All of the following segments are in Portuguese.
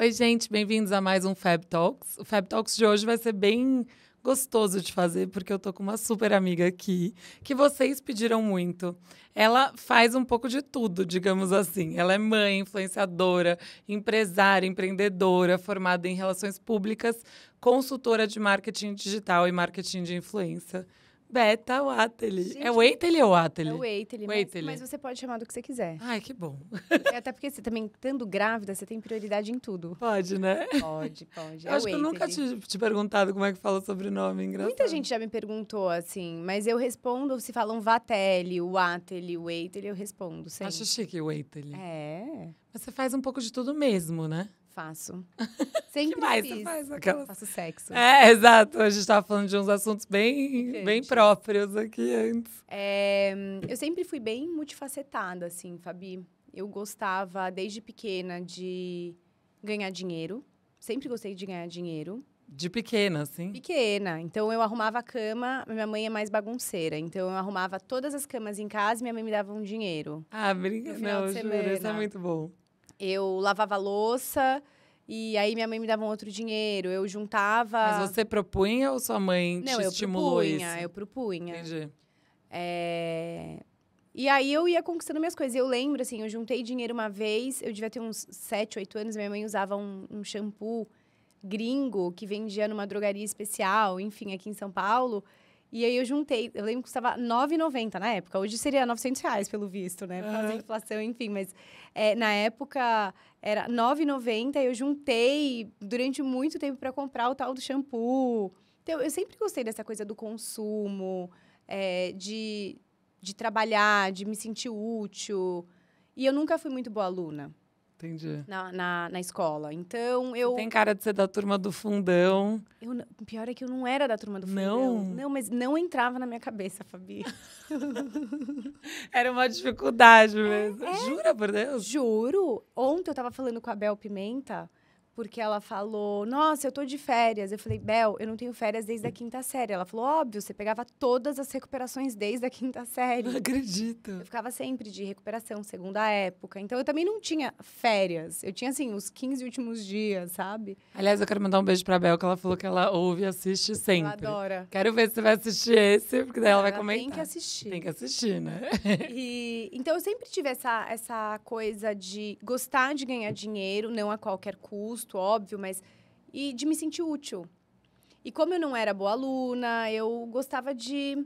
Oi, gente, bem-vindos a mais um Fab Talks. O Fab Talks de hoje vai ser bem gostoso de fazer, porque eu tô com uma super amiga aqui, que vocês pediram muito. Ela faz um pouco de tudo, digamos assim. Ela é mãe, influenciadora, empresária, empreendedora, formada em relações públicas, consultora de marketing digital e marketing de influência. Beta é o Ateli, é o Watley ou Ateli? É Watley, mas, mas você pode chamar do que você quiser. Ai, que bom. É, até porque você também, estando grávida, você tem prioridade em tudo. Pode, né? Pode, pode. É acho que eu nunca te, te, perguntado como é que fala o sobrenome, engraçado. Muita gente já me perguntou, assim, mas eu respondo, se falam Vatelli, o Watley, eu respondo sempre. Acho chique o Watley. É. Mas você faz um pouco de tudo mesmo, né? Faço. Sempre que mais fiz. Faz aquela Faço sexo. É, exato. A gente tava falando de uns assuntos bem, bem próprios aqui antes. É, eu sempre fui bem multifacetada, assim, Fabi. Eu gostava, desde pequena, de ganhar dinheiro. Sempre gostei de ganhar dinheiro. De pequena, assim? Pequena. Então eu arrumava a cama, minha mãe é mais bagunceira. Então eu arrumava todas as camas em casa e minha mãe me dava um dinheiro. Ah, brincadeira. Não, juro, isso é muito bom. Eu lavava louça e aí minha mãe me dava um outro dinheiro. Eu juntava. Mas você propunha ou sua mãe Não, te estimulou propunha, isso? Eu propunha, eu propunha. Entendi. É... E aí eu ia conquistando minhas coisas. Eu lembro, assim, eu juntei dinheiro uma vez, eu devia ter uns 7, 8 anos, minha mãe usava um, um shampoo gringo que vendia numa drogaria especial, enfim, aqui em São Paulo. E aí eu juntei, eu lembro que custava R$ 9,90 na época. Hoje seria R$ 900 reais, pelo visto, né? Por causa da inflação, enfim. Mas é, na época era R$ 9,90 eu juntei durante muito tempo para comprar o tal do shampoo. Então, eu sempre gostei dessa coisa do consumo, é, de, de trabalhar, de me sentir útil. E eu nunca fui muito boa aluna. Entendi. Na, na, na escola. Então eu. tem cara de ser da turma do fundão. Eu, pior é que eu não era da turma do fundão. Não. Não, mas não entrava na minha cabeça, Fabi. era uma dificuldade é, mesmo. É, é. Jura por Deus? Juro. Ontem eu tava falando com a Bel Pimenta porque ela falou: Nossa, eu tô de férias. Eu falei: Bel, eu não tenho férias desde a quinta série. Ela falou: Óbvio, você pegava todas as recuperações desde a quinta série. Não acredita. Eu ficava sempre de recuperação, segunda época. Então eu também não tinha férias. Eu tinha, assim, os 15 últimos dias, sabe? Aliás, eu quero mandar um beijo pra Bel, que ela falou que ela ouve e assiste sempre. Ela adora. Quero ver se você vai assistir esse, porque daí ela, ela vai comentar. Tem que assistir. Tem que assistir, né? E, então eu sempre tive essa, essa coisa de gostar de ganhar dinheiro, não a qualquer custo custo, óbvio, mas. E de me sentir útil. E como eu não era boa aluna, eu gostava de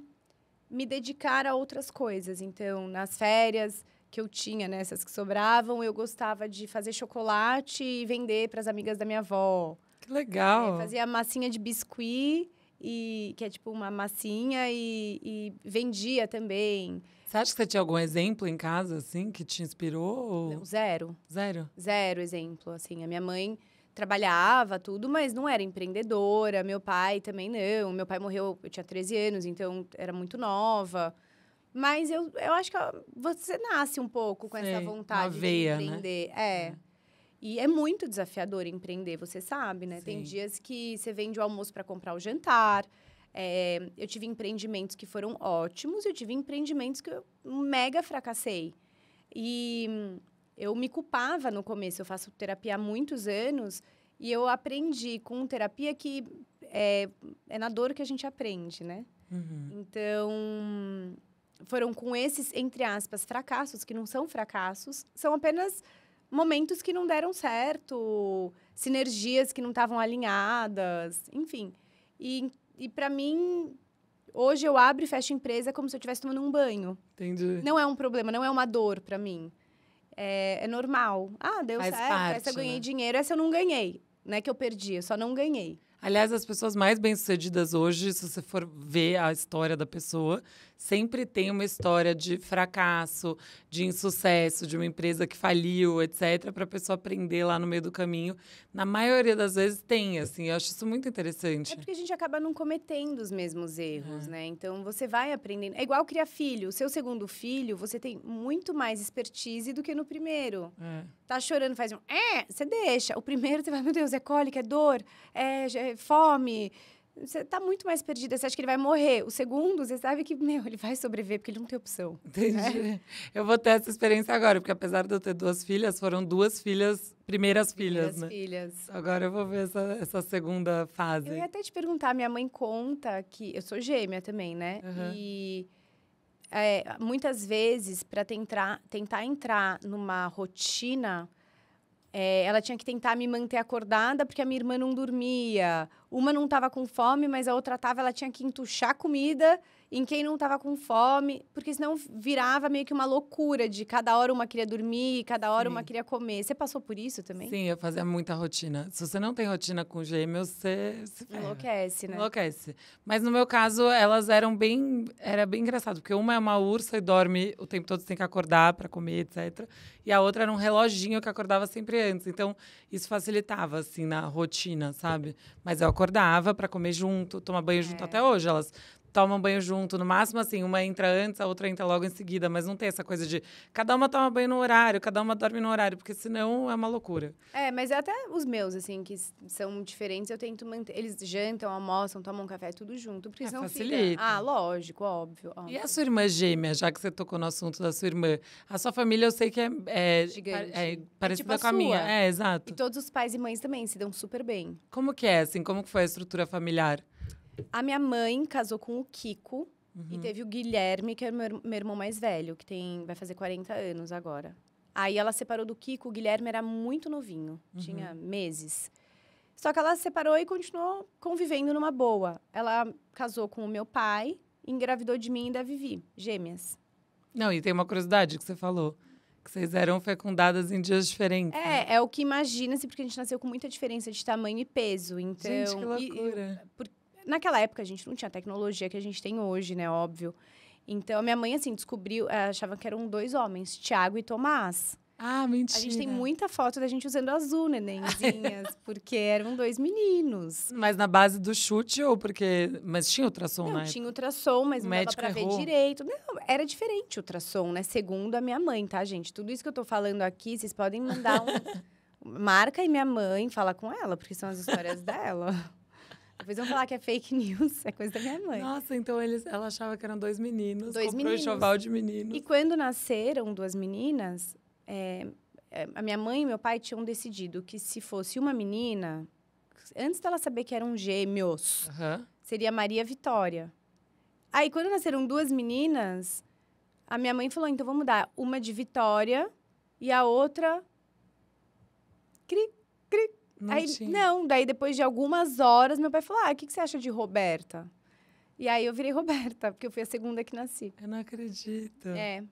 me dedicar a outras coisas. Então, nas férias que eu tinha, né, que sobravam, eu gostava de fazer chocolate e vender para as amigas da minha avó. Que legal! É, fazia massinha de biscuit, e, que é tipo uma massinha, e, e vendia também. Você acha que você tinha algum exemplo em casa, assim, que te inspirou? Ou... Não, zero. Zero? Zero exemplo, assim. A minha mãe trabalhava, tudo, mas não era empreendedora. Meu pai também não. Meu pai morreu, eu tinha 13 anos, então era muito nova. Mas eu, eu acho que você nasce um pouco com Sim, essa vontade veia, de né? empreender. Né? É. E é muito desafiador empreender, você sabe, né? Sim. Tem dias que você vende o almoço para comprar o jantar. É, eu tive empreendimentos que foram ótimos, eu tive empreendimentos que eu mega fracassei. E eu me culpava no começo. Eu faço terapia há muitos anos e eu aprendi com terapia que é, é na dor que a gente aprende, né? Uhum. Então, foram com esses, entre aspas, fracassos, que não são fracassos, são apenas momentos que não deram certo, sinergias que não estavam alinhadas, enfim. E, e para mim, hoje eu abro e fecho empresa como se eu estivesse tomando um banho. Entendi. Não é um problema, não é uma dor para mim é, é normal. Ah, deu Faz certo, parte, essa eu ganhei né? dinheiro, essa eu não ganhei. Não é que eu perdi, eu só não ganhei. Aliás, as pessoas mais bem-sucedidas hoje, se você for ver a história da pessoa, sempre tem uma história de fracasso, de insucesso, de uma empresa que faliu, etc, para a pessoa aprender lá no meio do caminho. Na maioria das vezes tem, assim, eu acho isso muito interessante. É porque a gente acaba não cometendo os mesmos erros, é. né? Então você vai aprendendo. É igual criar filho. O seu segundo filho, você tem muito mais expertise do que no primeiro. É. Tá chorando, faz um, é, você deixa. O primeiro você vai, meu Deus, é cólica, é dor, é, é fome você está muito mais perdida. Você acha que ele vai morrer. O segundo, você sabe que, meu, ele vai sobreviver, porque ele não tem opção. Entendi. Né? Eu vou ter essa experiência agora, porque apesar de eu ter duas filhas, foram duas filhas, primeiras filhas, primeiras né? filhas. Agora eu vou ver essa, essa, segunda fase. Eu ia até te perguntar, minha mãe conta que... Eu sou gêmea também, né? Uhum. E... É, muitas vezes, para tentar, tentar entrar numa rotina é, ela tinha que tentar me manter acordada porque a minha irmã não dormia. Uma não estava com fome, mas a outra estava. Ela tinha que entuchar comida em quem não estava com fome, porque senão virava meio que uma loucura de cada hora uma queria dormir, cada hora Sim. uma queria comer. Você passou por isso também? Sim, eu fazia muita rotina. Se você não tem rotina com gêmeos, você se é. enlouquece, é, né? Enlouquece. Mas no meu caso, elas eram bem, era bem engraçado, porque uma é uma ursa e dorme o tempo todo, você tem que acordar para comer, etc. E a outra era um reloginho que acordava sempre antes. Então, isso facilitava assim na rotina, sabe? Mas eu acordava para comer junto, tomar banho é. junto até hoje. Elas tomam banho junto. No máximo, assim, uma entra antes, a outra entra logo em seguida. Mas não tem essa coisa de cada uma toma banho no horário, cada uma dorme no horário, porque senão é uma loucura. É, mas é até os meus, assim, que são diferentes, eu tento manter. Eles jantam, almoçam, tomam café, tudo junto, porque é, senão facilita. Fica... Ah, lógico, óbvio, óbvio, E a sua irmã gêmea, já que você tocou no assunto da sua irmã? A sua família eu sei que é. é Gigante. É, é parecida tipo com a, a minha. É, exato. E todos os pais e mães também se dão super bem. Como que é, assim? Como que foi a estrutura familiar? A minha mãe casou com o Kiko. Uhum. E teve o Guilherme, que é meu, meu irmão mais velho, que tem vai fazer 40 anos agora. Aí ela separou do Kiko, o Guilherme era muito novinho, uhum. tinha meses. Só que ela se separou e continuou convivendo numa boa. Ela casou com o meu pai, engravidou de mim e da Vivi, gêmeas. Não, e tem uma curiosidade que você falou. Que vocês eram fecundadas em dias diferentes. É, é o que imagina-se, porque a gente nasceu com muita diferença de tamanho e peso. Então, gente, que loucura. Então, e, e, naquela época a gente não tinha a tecnologia que a gente tem hoje, né? Óbvio. Então, a minha mãe, assim, descobriu, eh, achava que eram dois homens, Tiago e Tomás. Ah, mentira. A gente tem muita foto da gente usando azul, nenenzinhas, porque eram dois meninos. Mas na base do chute ou porque. Mas tinha ultrassom, não, né? Tinha ultrassom, mas o não dava pra errou. ver direito. Não, era diferente o ultrassom, né? Segundo a minha mãe, tá, gente? Tudo isso que eu tô falando aqui, vocês podem mandar um. Marca aí minha mãe, fala com ela, porque são as histórias dela. Depois vão falar que é fake news, é coisa da minha mãe. Nossa, então eles, ela achava que eram dois meninos. Dois comprou meninos. Um enxoval de meninos. E quando nasceram duas meninas, é, é, a minha mãe e meu pai tinham decidido que se fosse uma menina, antes dela saber que eram gêmeos, uhum. seria Maria Vitória. Aí, quando nasceram duas meninas, a minha mãe falou: então vamos dar uma de Vitória e a outra. Cri, cri, não, aí, tinha. não, daí depois de algumas horas, meu pai falou: Ah, o que, que você acha de Roberta? E aí eu virei Roberta, porque eu fui a segunda que nasci. Eu não acredito. É.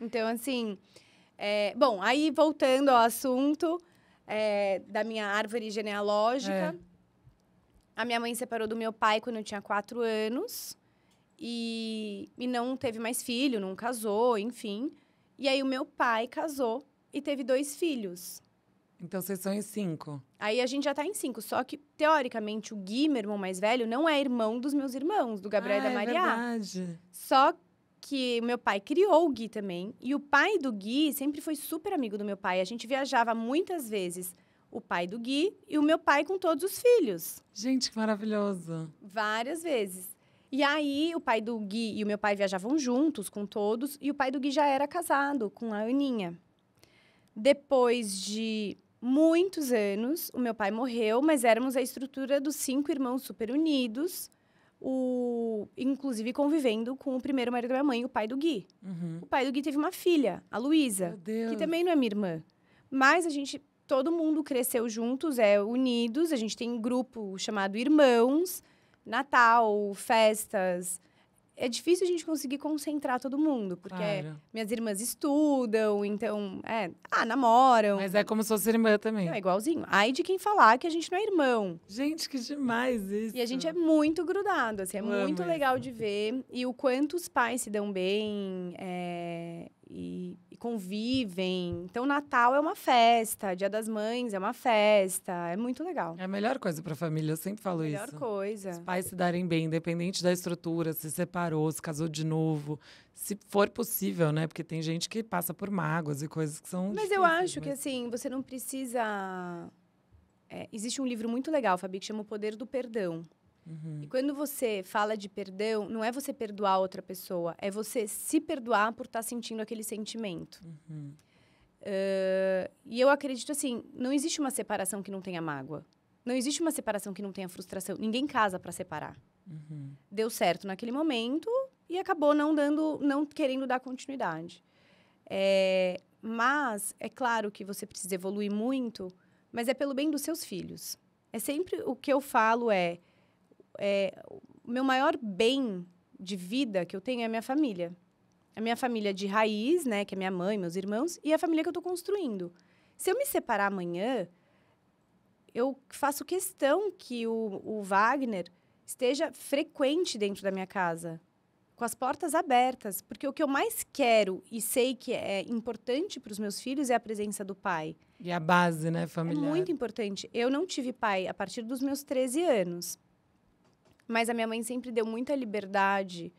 Então, assim. É, bom, aí voltando ao assunto é, da minha árvore genealógica. É. A minha mãe se separou do meu pai quando eu tinha quatro anos. E, e não teve mais filho, não casou, enfim. E aí o meu pai casou e teve dois filhos. Então vocês são em cinco. Aí a gente já tá em cinco. Só que, teoricamente, o Gui, meu irmão mais velho, não é irmão dos meus irmãos, do Gabriel ah, e da ah, é Maria. É verdade. Só que meu pai criou o Gui também. E o pai do Gui sempre foi super amigo do meu pai. A gente viajava muitas vezes. O pai do Gui e o meu pai com todos os filhos. Gente, que maravilhoso. Várias vezes. E aí, o pai do Gui e o meu pai viajavam juntos com todos. E o pai do Gui já era casado com a Aninha. Depois de muitos anos. O meu pai morreu, mas éramos a estrutura dos cinco irmãos super unidos. O, inclusive convivendo com o primeiro marido da minha mãe, o pai do Gui. Uhum. O pai do Gui teve uma filha, a Luísa, que também não é minha irmã. Mas a gente, todo mundo cresceu juntos, é unidos. A gente tem um grupo chamado Irmãos, Natal, festas, é difícil a gente conseguir concentrar todo mundo, porque claro. minhas irmãs estudam, então, é, ah, namoram. Mas é como se fosse irmã também. Não, é igualzinho. Aí de quem falar que a gente não é irmão. Gente, que demais isso. E a gente é muito grudado, assim, é Eu muito legal isso. de ver. E o quanto os pais se dão bem, é, e, e, convivem. Então, Natal é uma festa, Dia das Mães é uma festa, é muito legal. É a melhor coisa para a família, eu sempre falo melhor isso. Melhor coisa. Os pais se darem bem, independente da estrutura, se separou, se casou de novo, se for possível, né? Porque tem gente que passa por mágoas e coisas que são. Mas eu acho mas... que assim, você não precisa. É, existe um livro muito legal, Fabi, que chama O Poder do Perdão. Uhum. E quando você fala de perdão, não é você perdoar outra pessoa, é você se perdoar por estar tá sentindo aquele sentimento. Uhum. Uh, e eu acredito assim, não existe uma separação que não tenha mágoa. Não existe uma separação que não tenha frustração. Ninguém casa para separar. Uhum. Deu certo naquele momento e acabou não dando, não querendo dar continuidade. É, mas é claro que você precisa evoluir muito, mas é pelo bem dos seus filhos. É sempre o que eu falo é é, o meu maior bem de vida que eu tenho é a minha família. A minha família de raiz, né, que é minha mãe, meus irmãos, e a família que eu estou construindo. Se eu me separar amanhã, eu faço questão que o, o Wagner esteja frequente dentro da minha casa, com as portas abertas, porque o que eu mais quero e sei que é importante para os meus filhos é a presença do pai. E a base, né, é familiar. É muito importante. Eu não tive pai a partir dos meus 13 anos. Mas a minha mãe sempre deu muita liberdade.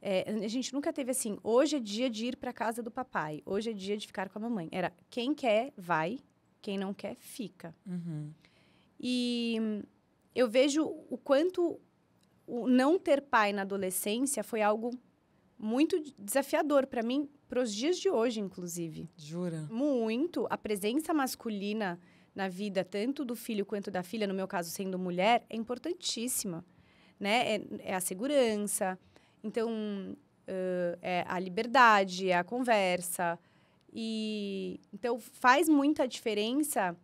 É, a gente nunca teve assim, hoje é dia de ir para casa do papai, hoje é dia de ficar com a mamãe. Era quem quer, vai, quem não quer, fica. Uhum. E eu vejo o quanto o não ter pai na adolescência foi algo muito desafiador para mim, para os dias de hoje, inclusive. Jura? Muito. A presença masculina na vida, tanto do filho quanto da filha, no meu caso sendo mulher, é importantíssima né? É, é a segurança, então uh, é a liberdade, é a conversa. E então faz muita diferença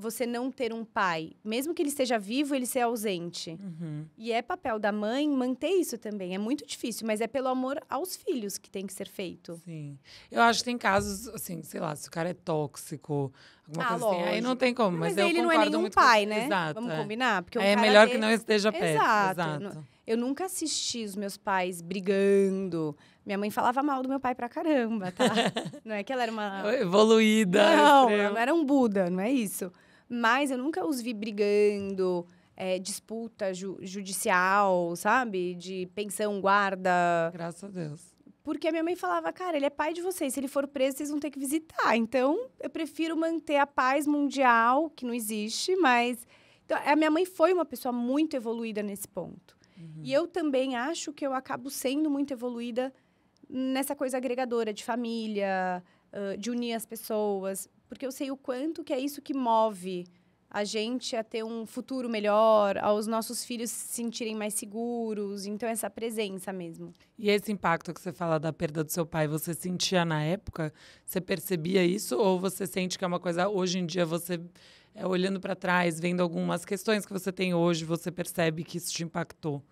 você não ter um pai. Mesmo que ele esteja vivo, ele ser ausente. Uhum. E é papel da mãe manter isso também. É muito difícil, mas é pelo amor aos filhos que tem que ser feito. Sim. Eu acho que tem casos, assim, sei lá, se o cara é tóxico, alguma ah, coisa lógico. assim. Aí não tem como, mas, mas eu ele não é nenhum pai, com... né? Exato, Vamos é. combinar? Porque é melhor dele... que não esteja perto. Exato. Exato. Eu nunca assisti os meus pais brigando. Minha mãe falava mal do meu pai pra caramba, tá? não é que ela era uma... Evoluída. Não, ela não era um Buda, não é isso. Mas eu nunca os vi brigando, é, disputa ju judicial, sabe? De pensão, guarda. Graças a Deus. Porque a minha mãe falava, cara, ele é pai de vocês. Se ele for preso, vocês vão ter que visitar. Então, eu prefiro manter a paz mundial, que não existe, mas. Então, a minha mãe foi uma pessoa muito evoluída nesse ponto. Uhum. E eu também acho que eu acabo sendo muito evoluída nessa coisa agregadora de família, de unir as pessoas porque eu sei o quanto que é isso que move a gente a ter um futuro melhor, aos nossos filhos se sentirem mais seguros. Então, essa presença mesmo. E esse impacto que você fala da perda do seu pai, você sentia na época? Você percebia isso? Ou você sente que é uma coisa, hoje em dia, você é, olhando para trás, vendo algumas questões que você tem hoje, você percebe que isso te impactou?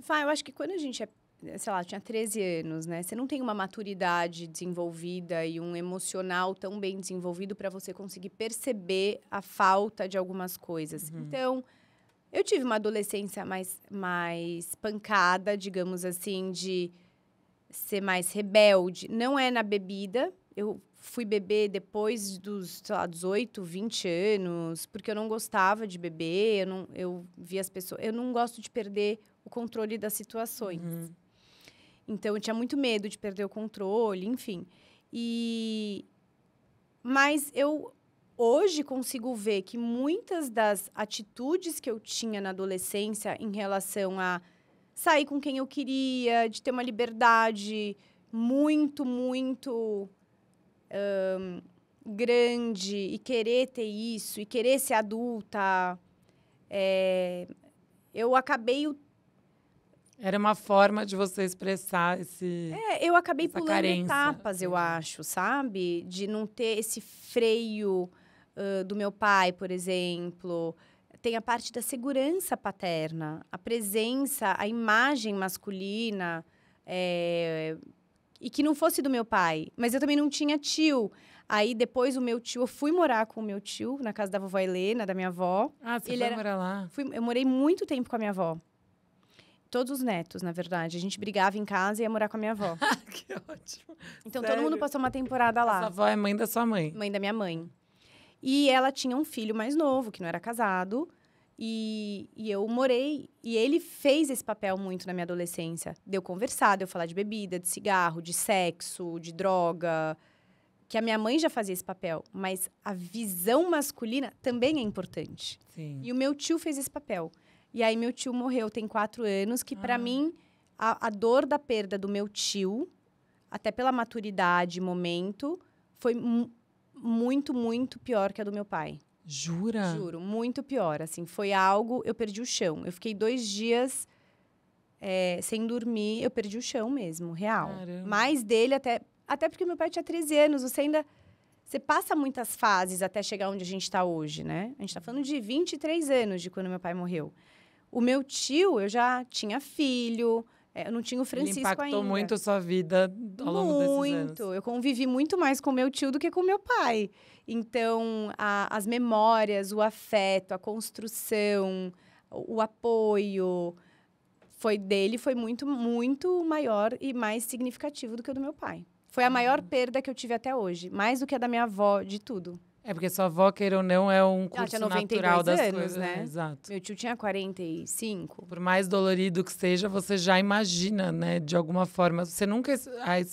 Fá, eu acho que quando a gente é sei lá, tinha 13 anos, né? Você não tem uma maturidade desenvolvida e um emocional tão bem desenvolvido para você conseguir perceber a falta de algumas coisas. Uhum. Então, eu tive uma adolescência mais, mais pancada, digamos assim, de ser mais rebelde. Não é na bebida. Eu fui beber depois dos, sei lá, 18, 20 anos, porque eu não gostava de beber, eu, não, eu via as pessoas. Eu não gosto de perder o controle das situações. Uhum. Então eu tinha muito medo de perder o controle, enfim. E mas eu hoje consigo ver que muitas das atitudes que eu tinha na adolescência em relação a sair com quem eu queria, de ter uma liberdade muito, muito um, grande e querer ter isso, e querer ser adulta, é, eu acabei o era uma forma de você expressar esse. É, eu acabei pulando carência. etapas, eu acho, sabe? De não ter esse freio uh, do meu pai, por exemplo. Tem a parte da segurança paterna, a presença, a imagem masculina. É, e que não fosse do meu pai. Mas eu também não tinha tio. Aí depois o meu tio, eu fui morar com o meu tio na casa da vovó Helena, da minha avó. Ah, você Ele foi era... morar lá? Fui, eu morei muito tempo com a minha avó. Todos os netos, na verdade. A gente brigava em casa e ia morar com a minha avó. Ah, que ótimo. Então Sério? todo mundo passou uma temporada lá. Sua avó é mãe da sua mãe? Mãe da minha mãe. E ela tinha um filho mais novo, que não era casado. E, e, eu morei. E ele fez esse papel muito na minha adolescência. Deu de conversar, deu falar de bebida, de cigarro, de sexo, de droga. Que a minha mãe já fazia esse papel. Mas a visão masculina também é importante. Sim. E o meu tio fez esse papel. E aí meu tio morreu, tem quatro anos, que ah. para mim a, a, dor da perda do meu tio, até pela maturidade, momento, foi muito, muito pior que a do meu pai. Jura? Juro, muito pior. Assim, foi algo. Eu perdi o chão. Eu fiquei dois dias é, sem dormir. Eu perdi o chão mesmo, real. Caramba. Mais dele até, até porque meu pai tinha 13 anos. Você ainda você passa muitas fases até chegar onde a gente está hoje, né? A gente está falando de 23 anos de quando meu pai morreu. O meu tio, eu já tinha filho, é, eu não tinha o Francisco Ele impactou ainda. muito a sua vida ao longo muito. desses Muito. Eu convivi muito mais com meu tio do que com meu pai. Então, a, as memórias, o afeto, a construção, o, o apoio foi dele foi muito, muito maior e mais significativo do que o do meu pai. Foi a maior hum. perda que eu tive até hoje, mais do que a da minha avó, de tudo. É porque sua avó, queira ou não, é um curso natural das anos, coisas. Né? Exato. Meu tio tinha 45. Por mais dolorido que seja, você já imagina, né? De alguma forma. Você nunca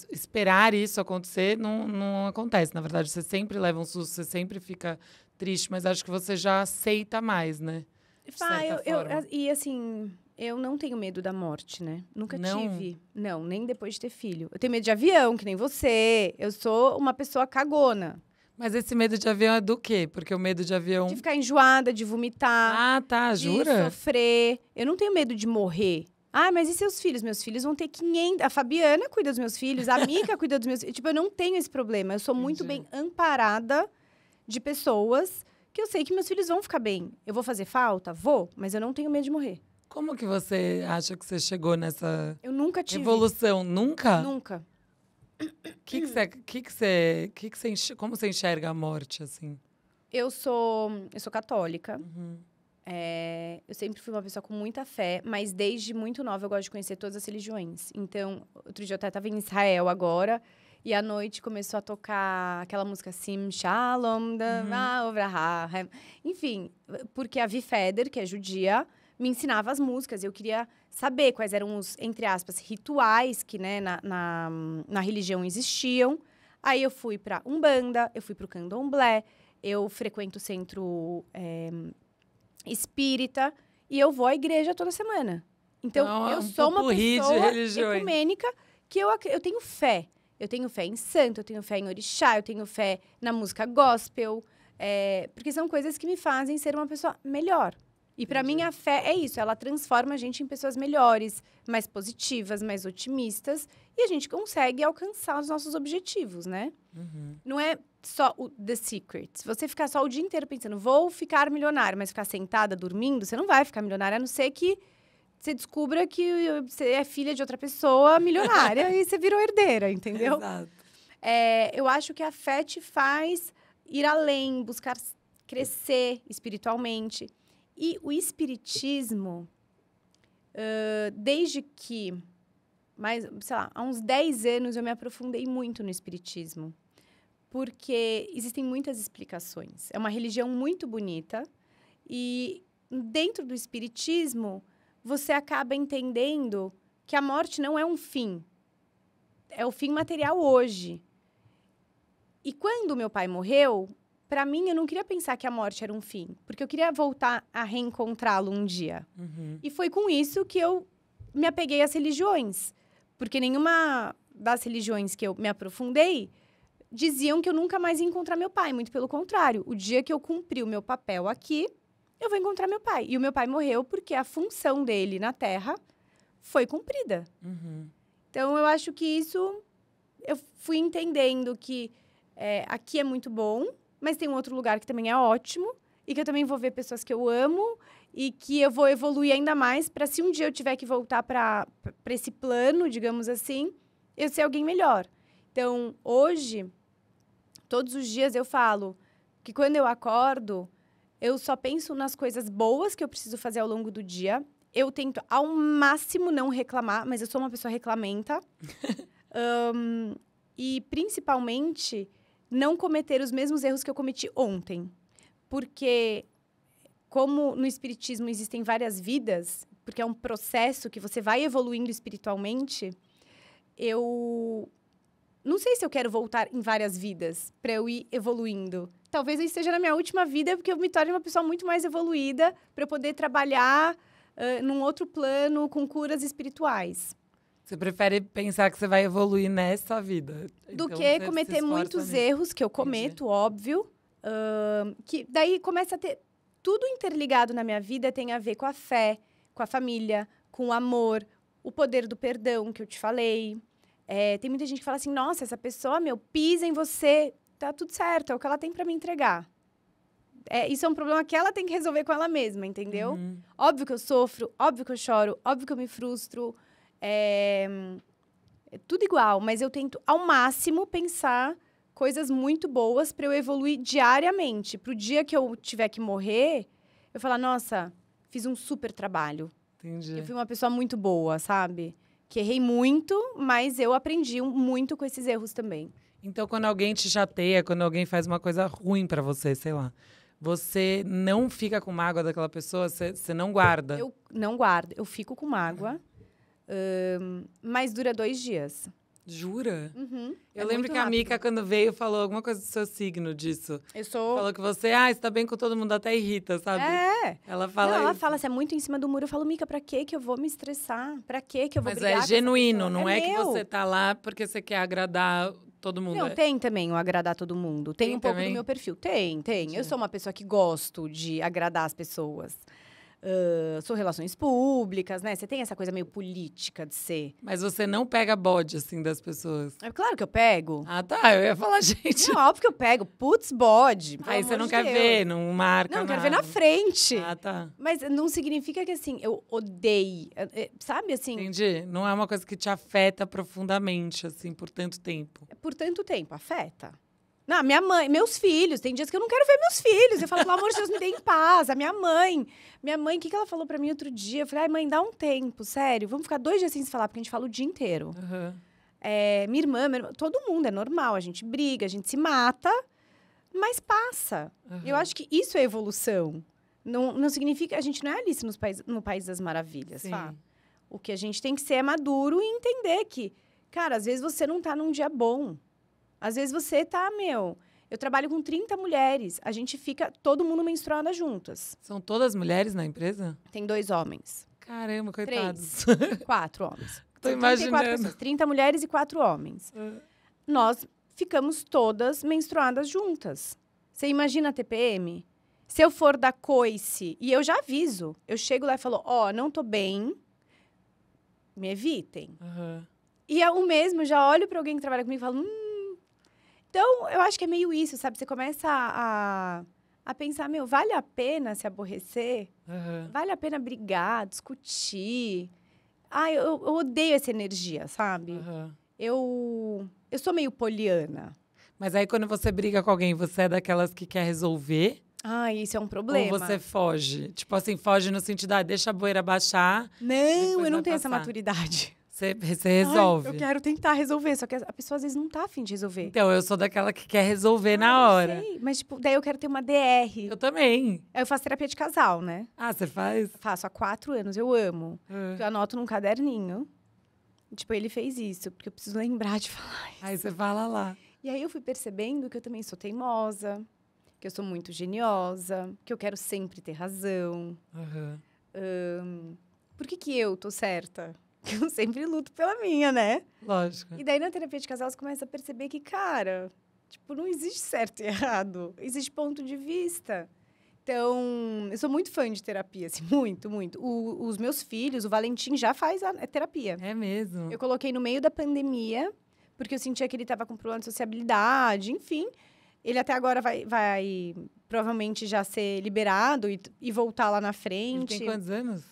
esperar isso acontecer não, não acontece. Na verdade, você sempre leva um susto, você sempre fica triste, mas acho que você já aceita mais, né? Ah, eu, eu, e assim, eu não tenho medo da morte, né? Nunca não. tive. Não, nem depois de ter filho. Eu tenho medo de avião, que nem você. Eu sou uma pessoa cagona. Mas esse medo de avião é do quê? Porque o medo de avião. De ficar enjoada, de vomitar. Ah, tá, jura? De sofrer. Eu não tenho medo de morrer. Ah, mas e seus filhos? Meus filhos vão ter 500. A Fabiana cuida dos meus filhos, a Mica cuida dos meus filhos. Tipo, eu não tenho esse problema. Eu sou muito Entendi. bem amparada de pessoas que eu sei que meus filhos vão ficar bem. Eu vou fazer falta? Vou, mas eu não tenho medo de morrer. Como que você acha que você chegou nessa Eu nunca tive. evolução? Nunca? Nunca. Que que você, que que você, que que você enxerga, como você enxerga a morte assim? Eu sou, eu sou católica. Uhum. É, eu sempre fui uma pessoa com muita fé, mas desde muito nova eu gosto de conhecer todas as religiões. Então, outro dia eu estava em Israel agora e à noite começou a tocar aquela música Sim Shalom da uhum. Ah, enfim, porque a Vi Feder, que é judia, me ensinava as músicas. Eu queria saber quais eram os, entre aspas, rituais que né, na, na, na religião existiam. Aí eu fui para Umbanda, eu fui para o Candomblé, eu frequento o centro é, espírita e eu vou à igreja toda semana. Então, eu um sou uma pessoa ecumênica que eu, eu tenho fé. Eu tenho fé em santo, eu tenho fé em orixá, eu tenho fé na música gospel, é, porque são coisas que me fazem ser uma pessoa melhor. E para mim a fé é isso, ela transforma a gente em pessoas melhores, mais positivas, mais otimistas, e a gente consegue alcançar os nossos objetivos, né? Uhum. Não é só o the secret. Se você ficar só o dia inteiro pensando, vou ficar milionário, mas ficar sentada dormindo, você não vai ficar milionário, a não ser que você descubra que você é filha de outra pessoa milionária e você virou herdeira, entendeu? Exato. É, eu acho que a fé te faz ir além, buscar crescer espiritualmente e o Espiritismo, uh, desde que, mais, sei lá, há uns 10 anos eu me aprofundei muito no Espiritismo, porque existem muitas explicações. É uma religião muito bonita e dentro do Espiritismo você acaba entendendo que a morte não é um fim, é o fim material hoje. E quando meu pai morreu, para mim, eu não queria pensar que a morte era um fim, porque eu queria voltar a reencontrá-lo um dia. Uhum. E foi com isso que eu me apeguei às religiões, porque nenhuma das religiões que eu me aprofundei diziam que eu nunca mais ia encontrar meu pai, muito pelo contrário. O dia que eu cumpri o meu papel aqui, eu vou encontrar meu pai. E o meu pai morreu porque a função dele na Terra foi cumprida. Uhum. Então, eu acho que isso... Eu fui entendendo que é, aqui é muito bom, mas tem um outro lugar que também é ótimo e que eu também vou ver pessoas que eu amo e que eu vou evoluir ainda mais para se um dia eu tiver que voltar para esse plano, digamos assim, eu ser alguém melhor. Então, hoje, todos os dias eu falo que quando eu acordo, eu só penso nas coisas boas que eu preciso fazer ao longo do dia. Eu tento ao máximo não reclamar, mas eu sou uma pessoa reclamenta. um, e principalmente não cometer os mesmos erros que eu cometi ontem. Porque, como no Espiritismo existem várias vidas, porque é um processo que você vai evoluindo espiritualmente, eu não sei se eu quero voltar em várias vidas para eu ir evoluindo. Talvez eu esteja na minha última vida, porque eu me torne uma pessoa muito mais evoluída para eu poder trabalhar uh, num outro plano com curas espirituais. Você prefere pensar que você vai evoluir nessa vida. Do então, que cometer muitos erros, que eu cometo, Entendi. óbvio. Uh, que daí começa a ter. Tudo interligado na minha vida tem a ver com a fé, com a família, com o amor, o poder do perdão que eu te falei. É, tem muita gente que fala assim: nossa, essa pessoa, meu, pisa em você, tá tudo certo, é o que ela tem para me entregar. É, isso é um problema que ela tem que resolver com ela mesma, entendeu? Uhum. Óbvio que eu sofro, óbvio que eu choro, óbvio que eu me frustro. É, é tudo igual, mas eu tento ao máximo pensar coisas muito boas para eu evoluir diariamente. Para o dia que eu tiver que morrer, eu falar, nossa, fiz um super trabalho. Entendi. Eu fui uma pessoa muito boa, sabe? Que errei muito, mas eu aprendi muito com esses erros também. Então, quando alguém te chateia, quando alguém faz uma coisa ruim para você, sei lá, você não fica com mágoa daquela pessoa? Você não guarda? Eu não guardo. Eu fico com mágoa. Um, mas dura dois dias. Jura? Uhum. É eu é lembro que a Mika, quando veio, falou alguma coisa do seu signo disso. Eu sou. Falou que você, ah, está bem com todo mundo, até irrita, sabe? É. Ela fala. Não, ela isso. fala, se é muito em cima do muro. Eu falo, Mika, pra que que eu vou me estressar? Pra que que eu vou Mas brigar? é genuíno, não é, é que você tá lá porque você quer agradar todo mundo. Não, é. tem também o agradar todo mundo. Tem, tem um pouco também? do meu perfil. Tem, tem. Sim. Eu sou uma pessoa que gosto de agradar as pessoas uh, relações públicas, né? Você tem essa coisa meio política de ser. Mas você não pega bode, assim, das pessoas. É claro que eu pego. Ah, tá. Eu ia falar, gente. Não, óbvio que eu pego. Putz, bode. Aí você não de quer Deus. ver, não marca. Não, eu quero ver na frente. Ah, tá. Mas não significa que, assim, eu odeio. É, é, sabe, assim. Entendi. Não é uma coisa que te afeta profundamente, assim, por tanto tempo. Por tanto tempo, afeta. Não, minha mãe, meus filhos. Tem dias que eu não quero ver meus filhos. Eu falo, pelo amor de Deus, me dê em paz. A minha mãe. Minha mãe, o que, que ela falou para mim outro dia? Eu falei, ai, mãe, dá um tempo, sério. Vamos ficar dois dias sem se falar, porque a gente fala o dia inteiro. Uhum. É, minha, irmã, minha irmã, todo mundo é normal. A gente briga, a gente se mata, mas passa. Uhum. Eu acho que isso é evolução. Não, não significa. A gente não é Alice nos país, no País das Maravilhas, tá? O que a gente tem que ser é maduro e entender que, cara, às vezes você não tá num dia bom. Às vezes você tá, meu. Eu trabalho com 30 mulheres, a gente fica todo mundo menstruada juntas. São todas mulheres na empresa? Tem dois homens. Caramba, coitados. Três, quatro homens. Tô São imaginando. Trinta 30 mulheres e quatro homens. É. Nós ficamos todas menstruadas juntas. Você imagina a TPM? Se eu for da coice, e eu já aviso, eu chego lá e falo, ó, oh, não tô bem, me evitem. Uhum. E é o mesmo, eu já olho para alguém que trabalha comigo e falo, hum, então, eu acho que é meio isso, sabe? Você começa a, a pensar, meu, vale a pena se aborrecer? Uhum. Vale a pena brigar, discutir? Ah, eu, eu odeio essa energia, sabe? Uhum. Eu, eu sou meio poliana. Mas aí, quando você briga com alguém, você é daquelas que quer resolver? Ah, isso é um problema. Ou você foge? Tipo assim, foge no sentido, ah, deixa a boeira baixar. Não, eu não tenho passar. essa maturidade. Você resolve. Ai, eu quero tentar resolver, só que a pessoa às vezes não tá afim de resolver. Então, eu sou daquela que quer resolver ah, na hora. Sei, mas tipo, daí eu quero ter uma DR. Eu também. Eu faço terapia de casal, né? Ah, você faz? Eu faço há quatro anos, eu amo. Ah. Eu anoto num caderninho. Tipo, ele fez isso, porque eu preciso lembrar de falar isso. Aí você fala lá. E aí eu fui percebendo que eu também sou teimosa, que eu sou muito geniosa, que eu quero sempre ter razão. Uhum. Um, por que, que eu tô certa? que eu sempre luto pela minha, né? Lógico. E daí na terapia de casal você começa a perceber que, cara, tipo, não existe certo e errado, existe ponto de vista. Então, eu sou muito fã de terapia, assim, muito, muito. O, os meus filhos, o Valentim já faz a, é terapia. É mesmo. Eu coloquei no meio da pandemia, porque eu sentia que ele estava com problema de sociabilidade, enfim. Ele até agora vai, vai provavelmente já ser liberado e, e voltar lá na frente. Ele tem quantos anos?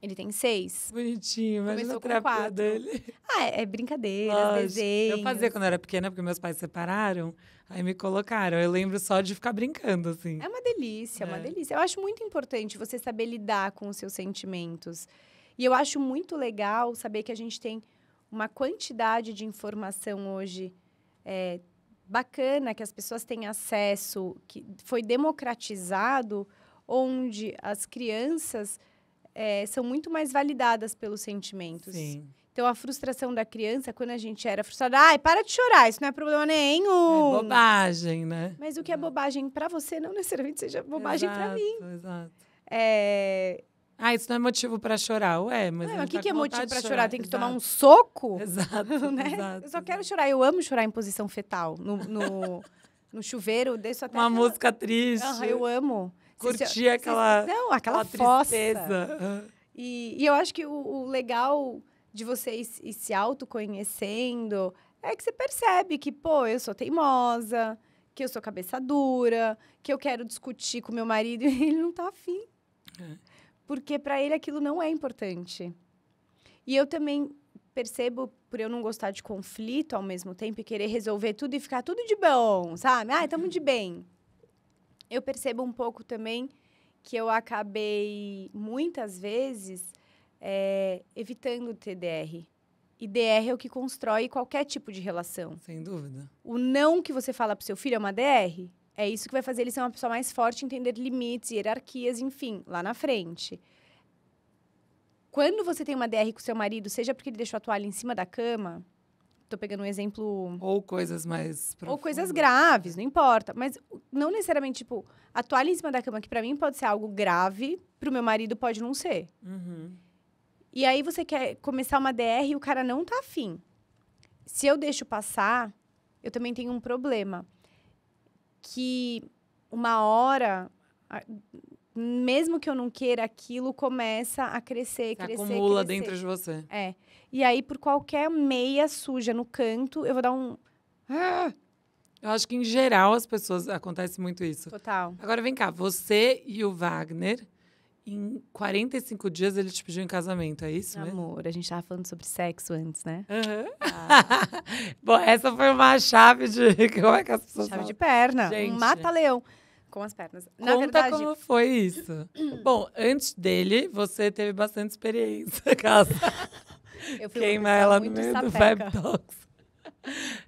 Ele tem seis. Bonitinho, mas a terapia quatro. dele. Ah, é, é brincadeira, desenho. Eu fazia quando era pequena, porque meus pais separaram, aí me colocaram. Eu lembro só de ficar brincando, assim. É uma delícia, é. uma é. delícia. Eu acho muito importante você saber lidar com os seus sentimentos. E eu acho muito legal saber que a gente tem uma quantidade de informação hoje é, bacana, que as pessoas têm acesso, que foi democratizado, onde as crianças é, são muito mais validadas pelos sentimentos. Sim. Então, a frustração da criança, quando a gente era frustrada, ai, para de chorar, isso não é problema nenhum. É bobagem, né? Mas o que é bobagem para você não necessariamente seja bobagem para mim. Exato. É... Ah, isso não é motivo para chorar. Ué, mas. Não, mas o que, tá que é motivo para chorar? chorar? Tem que exato. tomar um soco? Exato. Né? exato eu só quero chorar. Eu amo chorar em posição fetal. No, no, no chuveiro, desço até. Uma aquela... música triste. Ah, eu amo. Curtir aquela. Não, aquela, aquela tristeza. E, e, eu acho que o, o legal de vocês ir se autoconhecendo é que você percebe que, pô, eu sou teimosa, que eu sou cabeça dura, que eu quero discutir com meu marido e ele não tá afim. É. Porque para ele aquilo não é importante. E eu também percebo, por eu não gostar de conflito ao mesmo tempo e querer resolver tudo e ficar tudo de bom, sabe? Ah, estamos de bem eu percebo um pouco também que eu acabei, muitas vezes, é, evitando o TDR. E DR é o que constrói qualquer tipo de relação. Sem dúvida. O não que você fala o seu filho é uma DR? É isso que vai fazer ele ser uma pessoa mais forte, entender limites, hierarquias, enfim, lá na frente. Quando você tem uma DR com seu marido, seja porque ele deixou a toalha em cima da cama, tô pegando um exemplo. Ou coisas mais. Profundas. Ou coisas graves, não importa. Mas não necessariamente, tipo, a toalha em cima da cama, que para mim pode ser algo grave, pro meu marido pode não ser. Uhum. E aí você quer começar uma DR e o cara não tá afim. Se eu deixo passar, eu também tenho um problema. Que uma hora mesmo que eu não queira aquilo, começa a crescer, Se crescer, acumula crescer. dentro de você. É. E aí, por qualquer meia suja no canto, eu vou dar um... Ah! Eu acho que, em geral, as pessoas... Acontece muito isso. Total. Agora, vem cá. Você e o Wagner em 45 dias ele te pediu em casamento, é isso? Amor, a gente estava falando sobre sexo antes, né? Uhum. Ah. Bom, essa foi uma chave de. Como é que as pessoas. Chave falam? de perna. Gente. Um mata-leão com as pernas. Na Conta verdade, como foi isso. Bom, antes dele, você teve bastante experiência, casa. Eu fui Queima ela no meio do Fab Talks.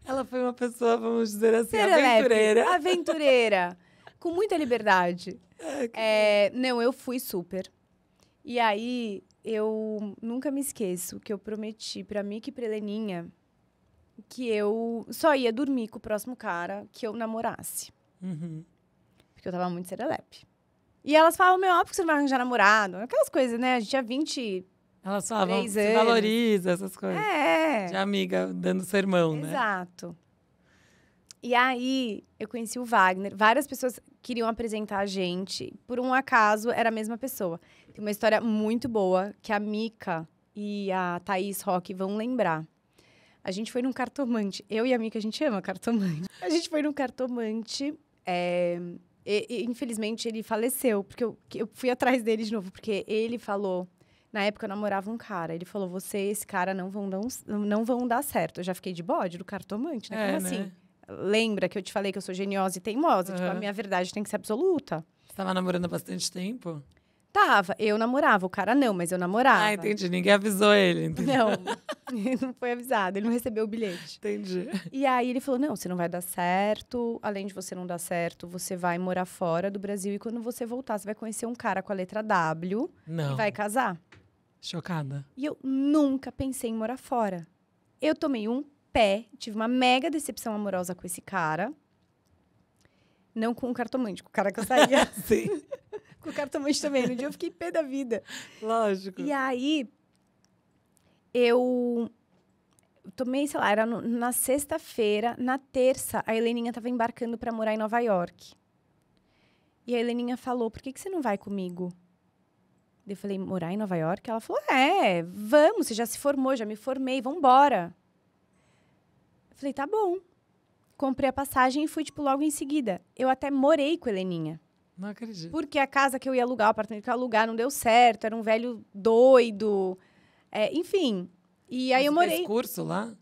Ela foi uma pessoa, vamos dizer assim, Serelepe, aventureira. Aventureira. Com muita liberdade. É, é, não, eu fui super. E aí, eu nunca me esqueço que eu prometi pra Mickey e pra Heleninha que eu só ia dormir com o próximo cara que eu namorasse. Uhum. Porque eu tava muito serelepe. E elas falavam meu, óbvio que você não vai arranjar namorado. Aquelas coisas, né? A gente tinha 20. Elas falavam se valoriza, essas coisas. É. De amiga dando sermão, Exato. né? Exato. E aí, eu conheci o Wagner. Várias pessoas queriam apresentar a gente. Por um acaso, era a mesma pessoa. Tem uma história muito boa que a Mica e a Thaís Rock vão lembrar. A gente foi num cartomante. Eu e a Mica, a gente ama cartomante. A gente foi num cartomante. É, e, e, infelizmente, ele faleceu, porque eu, eu fui atrás dele de novo, porque ele falou. Na época eu namorava um cara. Ele falou: você e esse cara não vão dar, um, não vão dar certo. Eu já fiquei de bode do cartomante, né? É, Como né? assim? Lembra que eu te falei que eu sou geniosa e teimosa? Uhum. Tipo, a minha verdade tem que ser absoluta. Você tava namorando há bastante tempo? Eu namorava, o cara não, mas eu namorava. Ah, entendi. Ninguém avisou ele. Entendi. Não, ele não foi avisado, ele não recebeu o bilhete. Entendi. E aí ele falou: não, você não vai dar certo. Além de você não dar certo, você vai morar fora do Brasil e quando você voltar, você vai conhecer um cara com a letra W não. e vai casar. Chocada. E eu nunca pensei em morar fora. Eu tomei um pé, tive uma mega decepção amorosa com esse cara. Não com o cartomante, com o cara que eu saía. Sim com cartomante também. No dia eu fiquei pé da vida. Lógico. E aí, eu tomei, sei lá, era no, na sexta-feira, na terça, a Heleninha estava embarcando para morar em Nova York. E a Heleninha falou: por que, que você não vai comigo? Eu falei: morar em Nova York? Ela falou: é, vamos, você já se formou, já me formei, vamos Eu falei: tá bom. Comprei a passagem e fui, tipo, logo em seguida. Eu até morei com a Heleninha. Não acredito. Porque a casa que eu ia alugar, o apartamento que eu ia alugar, não deu certo, era um velho doido. É, enfim. E aí Mas eu morei. Fez curso lá?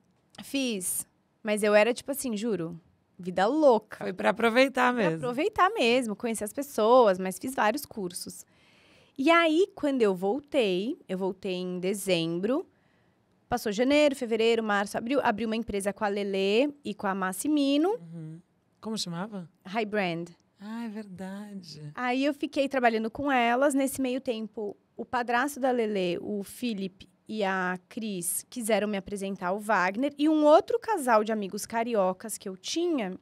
Fiz. Mas eu era, tipo assim, juro, vida louca. Foi para aproveitar mesmo. Pra aproveitar mesmo, conhecer as pessoas, mas fiz vários cursos. E aí, quando eu voltei, eu voltei em dezembro. Passou janeiro, fevereiro, março, abril. Abri uma empresa com a Lele e com a Massimino. Uhum. Como chamava? High Brand. Ah, é verdade. Aí eu fiquei trabalhando com elas. Nesse meio tempo, o padrasto da Lele, o Felipe e a Cris, quiseram me apresentar o Wagner. E um outro casal de amigos cariocas que eu tinha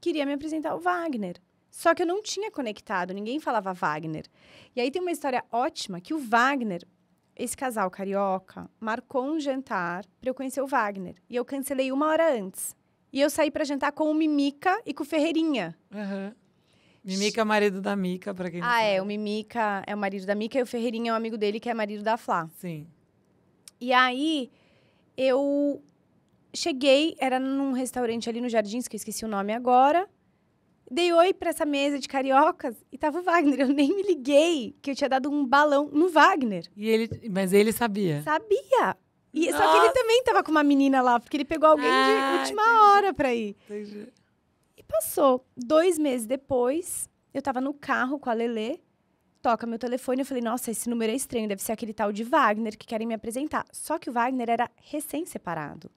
queria me apresentar o Wagner. Só que eu não tinha conectado, ninguém falava Wagner. E aí tem uma história ótima que o Wagner, esse casal carioca, marcou um jantar para eu conhecer o Wagner. E eu cancelei uma hora antes. E eu saí para jantar com o Mimica e com o Ferreirinha. Uhum. Mimica é marido da Mica, pra quem Ah, é, sabe. é. O Mimica é o marido da Mica e o Ferreirinha é o amigo dele, que é marido da Flá. Sim. E aí, eu cheguei, era num restaurante ali no Jardins, que eu esqueci o nome agora. Dei oi pra essa mesa de cariocas e tava o Wagner. Eu nem me liguei que eu tinha dado um balão no Wagner. E ele, mas ele sabia. Sabia. E, só que ele também tava com uma menina lá, porque ele pegou alguém ah, de última entendi. hora pra ir. Entendi. Passou dois meses depois, eu tava no carro com a Lelê, toca meu telefone, eu falei, nossa, esse número é estranho, deve ser aquele tal de Wagner que querem me apresentar. Só que o Wagner era recém-separado.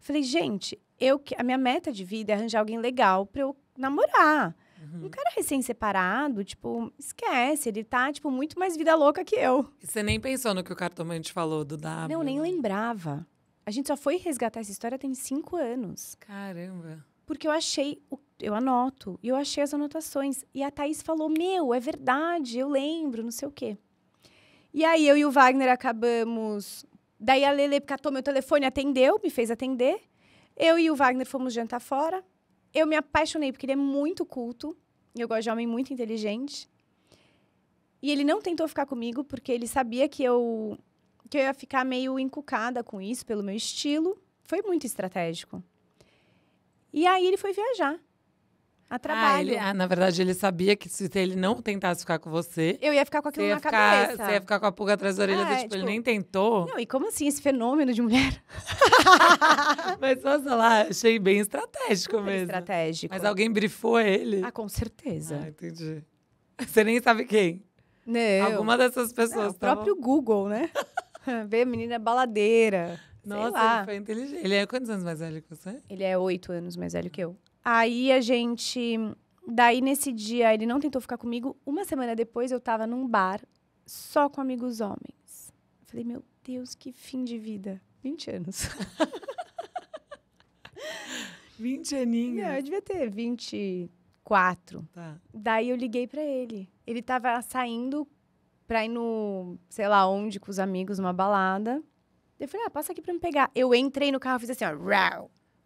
Falei, gente, eu a minha meta de vida é arranjar alguém legal pra eu namorar. Uhum. Um cara recém-separado, tipo, esquece, ele tá, tipo, muito mais vida louca que eu. você nem pensou no que o cartomante falou do W? Não, nem né? lembrava. A gente só foi resgatar essa história tem cinco anos. Caramba. Porque eu achei, eu anoto, e eu achei as anotações. E a Thaís falou: Meu, é verdade, eu lembro, não sei o quê. E aí eu e o Wagner acabamos. Daí a Lele catou meu telefone, atendeu, me fez atender. Eu e o Wagner fomos jantar fora. Eu me apaixonei porque ele é muito culto. Eu gosto de homem muito inteligente. E ele não tentou ficar comigo porque ele sabia que eu que eu ia ficar meio encucada com isso pelo meu estilo. Foi muito estratégico. E aí ele foi viajar. A ah, trabalho. Ah, ele, ah, na verdade, ele sabia que se ele não tentasse ficar com você. Eu ia ficar com aquilo na ficar, cabeça. Você ia ficar com a pulga atrás da orelha. Ah, do, tipo, tipo, ele tipo, nem tentou. Não, e como assim esse fenômeno de mulher? Mas, sei lá, achei bem estratégico Muito mesmo. Estratégico. Mas alguém brifou ele. Ah, com certeza. Ah, entendi. Você nem sabe quem. Não. Alguma dessas pessoas. É, o tá próprio bom? Google, né? Vê a menina é baladeira. Nossa, ele foi inteligente. Ele é quantos anos mais velho que você? Ele é oito anos mais velho que eu. Aí a gente. Daí nesse dia ele não tentou ficar comigo. Uma semana depois eu tava num bar só com amigos homens. Eu falei, meu Deus, que fim de vida. 20 anos. 20 aninhos? Não, eu devia ter 24. Tá. Daí eu liguei para ele. Ele tava saindo pra ir no, sei lá onde, com os amigos, numa balada. Eu falei, ah, passa aqui pra me pegar. Eu entrei no carro e fiz assim, ó.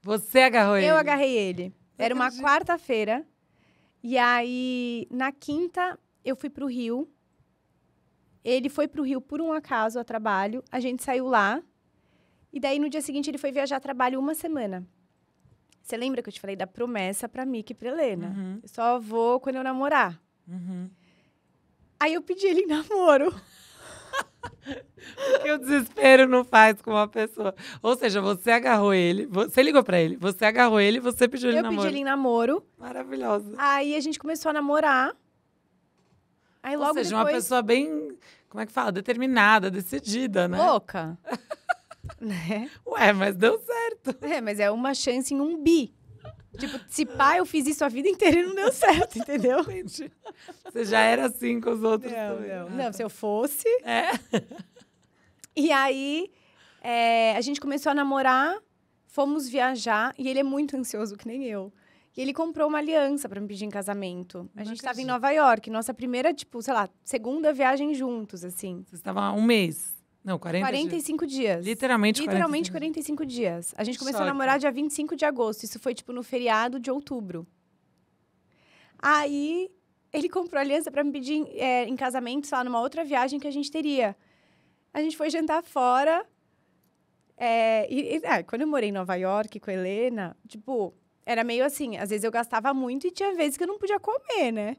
Você agarrou eu ele? Eu agarrei ele. Era uma quarta-feira. E aí, na quinta, eu fui pro Rio. Ele foi pro Rio por um acaso a trabalho. A gente saiu lá. E daí, no dia seguinte, ele foi viajar a trabalho uma semana. Você lembra que eu te falei da promessa pra Mick e pra Helena? Uhum. só vou quando eu namorar. Uhum. Aí eu pedi ele namoro que o desespero não faz com uma pessoa. Ou seja, você agarrou ele, você ligou para ele, você agarrou ele, você pediu ele namoro. Eu pedi ele em namoro. Maravilhosa. Aí a gente começou a namorar. Aí logo logo Ou seja, depois... uma pessoa bem, como é que fala? Determinada, decidida, né? Louca. né? Ué, mas deu certo. É, mas é uma chance em um bi. Tipo, se pá, eu fiz isso a vida inteira e não deu certo, entendeu? Entendi. Você já era assim com os outros não, Não. Né? não, se eu fosse... É. E aí, é, a gente começou a namorar, fomos viajar, e ele é muito ansioso, que nem eu. E ele comprou uma aliança para me pedir em casamento. Não a gente estava em Nova York, nossa primeira, tipo, sei lá, segunda viagem juntos, assim. Vocês estavam há um mês? Não, 40 45 dias. dias. Literalmente, Literalmente 45, 45 dias. A gente começou Só a namorar que... dia 25 de agosto. Isso foi, tipo, no feriado de outubro. Aí ele comprou aliança para me pedir é, em casamento, sei lá, numa outra viagem que a gente teria. A gente foi jantar fora. É, e, e é, quando eu morei em Nova York com a Helena, tipo, era meio assim, às vezes eu gastava muito e tinha vezes que eu não podia comer, né?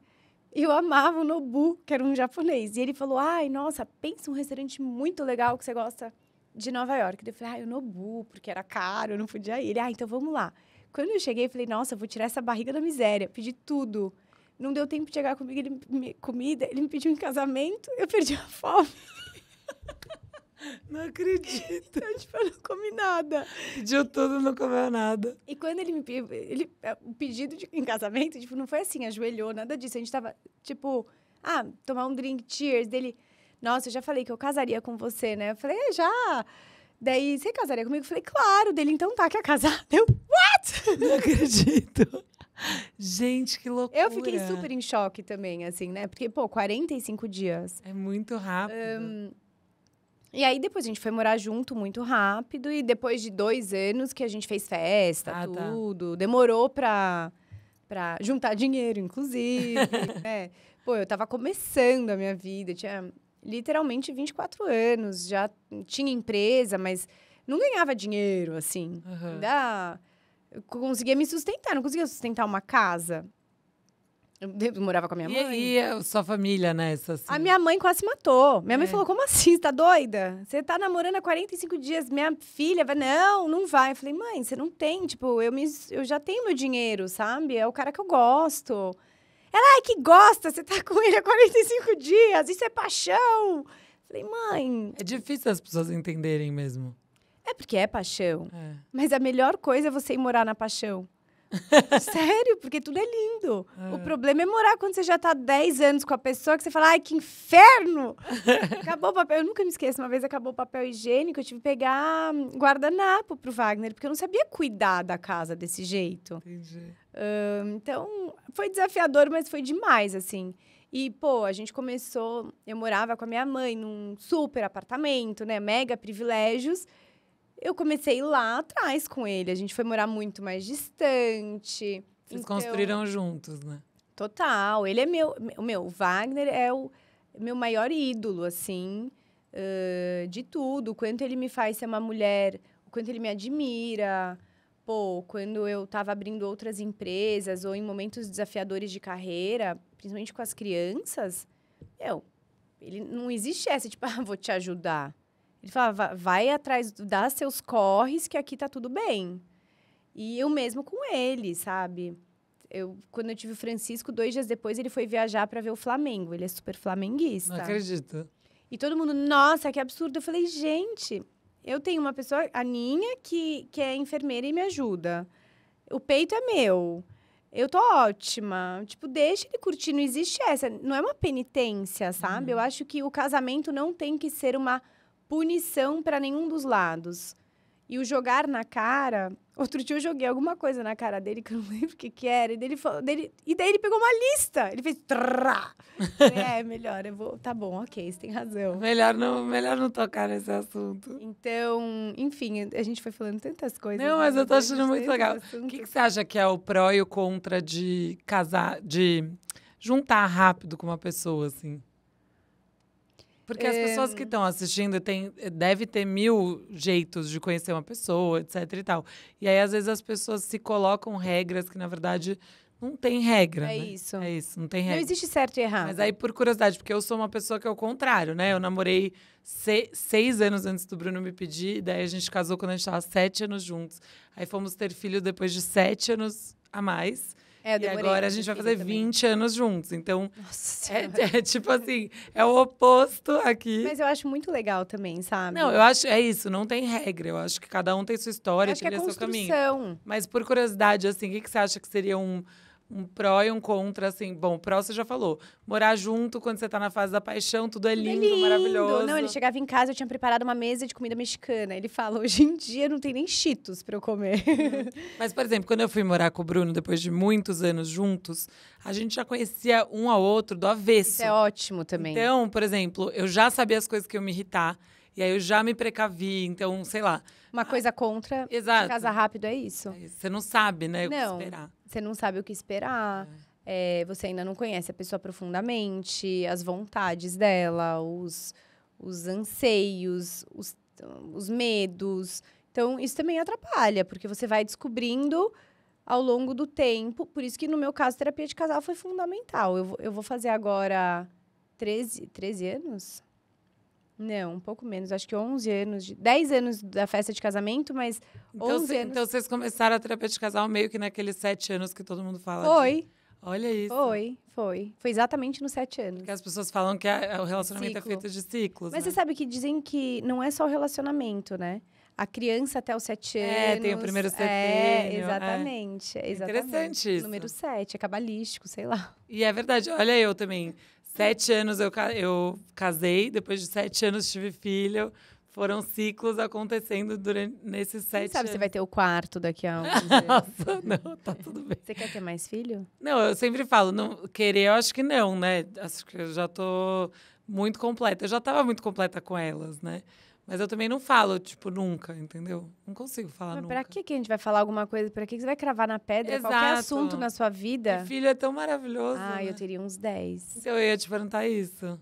eu amava o Nobu, que era um japonês. E ele falou: Ai, nossa, pensa um restaurante muito legal que você gosta de Nova York. Eu falei: Ai, o Nobu, porque era caro, eu não podia ir. Ele: Ah, então vamos lá. Quando eu cheguei, eu falei: Nossa, vou tirar essa barriga da miséria. Pedi tudo. Não deu tempo de chegar comigo, ele me, comida, ele me pediu em casamento, eu perdi a fome. Não acredito. A gente tipo, não comi nada. Pediu tudo, não comeu nada. E quando ele me pediu, ele, é, o pedido de, em casamento, tipo, não foi assim, ajoelhou, nada disso. A gente tava, tipo, ah, tomar um drink, cheers. Dele, nossa, eu já falei que eu casaria com você, né? Eu falei, é, já. Daí, você casaria comigo? Eu falei, claro. Dele, então tá, quer casar? Eu, what? Não acredito. Gente, que loucura. Eu fiquei super em choque também, assim, né? Porque, pô, 45 dias. É muito rápido. Um, e aí depois a gente foi morar junto muito rápido. E depois de dois anos que a gente fez festa, ah, tá. tudo. Tá. Demorou pra, pra juntar dinheiro, inclusive. né? Pô, eu tava começando a minha vida. Tinha literalmente 24 anos. Já tinha empresa, mas não ganhava dinheiro, assim. Uhum. Ainda eu conseguia me sustentar, não conseguia sustentar uma casa. Eu morava com a minha mãe. E, sua família, né? Essa, assim. A minha mãe quase matou. Minha mãe é. falou: como assim? Você tá doida? Você tá namorando há 45 dias. Minha filha vai, não, não vai. Eu falei, mãe, você não tem. Tipo, eu, me, eu já tenho meu dinheiro, sabe? É o cara que eu gosto. Ela, ai, que gosta, você tá com ele há 45 dias, isso é paixão. Falei, mãe. É difícil as pessoas entenderem mesmo. É porque é paixão. É. Mas a melhor coisa é você ir morar na paixão. Sério, porque tudo é lindo. É. O problema é morar quando você já está 10 anos com a pessoa que você fala, ai, que inferno! acabou o papel. Eu nunca me esqueço, uma vez acabou o papel higiênico, eu tive que pegar hum, guardanapo pro Wagner, porque eu não sabia cuidar da casa desse jeito. Entendi. Um, então, foi desafiador, mas foi demais, assim. E, pô, a gente começou. Eu morava com a minha mãe num super apartamento, né? Mega privilégios eu comecei lá atrás com ele. A gente foi morar muito mais distante. Vocês então... construíram juntos, né? Total. Ele é meu. O meu, Wagner é o meu maior ídolo, assim, uh, de tudo. O quanto ele me faz ser uma mulher, o quanto ele me admira. Pô, quando eu estava abrindo outras empresas ou em momentos desafiadores de carreira, principalmente com as crianças, eu. Ele não existe essa, tipo, ah, vou te ajudar. Ele falava, vai atrás, dá seus corres, que aqui tá tudo bem. E eu mesmo com ele, sabe? Eu, quando eu tive o Francisco, dois dias depois ele foi viajar para ver o Flamengo. Ele é super flamenguista. Não acredito. E todo mundo, nossa, que absurdo. Eu falei, gente, eu tenho uma pessoa, a Ninha, que, que é enfermeira e me ajuda. O peito é meu. Eu tô ótima. Tipo, deixa ele curtir. Não existe essa. Não é uma penitência, sabe? Uhum. Eu acho que o casamento não tem que ser uma punição para nenhum dos lados. E o jogar na cara. Outro dia eu joguei alguma coisa na cara dele que eu não lembro o que, que era. E, dele, falou, e daí ele pegou uma lista. Ele fez. é, melhor, eu vou. Tá bom, ok, você tem razão. Melhor não, melhor não tocar nesse assunto. Então, enfim, a gente foi falando tantas coisas. Não, mas né, eu tô achando muito legal. O que, que você acha que é o pró e o contra de casar, de juntar rápido com uma pessoa, assim? Porque as pessoas que estão assistindo tem, eh, deve ter mil jeitos de conhecer uma pessoa, etc e tal. E aí, às vezes, as pessoas se colocam regras que, na verdade, não tem regra. É né? isso. É isso, não tem regra. Não existe certo e errado. Mas aí, por curiosidade, porque eu sou uma pessoa que é o contrário, né? Eu namorei se seis anos antes do Bruno me pedir, daí a gente casou quando a gente estava sete anos juntos. Aí fomos ter filho depois de sete anos a mais. É, eu demorei, e agora a gente vai fazer também. 20 anos juntos. Então, Nossa é, é, tipo assim, é o oposto aqui. Mas eu acho muito legal também, sabe? Não, eu acho, é isso, não tem regra. Eu acho que cada um tem sua história, tem é seu caminho. é seu caminho. Mas por curiosidade, assim, o que, que você acha que seria um um pró e um contra, assim. Bom, o pró você já falou. Morar junto quando você tá na fase da paixão, tudo é, é lindo, é lindo. maravilhoso. Não, ele chegava em casa, eu tinha preparado uma mesa de comida mexicana. Ele fala: hoje em dia não tem nem cheetos pra eu comer. Mas, por exemplo, quando eu fui morar com o Bruno, depois de muitos anos juntos, a gente já conhecia um ao outro do avesso. Isso é ótimo também. Então, por exemplo, eu já sabia as coisas que eu me irritar. E aí eu já me precavi. Então, sei lá, uma ah, coisa contra. Exato. Casa rápido é isso. É isso. Você não sabe, né? O que esperar. Você não sabe o que esperar. É. É, você ainda não conhece a pessoa profundamente, as vontades dela, os, os anseios, os, os medos. Então, isso também atrapalha, porque você vai descobrindo ao longo do tempo. Por isso que, no meu caso, terapia de casal foi fundamental. Eu, eu vou fazer agora 13, 13 anos? Não, um pouco menos. Acho que 11 anos, de, 10 anos da festa de casamento, mas então, 11 cê, anos. Então vocês começaram a terapia de casal meio que naqueles 7 anos que todo mundo fala. Foi. De... Olha isso. Foi, foi. Foi exatamente nos 7 anos. Porque as pessoas falam que a, é, o relacionamento é Ciclo. é feito de ciclos. Mas né? você sabe que dizem que não é só o relacionamento, né? a criança até os sete anos. É, tem o primeiro é, setênio. É, exatamente. É. exatamente. Interessante isso. Número sete, é cabalístico, sei lá. E é verdade. Olha eu também. Sete anos eu, eu casei, depois de sete anos tive filho. Foram ciclos acontecendo durante nesses sete Você sabe você vai ter o quarto daqui a Nossa, não, tá tudo bem. Você quer ter mais filho? Não, eu sempre falo, não, querer eu acho que não, né? Acho que eu já tô muito completa. Eu já tava muito completa com elas, né? Mas eu também não falo, tipo, nunca, entendeu? Não consigo falar Mas nunca. Pra que, que a gente vai falar alguma coisa? Pra que, que você vai cravar na pedra Exato. qualquer assunto na sua vida? Meu filho é tão maravilhoso. Ah, né? eu teria uns 10. Então eu ia te perguntar isso.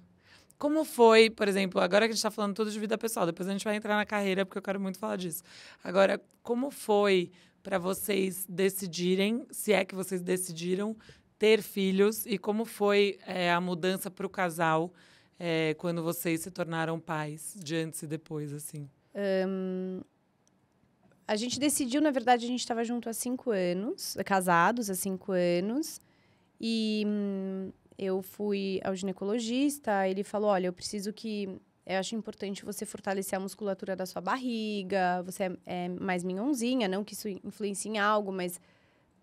Como foi, por exemplo, agora que a gente tá falando tudo de vida pessoal, depois a gente vai entrar na carreira, porque eu quero muito falar disso. Agora, como foi para vocês decidirem, se é que vocês decidiram, ter filhos e como foi é, a mudança para o casal? é, quando vocês se tornaram pais, de antes e depois, assim? Um, a gente decidiu, na verdade, a gente estava junto há cinco anos, casados há cinco anos, e hum, eu fui ao ginecologista, ele falou, olha, eu preciso que... Eu acho importante você fortalecer a musculatura da sua barriga, você é, é mais minhãozinha, não que isso influencie em algo, mas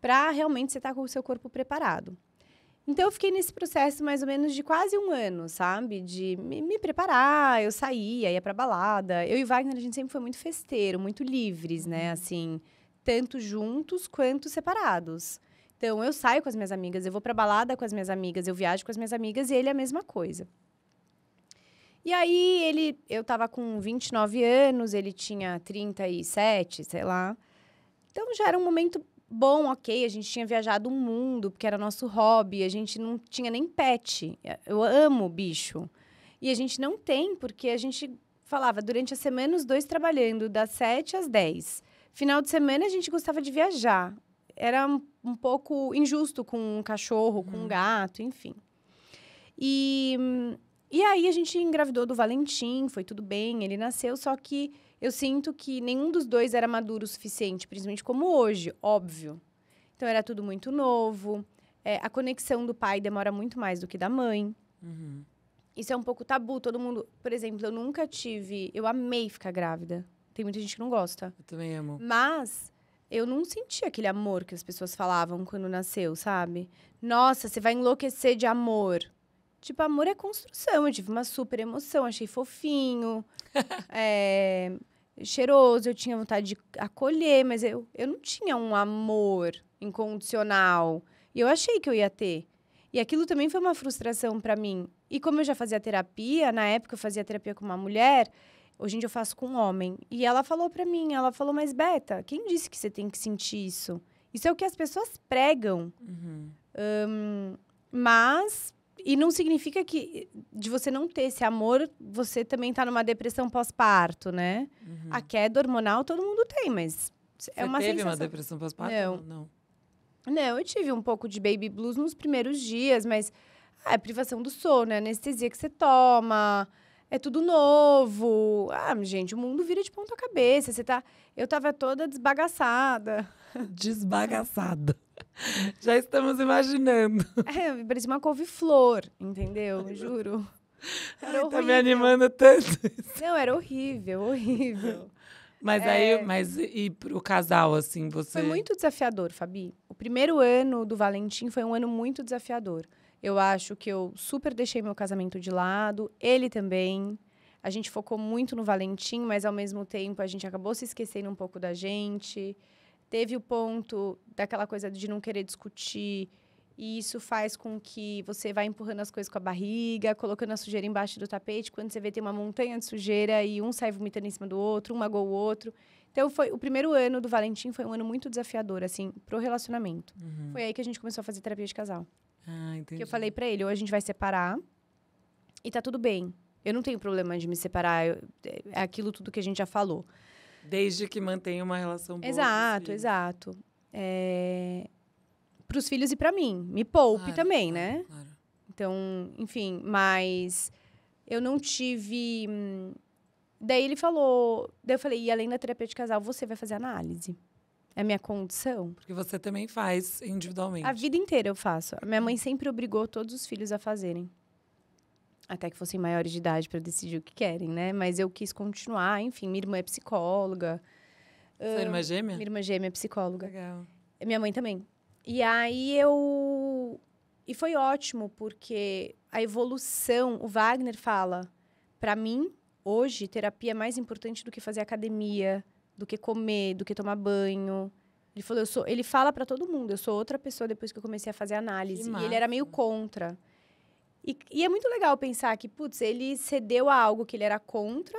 para realmente você estar tá com o seu corpo preparado. Então, eu fiquei nesse processo mais ou menos de quase um ano, sabe? De me, me preparar, eu saía, ia pra balada. Eu e Wagner, a gente sempre foi muito festeiro, muito livres, né? Uhum. Assim, tanto juntos quanto separados. Então, eu saio com as minhas amigas, eu vou pra balada com as minhas amigas, eu viajo com as minhas amigas e ele é a mesma coisa. E aí, ele... Eu tava com 29 anos, ele tinha 37, sei lá. Então, já era um momento bom, ok, a gente tinha viajado o mundo, porque era nosso hobby, a gente não tinha nem pet. Eu amo bicho. E a gente não tem, porque a gente falava durante a semana os dois trabalhando, das 7 às 10. Final de semana a gente gostava de viajar. Era um, um pouco injusto com um cachorro, com um uhum. gato, enfim. E, e aí a gente engravidou do Valentim, foi tudo bem, ele nasceu, só que eu sinto que nenhum dos dois era maduro o suficiente, principalmente como hoje, óbvio. Então era tudo muito novo. É, a conexão do pai demora muito mais do que da mãe. Uhum. Isso é um pouco tabu. Todo mundo. Por exemplo, eu nunca tive. Eu amei ficar grávida. Tem muita gente que não gosta. Eu também amo. Mas eu não senti aquele amor que as pessoas falavam quando nasceu, sabe? Nossa, você vai enlouquecer de amor. Tipo, amor é construção. Eu tive uma super emoção, achei fofinho. é, cheiroso, eu tinha vontade de acolher, mas eu, eu não tinha um amor incondicional. E eu achei que eu ia ter. E aquilo também foi uma frustração para mim. E como eu já fazia terapia, na época eu fazia terapia com uma mulher, hoje em dia eu faço com um homem. E ela falou para mim, ela falou, mas Beta, quem disse que você tem que sentir isso? Isso é o que as pessoas pregam. Uhum. Um, mas e não significa que de você não ter esse amor, você também tá numa depressão pós-parto, né? Uhum. A queda hormonal todo mundo tem, mas é você é uma teve sensação... uma depressão pós-parto? Não. não. Não, eu tive um pouco de baby blues nos primeiros dias, mas ah, é privação do sono, é anestesia que você toma, é tudo novo. Ah, gente, o mundo vira de ponta cabeça, você tá... Eu tava toda desbagaçada. desbagaçada. Já estamos imaginando. É, parece uma couve-flor, entendeu? Juro. Era Ai, tá me animando tanto. Não, era horrível, horrível. Mas é... aí, mas e pro casal, assim, você. Foi muito desafiador, Fabi. O primeiro ano do Valentim foi um ano muito desafiador. Eu acho que eu super deixei meu casamento de lado, ele também. A gente focou muito no Valentim, mas ao mesmo tempo a gente acabou se esquecendo um pouco da gente. Teve o ponto daquela coisa de não querer discutir. E isso faz com que você vá empurrando as coisas com a barriga, colocando a sujeira embaixo do tapete. Quando você vê, tem uma montanha de sujeira e um sai vomitando em cima do outro, um magoa o outro. Então, foi o primeiro ano do Valentim foi um ano muito desafiador, assim, pro relacionamento. Uhum. Foi aí que a gente começou a fazer terapia de casal. Ah, entendi. Que eu falei para ele, ou a gente vai separar e tá tudo bem. Eu não tenho problema de me separar, eu, é, é aquilo tudo que a gente já falou. Desde que mantenha uma relação boa. Exato, exato. É... Para os filhos e para mim. Me poupe claro, também, claro, né? Claro. Então, enfim, mas eu não tive. Hum, daí ele falou. Daí eu falei: e além da terapia de casal, você vai fazer análise. É minha condição. Porque você também faz individualmente. A vida inteira eu faço. A minha mãe uhum. sempre obrigou todos os filhos a fazerem até que fossem maiores de idade para decidir o que querem, né? Mas eu quis continuar, enfim, minha irmã é psicóloga. Sua uh, irmã é gêmea? Minha irmã é gêmea é psicóloga. Legal. Minha mãe também. E aí eu. E foi ótimo, porque a evolução, o Wagner fala, para mim, hoje, terapia é mais importante do que fazer academia, do que comer, do que tomar banho. Ele falou, eu sou, ele fala para todo mundo, eu sou outra pessoa depois que eu comecei a fazer análise. E ele era meio contra. E, e é muito legal pensar que, putz, ele cedeu a algo que ele era contra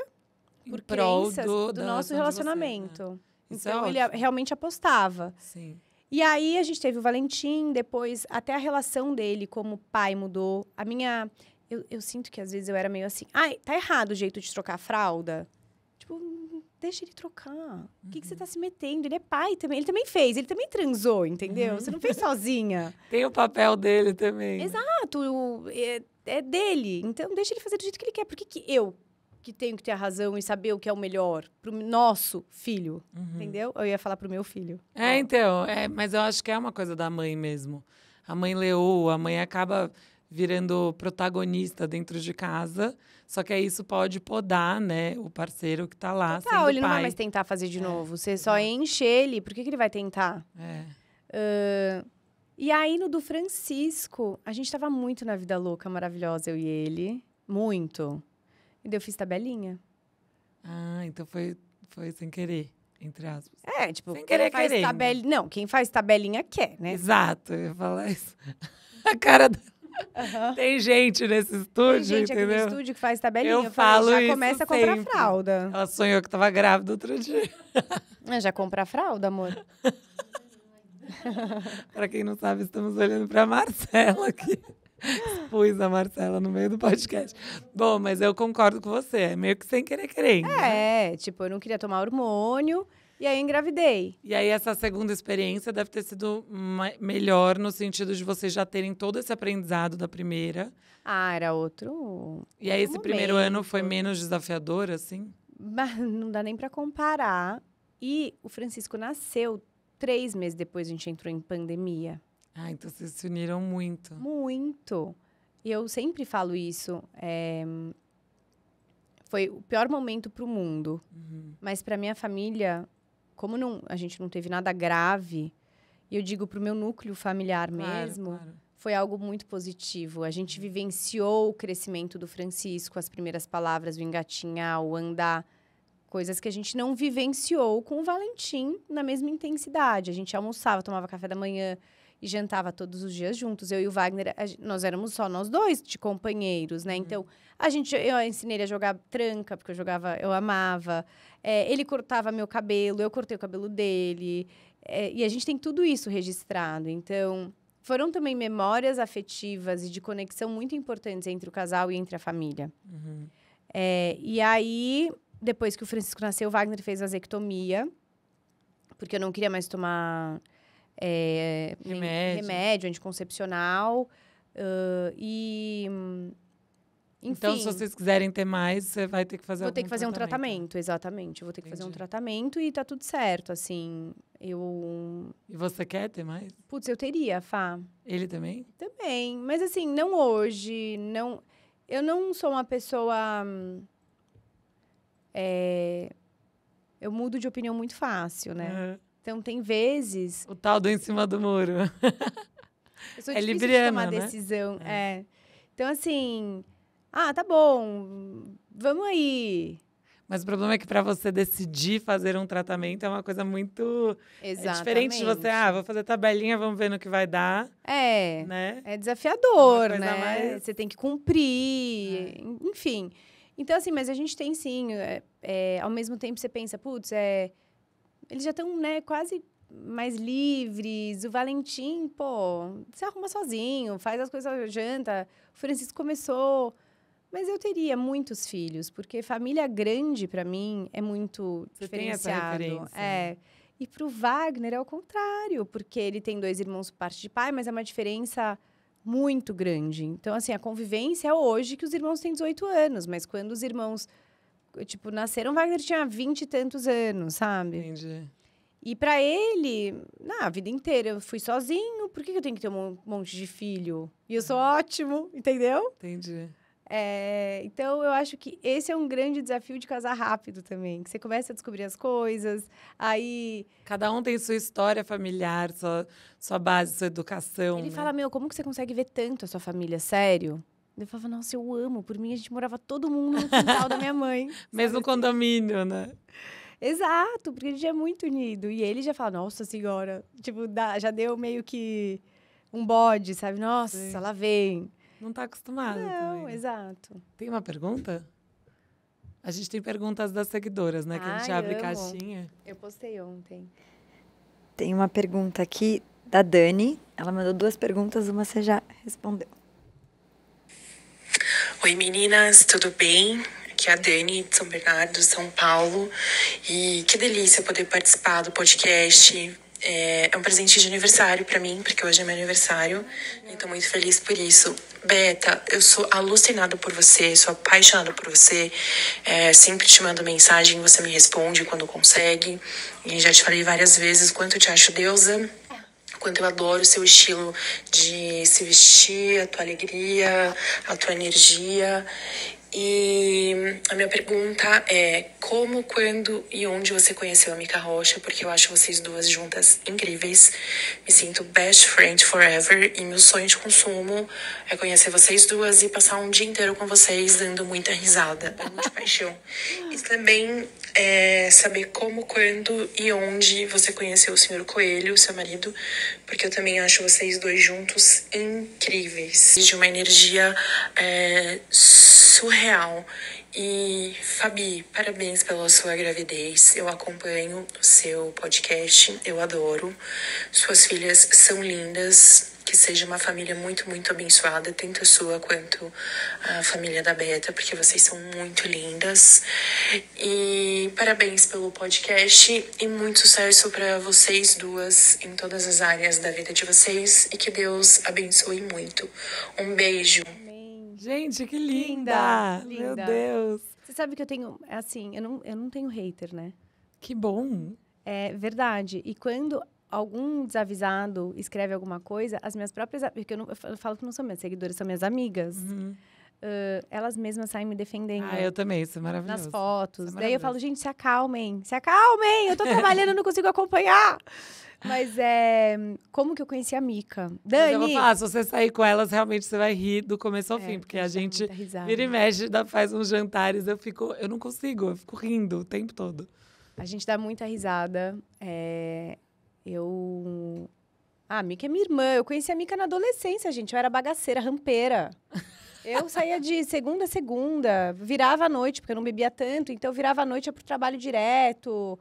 por crenças do, do nosso relacionamento. Você, né? Então, é ele realmente apostava. Sim. E aí a gente teve o Valentim, depois até a relação dele como pai mudou. A minha. Eu, eu, sinto que às vezes eu era meio assim. Ai, tá errado o jeito de trocar a fralda. Tipo, deixa ele trocar. Uhum. O que, que você uhum. tá se metendo? Ele é pai também. Ele também fez, ele também transou, entendeu? Uhum. Você não fez sozinha. Tem o papel dele também. Né? Exato. é, é, dele. Então, deixa ele fazer do jeito que ele quer. Por que, que eu, que tenho que ter a razão e saber o que é o melhor pro nosso filho? Uhum. Entendeu? Eu ia falar pro meu filho. É, então. É, mas eu acho que é uma coisa da mãe mesmo. A mãe leu a mãe acaba virando protagonista dentro de casa só que aí isso pode podar, né, o parceiro que tá lá. Tá, sendo ele pai. não vai mais tentar fazer de é. novo. Você só enche ele, por que, que ele vai tentar? É. Uh, e aí no do Francisco, a gente tava muito na vida louca, maravilhosa, eu e ele. Muito. E daí eu fiz tabelinha. Ah, então foi, foi sem querer, entre aspas. É, tipo, sem querer, quem faz né? tabelinha. Não, quem faz tabelinha quer, né? Exato, eu ia falar isso. a cara dela. Uhum. Tem gente nesse estúdio, entendeu? Tem gente aqui no estúdio que faz tabelinha. Eu, eu falo já começa a comprar fralda. Ela sonhou que tava grávida outro dia. É, já comprar fralda, amor. para quem não sabe, estamos olhando para Marcela aqui. Expus a Marcela no meio do podcast. Bom, mas eu concordo com você. É meio que sem querer, querendo. Né? É, né? tipo, eu não queria tomar hormônio. E aí engravidei. E aí essa segunda experiência deve ter sido melhor no sentido de vocês já terem todo esse aprendizado da primeira. Ah, era outro. E aí esse momento. primeiro ano foi menos desafiador assim? Mas não dá nem para comparar. E o Francisco nasceu três meses depois a gente entrou em pandemia. Ah, então vocês se uniram muito. Muito. E eu sempre falo isso. É foi o pior momento para o mundo. Uhum. Mas para minha família como não, a gente não teve nada grave, e eu digo para o meu núcleo familiar claro, mesmo, claro. foi algo muito positivo. A gente uhum. vivenciou o crescimento do Francisco, as primeiras palavras, o engatinhar, o andar, coisas que a gente não vivenciou com o Valentim na mesma intensidade. A gente almoçava, tomava café da manhã, e jantava todos os dias juntos. Eu e o Wagner, nós éramos só nós dois de companheiros, né? Uhum. Então, a gente, eu ensinei ele a jogar tranca, porque eu jogava, eu amava. É, ele cortava meu cabelo, eu cortei o cabelo dele. É, e a gente tem tudo isso registrado. Então, foram também memórias afetivas e de conexão muito importantes entre o casal e entre a família. Uhum. É, e aí, depois que o Francisco nasceu, o Wagner fez vasectomia, porque eu não queria mais tomar é, remédio. remédio. anticoncepcional. Uh, e. Enfim, hum, então, se vocês quiserem ter mais, você vai ter que fazer Vou ter que fazer tratamento. um tratamento, exatamente. Eu vou ter que Entendi. fazer um tratamento e tá tudo certo, assim. Eu. E você quer ter mais? Putz, eu teria, Fá. Ele também? Também. Mas assim, não hoje. não... Eu não sou uma pessoa. Hum, é... Eu mudo de opinião muito fácil, né? Uhum. Então, tem vezes. O tal do em cima do muro. é libriana, de tomar né? decisão. É. é. Então, assim. Ah, tá bom. Vamos aí. Mas o problema é que para você decidir fazer um tratamento é uma coisa muito Exatamente. É diferente de você, ah, vou fazer tabelinha, vamos ver no que vai dar. É. Né? É desafiador, é né? Mais... Você tem que cumprir, é. enfim. Então, assim, mas a gente tem sim. É, é, ao mesmo tempo você pensa, putz, é eles já estão, né, quase mais livres. O Valentim, pô, se arruma sozinho, faz as coisas, janta. O Francisco começou. Mas eu teria muitos filhos, porque família grande para mim é muito Você diferenciado. Tem essa é. E pro Wagner é o contrário, porque ele tem dois irmãos por parte de pai, mas é uma diferença muito grande. Então, assim, a convivência é hoje que os irmãos têm 18 anos, mas quando os irmãos tipo, nasceram, Wagner tinha vinte e tantos anos, sabe? Entendi. E para ele, na vida inteira, eu fui sozinho, por que eu tenho que ter um monte de filho? E eu sou hum. ótimo, entendeu? Entendi. É, então, eu acho que esse é um grande desafio de casar rápido também. Que você começa a descobrir as coisas, aí... Cada um tem sua história familiar, sua, sua base, sua educação. Ele né? fala, meu, como que você consegue ver tanto a sua família? Sério? Eu falava, nossa, eu amo. Por mim, a gente morava todo mundo no quintal da minha mãe. Mesmo assim? condomínio, né? Exato, porque a gente é muito unido. E ele já fala, nossa senhora. Tipo, dá, já deu meio que um bode, sabe? Nossa, Sim. lá vem. Não está acostumado. Não, também. Né? exato. Tem uma pergunta? A gente tem perguntas das seguidoras, né? Que Ai, a gente abre amo. caixinha. Eu postei ontem. Tem uma pergunta aqui da Dani. Ela mandou duas perguntas, uma você já respondeu. Oi meninas, tudo bem? Aqui é a Dani de São Bernardo, São Paulo. E que delícia poder participar do podcast. É, é um presente de aniversário para mim, porque hoje é meu aniversário. E tô muito feliz por isso. Beta, eu sou alucinada por você, sou apaixonada por você. É, sempre te mando mensagem, você me responde quando consegue. E já te falei várias vezes quanto eu te acho deusa quanto eu adoro o seu estilo de se vestir, a tua alegria, a tua energia. E a minha pergunta é: como, quando e onde você conheceu a Mica Rocha? Porque eu acho vocês duas juntas incríveis. Me sinto best friend forever. E meu sonho de consumo é conhecer vocês duas e passar um dia inteiro com vocês, dando muita risada. Amo de paixão. E também é, saber como, quando e onde você conheceu o senhor Coelho, seu marido, porque eu também acho vocês dois juntos incríveis. De uma energia é, surreal real. E Fabi, parabéns pela sua gravidez. Eu acompanho o seu podcast, eu adoro. Suas filhas são lindas. Que seja uma família muito, muito abençoada, tanto a sua quanto a família da Beta, porque vocês são muito lindas. E parabéns pelo podcast e muito sucesso para vocês duas em todas as áreas da vida de vocês e que Deus abençoe muito. Um beijo. Gente, que linda! linda. Meu linda. Deus! Você sabe que eu tenho, é assim, eu não, eu não tenho hater, né? Que bom! É verdade. E quando algum desavisado escreve alguma coisa, as minhas próprias. Porque eu, não, eu falo que não são minhas seguidoras, são minhas amigas. Uhum. Uh, elas mesmas saem me defendendo. Ah, eu também, isso é maravilhoso. Nas fotos. É maravilhoso. Daí eu falo, gente, se acalmem, se acalmem, eu tô trabalhando, não consigo acompanhar. Mas é. Como que eu conheci a Mica? Dani! Mas eu vou falar, se você sair com elas, realmente você vai rir do começo ao é, fim, porque a gente vira e né? mexe, dá, faz uns jantares, eu fico. Eu não consigo, eu fico rindo o tempo todo. A gente dá muita risada. É, eu. Ah, a Mica é minha irmã. Eu conheci a Mica na adolescência, gente. Eu era bagaceira, rampeira. Eu saía de segunda a segunda, virava à noite, porque eu não bebia tanto, então virava à noite, para pro trabalho direto.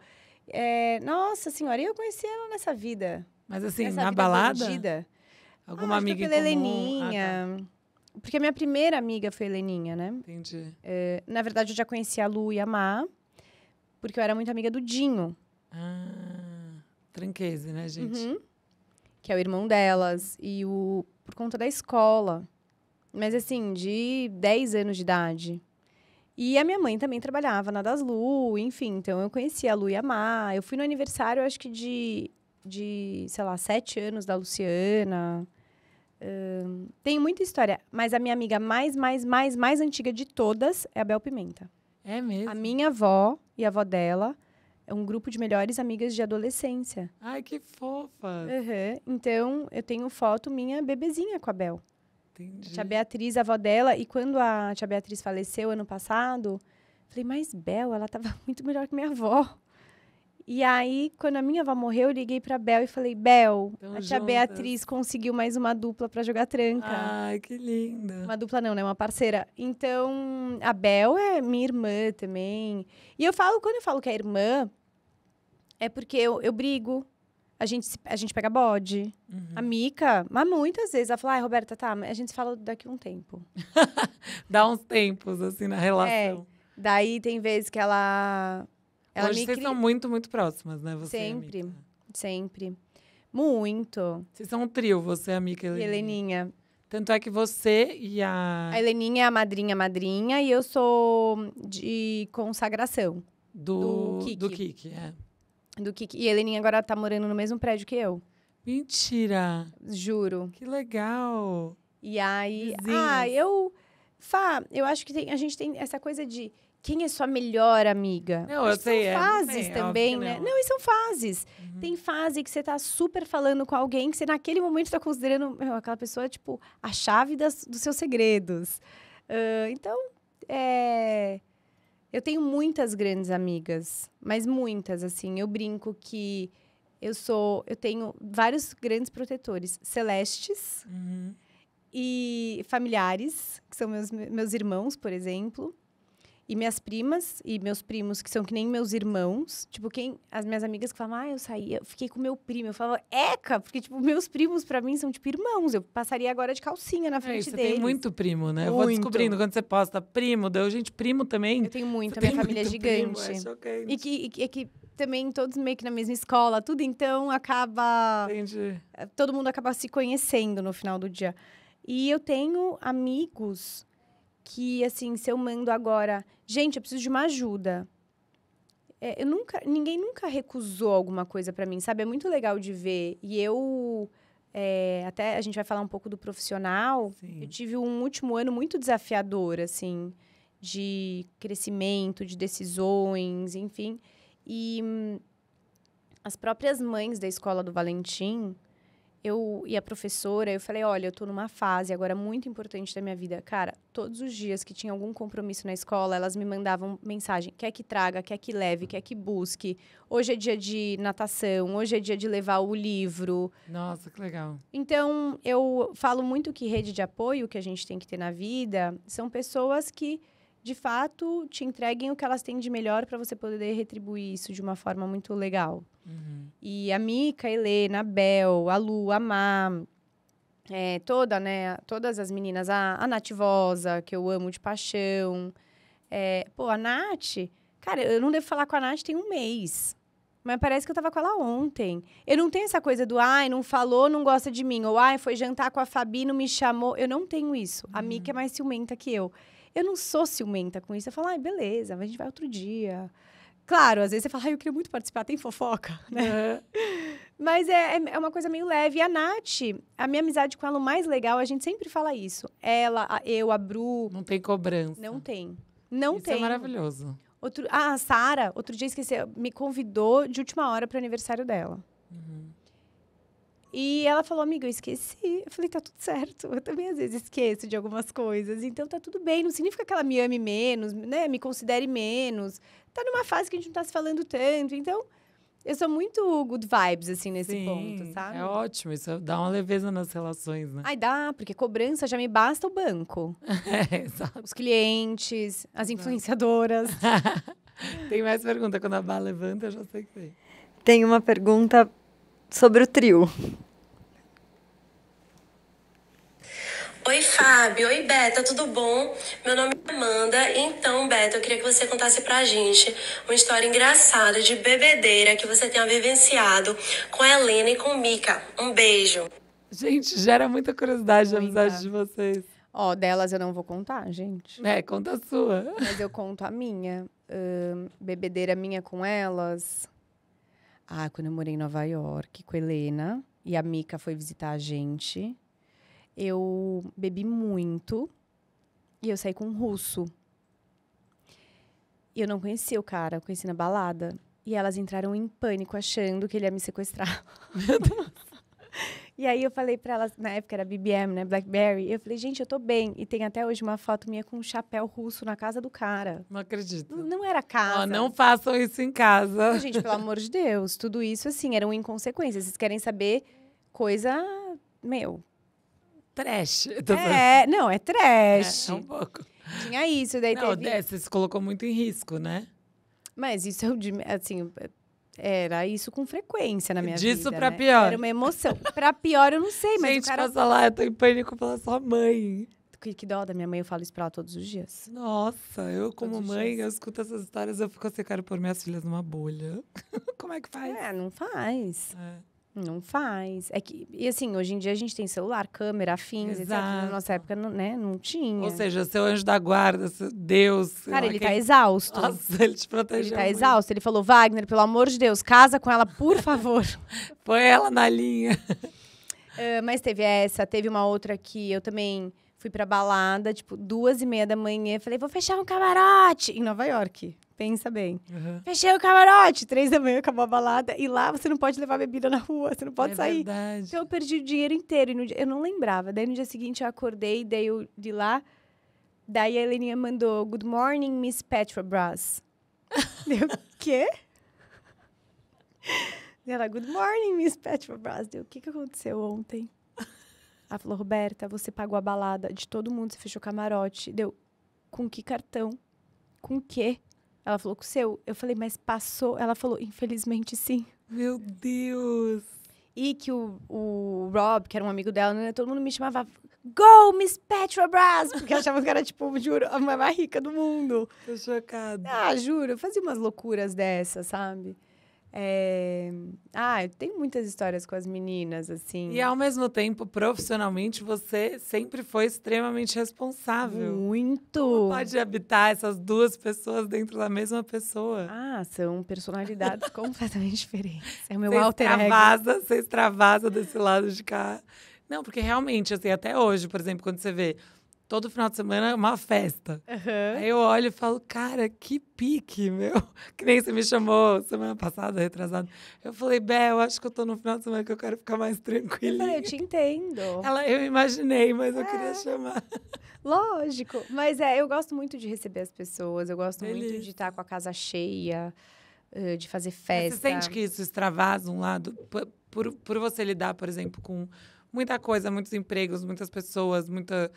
É, nossa senhora, eu conheci ela nessa vida. Mas assim, nessa na balada? Bandida. Alguma ah, amiga pela Heleninha. Ah, tá. Porque a minha primeira amiga foi a Heleninha, né? Entendi. É, na verdade, eu já conhecia a Lu e a Má, porque eu era muito amiga do Dinho. Ah, tranqueze, né, gente? Uhum. Que é o irmão delas. E o por conta da escola. Mas assim, de 10 anos de idade. E a minha mãe também trabalhava na Das Lu, enfim, então eu conhecia a Lu e a Má. Eu fui no aniversário, acho que de, de sei lá, sete anos da Luciana. tem muita história, mas a minha amiga mais, mais, mais, mais antiga de todas é a Bel Pimenta. É mesmo? A minha avó e a avó dela é um grupo de melhores amigas de adolescência. Ai, que fofa! Uhum. Então, eu tenho foto minha bebezinha com a Bel. Entendi. A tia Beatriz, a avó dela. E quando a tia Beatriz faleceu ano passado, falei, mas Bel, ela tava muito melhor que minha avó. E aí, quando a minha avó morreu, eu liguei pra Bel e falei, Bel, a tia juntas. Beatriz conseguiu mais uma dupla para jogar tranca. Ai, que linda. Uma dupla não, né? Uma parceira. Então, a Bel é minha irmã também. E eu falo, quando eu falo que é irmã, é porque eu, eu brigo, a gente, a gente pega bode. Uhum. A Mica, mas muitas vezes ela fala, ai, Roberta, tá, a gente fala daqui um tempo. Dá uns tempos, assim, na relação. É, daí tem vezes que ela. ela Hoje vocês cri... são muito, muito próximas, né? Você sempre, sempre. Muito. Vocês são um trio, você, a Mica e a Heleninha. Heleninha. Tanto é que você e a. A Heleninha é a madrinha, madrinha, e eu sou de consagração. Do, do Kiki. Do Kiki é do que. E a Heleninha agora tá morando no mesmo prédio que eu. Mentira! Juro. Que legal! E aí. Ah, eu. Fá, eu acho que tem, a gente tem essa coisa de quem é sua melhor amiga? Não, eu sei, são é, fases é, sei, também, né? Não. não, e são fases. Uhum. Tem fase que você tá super falando com alguém que você, naquele momento, tá considerando meu, aquela pessoa, tipo, a chave das, dos seus segredos. Uh, então, é. Eu tenho muitas grandes amigas, mas muitas, assim. Eu brinco que eu sou. Eu tenho vários grandes protetores celestes uhum. e familiares, que são meus, meus irmãos, por exemplo. E minhas primas e meus primos, que são que nem meus irmãos, tipo, quem. As minhas amigas que falam, ah, eu saí, eu fiquei com meu primo. Eu falava, eca, porque, tipo, meus primos para mim são, tipo, irmãos. Eu passaria agora de calcinha na é, frente é, você deles. Você tem muito primo, né? Muito. Eu vou descobrindo quando você posta primo, deu gente, primo também. Eu tenho muito, minha família é muito é gigante. Primo, é e que, e, e que também todos meio que na mesma escola, tudo então acaba. Entendi. Todo mundo acaba se conhecendo no final do dia. E eu tenho amigos que, assim, se eu mando agora, gente, eu preciso de uma ajuda. É, eu nunca, ninguém nunca recusou alguma coisa para mim, sabe? É muito legal de ver. E eu, é, até a gente vai falar um pouco do profissional. Sim. Eu tive um último ano muito desafiador, assim, de crescimento, de decisões, enfim. E hum, as próprias mães da escola do Valentim eu e a professora, eu falei, olha, eu tô numa fase agora muito importante da minha vida. Cara, todos os dias que tinha algum compromisso na escola, elas me mandavam mensagem, quer que traga, quer que leve, quer que busque. Hoje é dia de natação, hoje é dia de levar o livro. Nossa, que legal. Então, eu falo muito que rede de apoio que a gente tem que ter na vida são pessoas que de fato, te entreguem o que elas têm de melhor para você poder retribuir isso de uma forma muito legal. Uhum. E a Mica, a Helena, a Bel, a Lu, a Má, é, toda, né, todas as meninas, a, a Nativosa, que eu amo de paixão. É, pô, a Nath, cara, eu não devo falar com a Nath tem um mês. Mas parece que eu tava com ela ontem. Eu não tenho essa coisa do, ai, não falou, não gosta de mim. Ou, ai, foi jantar com a Fabi, não me chamou. Eu não tenho isso. Uhum. A Mica é mais ciumenta que eu. Eu não sou ciumenta com isso. Eu falo, ai, beleza, mas a gente vai outro dia. Claro, às vezes você fala, ai, eu queria muito participar, tem fofoca, né? Uhum. Mas é, é, é uma coisa meio leve. E a Nath, a minha amizade com ela, o mais legal, a gente sempre fala isso. Ela, a, eu, a Bru. Não tem cobrança. Não tem. Não isso é tem. é maravilhoso. Outro, ah, a Sara, outro dia esqueci, me convidou de última hora para o aniversário dela. Uhum. E ela falou, amiga, eu esqueci. Eu falei, tá tudo certo. Eu também às vezes esqueço de algumas coisas. Então tá tudo bem. Não significa que ela me ame menos, né? Me considere menos. Tá numa fase que a gente não tá se falando tanto. Então, eu sou muito good vibes, assim, nesse Sim, ponto, sabe? É ótimo, isso dá uma leveza nas relações, né? Ai, dá, porque cobrança já me basta o banco. é, exato. Os clientes, as influenciadoras. tem mais pergunta? Quando a Bá levanta, eu já sei que tem. Tem uma pergunta sobre o trio. Oi, Fábio. Oi, Beta. Tudo bom? Meu nome é Amanda. Então, Beta, eu queria que você contasse pra gente uma história engraçada de bebedeira que você tenha vivenciado com a Helena e com Mica. Um beijo. Gente, gera muita curiosidade a amizade de vocês. Ó, delas eu não vou contar, gente. É, conta a sua. Mas eu conto a minha. bebedeira minha com elas. Ah, quando eu morei em Nova York com Helena. E a Mica foi visitar a gente eu bebi muito e eu saí com um russo. E eu não conhecia o cara, eu conheci na balada. E elas entraram em pânico, achando que ele ia me sequestrar. Meu Deus. E aí eu falei para elas, na época era BBM, né, Blackberry, eu falei, gente, eu tô bem. E tem até hoje uma foto minha com um chapéu russo na casa do cara. Não acredito. Não, não era casa. Oh, não façam isso em casa. gente, pelo amor de Deus, tudo isso, assim, eram inconsequências. Vocês querem saber coisa, meu, trash. É, não, é, é trash. É, é um pouco. Tinha isso, daí não, teve... Você se colocou muito em risco, né? Mas isso é assim, era isso com frequência na minha Disso vida. Disso pra né? pior. Era uma emoção. pra pior eu não sei, mas Gente, o cara... passa lá, eu tô em pânico pela é sua mãe. Que, que dó da minha mãe, eu falo isso pra ela todos os dias. Nossa, eu como todos mãe, eu escuto essas histórias, eu fico assim, cara, pôr minhas filhas numa bolha. Como é que faz? É, não faz. É. Não faz. É que, e assim, hoje em dia a gente tem celular, câmera, afins, etc. Na nossa época, não, né, não tinha. Ou seja, seu anjo da guarda, seu Deus. Cara, ele quem... tá exausto. Nossa, ele te protegeu. Ele tá muito. exausto. Ele falou, Wagner, pelo amor de Deus, casa com ela, por favor. Põe ela na linha. Uh, mas teve essa, teve uma outra que eu também fui pra balada, tipo, duas e meia da manhã. Falei, vou fechar um camarote em Nova York. Pensa bem. Uhum. Fechei o camarote, três da manhã acabou a balada. E lá você não pode levar bebida na rua, você não pode é sair. Verdade. Então eu perdi o dinheiro inteiro. E no dia, eu não lembrava. Daí no dia seguinte eu acordei, dei eu de lá. Daí a Heleninha mandou: Good morning, Miss Petrobras. Deu o quê? Ela, good morning, Miss Petrobras. Deu, o que, que aconteceu ontem? Ela falou, Roberta, você pagou a balada de todo mundo, você fechou camarote. Deu, com que cartão? Com que? Ela falou, com o seu? Eu falei, mas passou? Ela falou, infelizmente sim. Meu Deus! E que o, o Rob, que era um amigo dela, né, todo mundo me chamava Go, Miss Petrobras! Porque eu achava que era, tipo, juro, a mais rica do mundo. Tô chocada. Ah, juro, eu fazia umas loucuras dessas, sabe? É... Ah, eu tenho muitas histórias com as meninas, assim. E ao mesmo tempo, profissionalmente, você sempre foi extremamente responsável. Muito! Como pode habitar essas duas pessoas dentro da mesma pessoa. Ah, são personalidades completamente diferentes. É o meu cê alter extravasa, ego. Você extravasa desse lado de cá. Não, porque realmente, assim, até hoje, por exemplo, quando você vê todo final de semana é uma festa. Uhum. Aí eu olho e falo, cara, que pique, meu. Que nem você me chamou semana passada, retrasada. Eu falei, Bé, eu acho que eu tô no final de semana que eu quero ficar mais tranquila. Eu, eu te entendo. Ela, eu imaginei, mas é. eu queria é. chamar. Lógico. Mas é, eu gosto muito de receber as pessoas, eu gosto Delícia. muito de estar com a casa cheia, eh, de fazer festa. você sente que isso extravasa um lado? Por, por, por você lidar, por exemplo, com muita coisa, muitos empregos, muitas pessoas, muita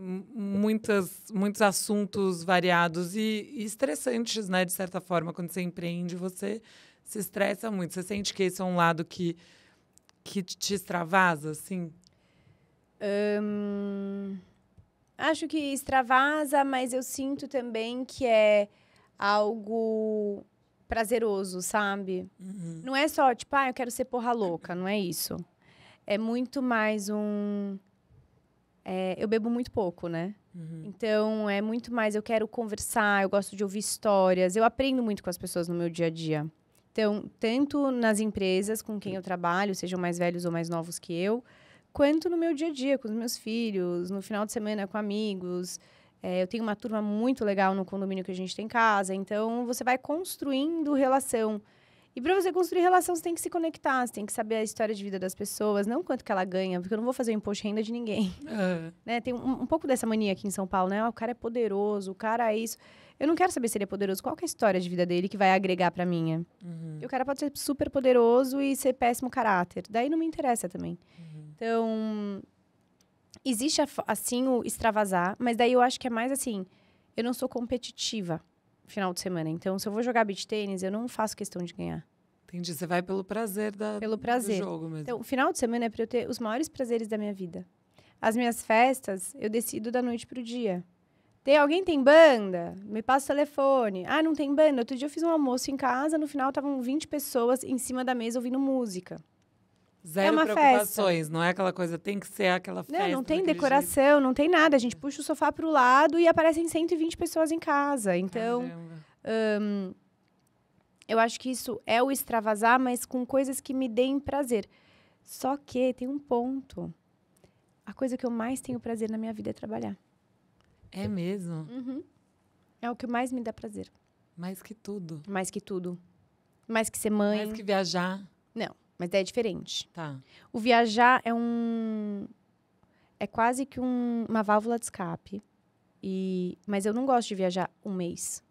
muitas, muitos assuntos variados e, e, estressantes, né? De certa forma, quando você empreende, você se estressa muito. Você sente que esse é um lado que, que te extravasa, assim? Hum, acho que extravasa, mas eu sinto também que é algo prazeroso, sabe? Uhum. Não é só, tipo, ah, eu quero ser porra louca, não é isso. É muito mais um é, eu bebo muito pouco, né? Uhum. Então, é muito mais. Eu quero conversar, eu gosto de ouvir histórias. Eu aprendo muito com as pessoas no meu dia a dia. Então, tanto nas empresas com quem eu trabalho, sejam mais velhos ou mais novos que eu, quanto no meu dia a dia, com os meus filhos, no final de semana com amigos. É, eu tenho uma turma muito legal no condomínio que a gente tem em casa. Então, você vai construindo relação. E para você construir relação, você tem que se conectar, você tem que saber a história de vida das pessoas, não quanto que ela ganha, porque eu não vou fazer o imposto de renda de ninguém. É. Né? Tem um, um, pouco dessa mania aqui em São Paulo, né? Ah, o cara é poderoso, o cara é isso. Eu não quero saber se ele é poderoso, qual é a história de vida dele que vai agregar para minha. Uhum. E o cara pode ser super poderoso e ser péssimo caráter. Daí não me interessa também. Uhum. Então, existe assim o extravasar, mas daí eu acho que é mais assim, eu não sou competitiva final de semana. Então, se eu vou jogar beach tênis, eu não faço questão de ganhar. Entendi. Você vai pelo prazer da pelo prazer. do jogo mesmo. Então, o final de semana é para eu ter os maiores prazeres da minha vida. As minhas festas, eu decido da noite pro dia. Tem, alguém tem banda? Me passa o telefone. Ah, não tem banda? Outro dia eu fiz um almoço em casa, no final estavam 20 pessoas em cima da mesa ouvindo música. Zero é uma preocupações, festa. não é aquela coisa, tem que ser aquela festa. Não, não tem decoração, jeito. não tem nada. A gente puxa o sofá para o lado e aparecem 120 pessoas em casa. Então, hum, eu acho que isso é o extravasar, mas com coisas que me deem prazer. Só que tem um ponto. A coisa que eu mais tenho prazer na minha vida é trabalhar. É mesmo? Uhum. É o que mais me dá prazer. Mais que tudo. Mais que tudo. Mais que ser mãe. Mais que viajar. Não. Mas é diferente. Tá. O viajar é um. É quase que um, uma válvula de escape. E, mas eu não gosto de viajar um mês.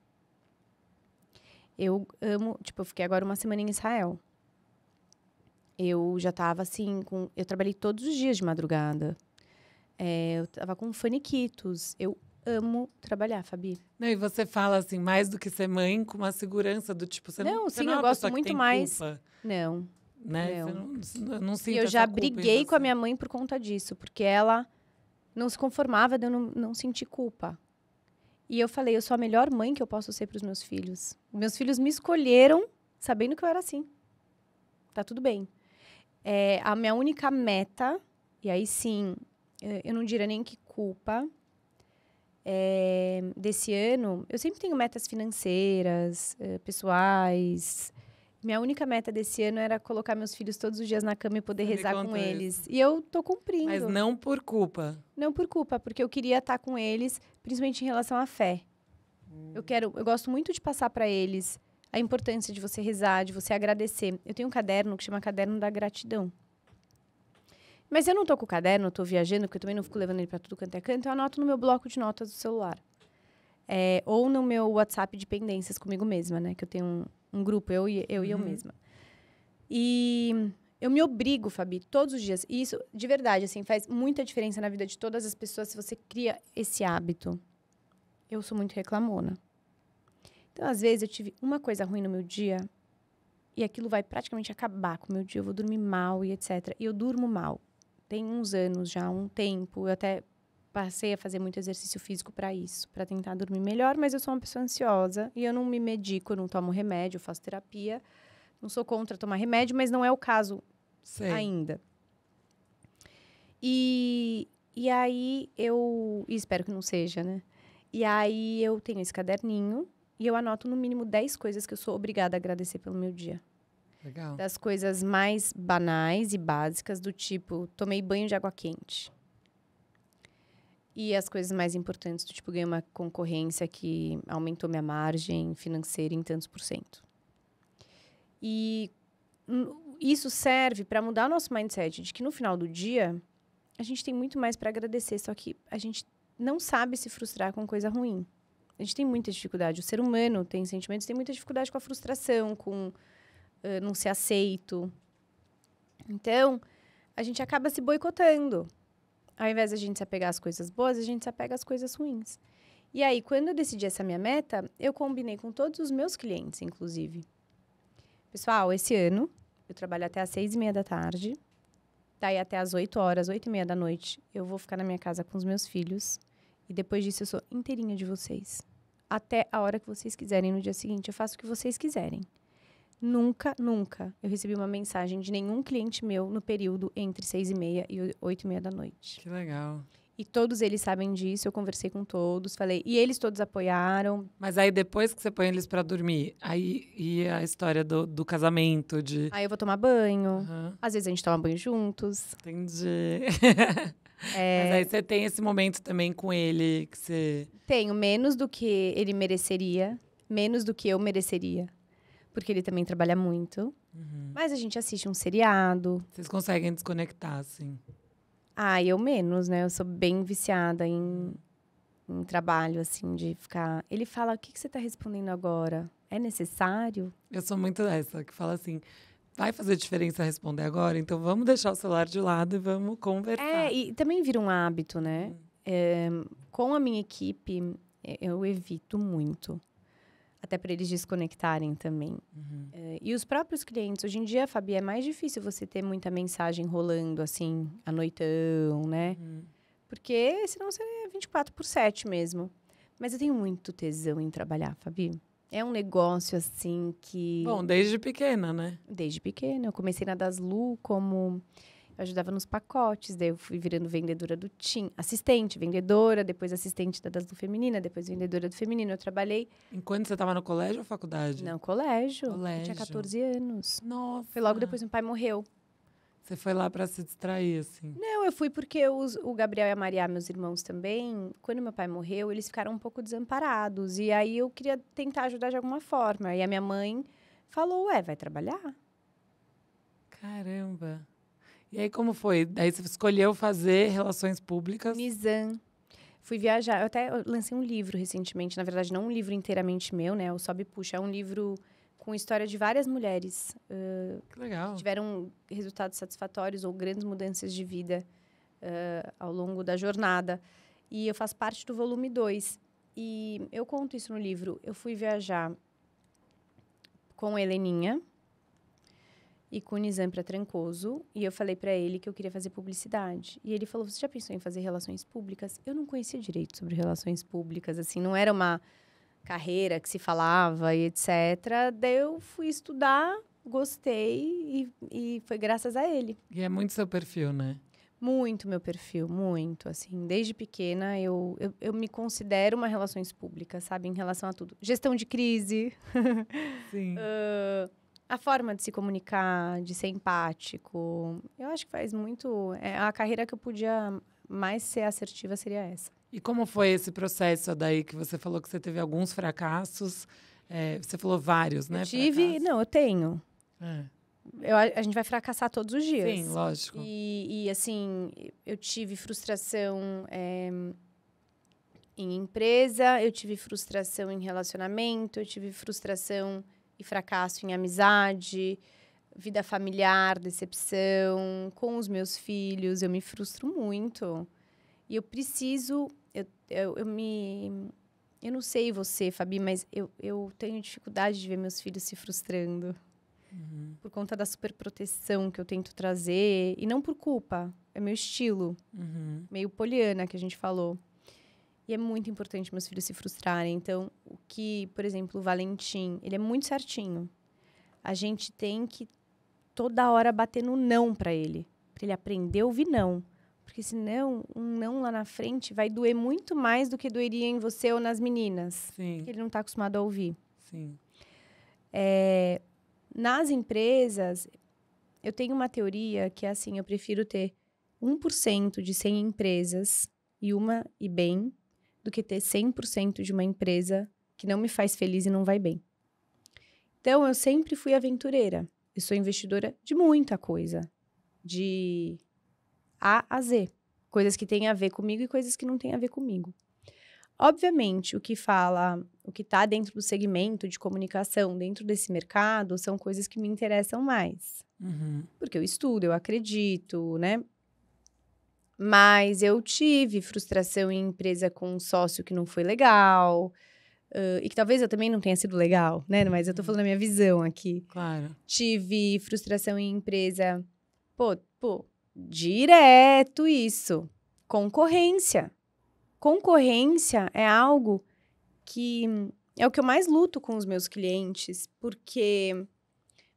Eu amo. Tipo, eu fiquei agora uma semana em Israel. Eu já tava assim. Com, eu trabalhei todos os dias de madrugada. É, eu tava com faniquitos. Eu amo trabalhar, Fabi. Não, e você fala assim, mais do que ser mãe, com uma segurança do tipo, você não Não, sim, não é eu gosto muito mais. Culpa. Não, né? Você não, não e eu já briguei com a minha mãe por conta disso, porque ela não se conformava de eu não, não sentir culpa. E eu falei, eu sou a melhor mãe que eu posso ser para os meus filhos. Meus filhos me escolheram sabendo que eu era assim. Tá tudo bem. É, a minha única meta, e aí sim, eh, eu não diria nem que culpa, é, desse ano, eu sempre tenho metas financeiras, pessoais, minha única meta desse ano era colocar meus filhos todos os dias na cama e poder eu rezar com eles. Isso. E eu tô cumprindo. Mas não por culpa. Não por culpa, porque eu queria estar tá com eles, principalmente em relação à fé. Hum. Eu quero, eu gosto muito de passar para eles a importância de você rezar, de você agradecer. Eu tenho um caderno que chama Caderno da Gratidão. Mas eu não tô com o caderno, eu tô viajando, porque eu também não fico levando ele para tudo quanto é canto, eu anoto no meu bloco de notas do celular. É, ou no meu WhatsApp de pendências comigo mesma, né? Que eu tenho um, um grupo, eu e eu, uhum. e eu uhum. mesma. E eu me obrigo, Fabi, todos os dias. E isso, de verdade, assim, faz muita diferença na vida de todas as pessoas se você cria esse hábito. Eu sou muito reclamona. Então, às vezes, eu tive uma coisa ruim no meu dia e aquilo vai praticamente acabar com o meu dia. Eu vou dormir mal e etc. E eu durmo mal. Tem uns anos já, um tempo. Eu até passei a fazer muito exercício físico para isso, para tentar dormir melhor, mas eu sou uma pessoa ansiosa e eu não me medico, não tomo remédio, faço terapia. Não sou contra tomar remédio, mas não é o caso ainda. E, e aí eu. E espero que não seja, né? E aí eu tenho esse caderninho e eu anoto no mínimo 10 coisas que eu sou obrigada a agradecer pelo meu dia. Legal. Das coisas mais banais e básicas, do tipo, tomei banho de água quente. E as coisas mais importantes, do tipo, ganhei uma concorrência que aumentou minha margem financeira em tantos por cento. E isso serve para mudar o nosso mindset de que no final do dia a gente tem muito mais para agradecer, só que a gente não sabe se frustrar com coisa ruim. A gente tem muita dificuldade. O ser humano tem sentimentos, tem muita dificuldade com a frustração, com uh, não ser aceito. Então, a gente acaba se boicotando. Ao invés de a gente se apegar às coisas boas, a gente se apega às coisas ruins. E aí, quando eu decidi essa minha meta, eu combinei com todos os meus clientes, inclusive. Pessoal, esse ano eu trabalho até às seis e meia da tarde. Daí até às oito horas, oito e meia da noite, eu vou ficar na minha casa com os meus filhos. E depois disso eu sou inteirinha de vocês. Até a hora que vocês quiserem no dia seguinte. Eu faço o que vocês quiserem. Nunca, nunca eu recebi uma mensagem de nenhum cliente meu no período entre 6 e meia e 8 e meia da noite. Que legal. E todos eles sabem disso, eu conversei com todos, falei. E eles todos apoiaram. Mas aí depois que você põe eles para dormir, aí e a história do, do, casamento, de. Aí eu vou tomar banho. Uhum. Às vezes a gente toma banho juntos. Entendi. É... Mas aí você tem esse momento também com ele que você. Tenho menos do que ele mereceria, menos do que eu mereceria porque ele também trabalha muito. Uhum. Mas a gente assiste um seriado. Vocês conseguem desconectar, assim? Ah, eu menos, né? Eu sou bem viciada em, em trabalho, assim, de ficar. Ele fala: o que, que você está respondendo agora? É necessário? Eu sou muito dessa, que fala assim: vai fazer diferença responder agora? Então vamos deixar o celular de lado e vamos conversar. É, e também vira um hábito, né? Hum. É, com a minha equipe, eh, eu evito muito até para eles desconectarem também. Uhum. Uh, e os próprios clientes, hoje em dia, Fabi, é mais difícil você ter muita mensagem rolando assim, à noitão, né? Uhum. Porque senão você é 24 por 7 mesmo. Mas eu tenho muito tesão em trabalhar, Fabi. É um negócio assim que. Bom, desde pequena, né? Desde pequena. Eu comecei na Daslu como eu ajudava nos pacotes, daí eu fui virando vendedora do Tim, assistente, vendedora, depois assistente da do Feminina, depois vendedora do Feminino. Eu trabalhei. Enquanto você estava no colégio ou faculdade? Não, colégio. colégio. Eu tinha 14 anos. Nossa. Foi logo depois meu pai morreu. Você foi lá para se distrair, assim? Não, eu fui porque os, o Gabriel e a Maria, meus irmãos também, quando meu pai morreu, eles ficaram um pouco desamparados. E aí eu queria tentar ajudar de alguma forma. E a minha mãe falou: Ué, vai trabalhar? Caramba! E aí, como foi? Daí você escolheu fazer relações públicas? Nizam. Fui viajar. Eu até lancei um livro recentemente. Na verdade, não um livro inteiramente meu, né? O Sobe e Puxa. É um livro com história de várias mulheres. Uh, que legal. Que tiveram resultados satisfatórios ou grandes mudanças de vida uh, ao longo da jornada. E eu faço parte do volume 2. E eu conto isso no livro. Eu fui viajar com a Heleninha, e com o Nizam para Trancoso, e eu falei para ele que eu queria fazer publicidade. E ele falou: "Você já pensou em fazer relações públicas?" Eu não conhecia direito sobre relações públicas, assim, não era uma carreira que se falava e etc. Daí eu fui estudar, gostei e, e foi graças a ele. E é muito seu perfil, né? Muito meu perfil, muito. Assim, desde pequena eu, eu, eu, me considero uma relações públicas, sabe? Em relação a tudo. Gestão de crise. Sim. uh, a forma de se comunicar, de ser empático. Eu acho que faz muito. É, a carreira que eu podia mais ser assertiva seria essa. E como foi esse processo daí que você falou que você teve alguns fracassos? É, você falou vários, né? Eu tive, fracassos. não, eu tenho. É. Eu, a gente vai fracassar todos os dias. Sim, lógico. E, e assim, eu tive frustração é, em empresa, eu tive frustração em relacionamento, eu tive frustração e fracasso em amizade, vida familiar, decepção, com os meus filhos, eu me frustro muito. E eu preciso, eu, eu, eu me. Eu não sei você, Fabi, mas eu, eu tenho dificuldade de ver meus filhos se frustrando. Uhum. Por conta da superproteção que eu tento trazer. E não por culpa. É meu estilo. Uhum. Meio poliana que a gente falou. E é muito importante meus filhos se frustrarem. Então, o que, por exemplo, o Valentim, ele é muito certinho. A gente tem que toda hora bater no não para ele, para ele aprender a ouvir não. Porque senão, um não lá na frente vai doer muito mais do que doeria em você ou nas meninas. Sim. Que ele não está acostumado a ouvir. Sim. É, nas empresas, eu tenho uma teoria que é assim, eu prefiro ter 1% de 100 empresas e uma e bem, do que ter 100% de uma empresa que não me faz feliz e não vai bem. Então, eu sempre fui aventureira. Eu sou investidora de muita coisa, de A a Z, coisas que têm a ver comigo e coisas que não têm a ver comigo. Obviamente, o que fala, o que está dentro do segmento de comunicação, dentro desse mercado, são coisas que me interessam mais. Uhum. Porque eu estudo, eu acredito, né? Mas eu tive frustração em empresa com um sócio que não foi legal. Uh, e que talvez eu também não tenha sido legal, né? Mas eu tô uhum. falando a minha visão aqui. Claro. Tive frustração em empresa. Pô, pô, direto isso. Concorrência. Concorrência é algo que é o que eu mais luto com os meus clientes, porque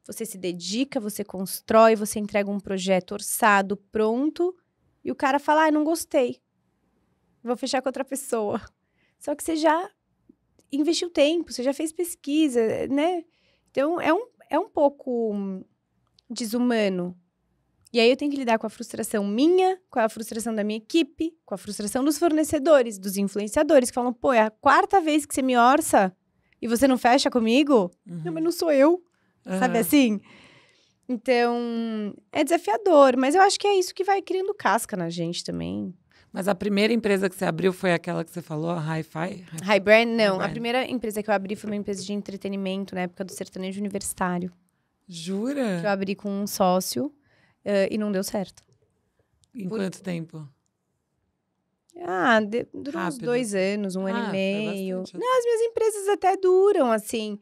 você se dedica, você constrói, você entrega um projeto orçado, pronto e o cara fala, ah, não gostei. Vou fechar com outra pessoa. Só que você já investiu tempo, você já fez pesquisa, né? Então, é um, é um pouco desumano. E aí eu tenho que lidar com a frustração minha, com a frustração da minha equipe, com a frustração dos fornecedores, dos influenciadores, que falam, pô, é a quarta vez que você me orça e você não fecha comigo? Uhum. Não, mas não sou eu. Uhum. Sabe assim? Então, é desafiador, mas eu acho que é isso que vai criando casca na gente também. Mas a primeira empresa que você abriu foi aquela que você falou, a Hi-Fi? Hi Brand, não. Hi A primeira empresa que eu abri foi uma empresa de entretenimento na época do sertanejo universitário. Jura? Que eu abri com um sócio uh, e não deu certo. Em Por... quanto tempo? Ah, de, durou Rápido. uns dois anos, um ah, ano e ah, meio. Não, as minhas empresas até duram, assim.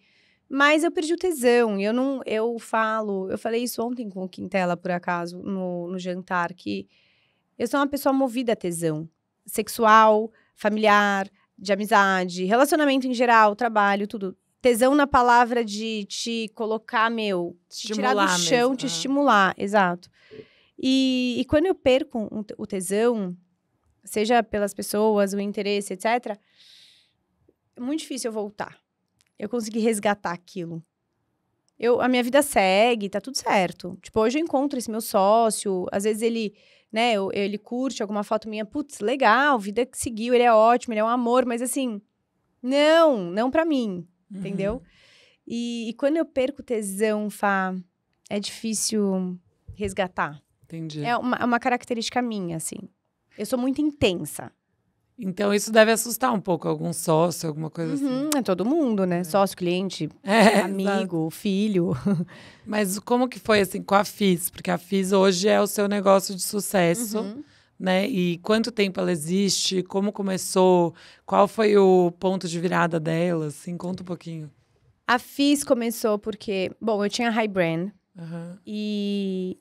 Mas eu perdi o tesão. Eu não, eu falo, eu falei isso ontem com o Quintela, por acaso, no, no jantar, que eu sou uma pessoa movida a tesão. Sexual, familiar, de amizade, relacionamento em geral, trabalho, tudo. Tesão na palavra de te colocar, meu, te estimular tirar do chão, mesmo. te é. estimular, exato. E, e, quando eu perco o tesão, seja pelas pessoas, o interesse, etc., é muito difícil eu voltar eu consegui resgatar aquilo. Eu, a minha vida segue, tá tudo certo. Tipo, hoje eu encontro esse meu sócio, às vezes ele, né, eu, ele curte alguma foto minha, putz, legal, vida que seguiu, ele é ótimo, ele é um amor, mas assim, não, não para mim, uhum. entendeu? E, e, quando eu perco tesão, Fá, é difícil resgatar. Entendi. É uma, é uma característica minha, assim. Eu sou muito intensa. Então isso deve assustar um pouco algum sócio, alguma coisa assim. uhum, assim. É todo mundo, né? É. Sócio, cliente, é, amigo, exato. filho. Mas como que foi assim com a FIS? Porque a FIS hoje é o seu negócio de sucesso, uhum. né? E quanto tempo ela existe? Como começou? Qual foi o ponto de virada dela? Assim, conta um pouquinho. A FIS começou porque, bom, eu tinha high brand. Uhum. E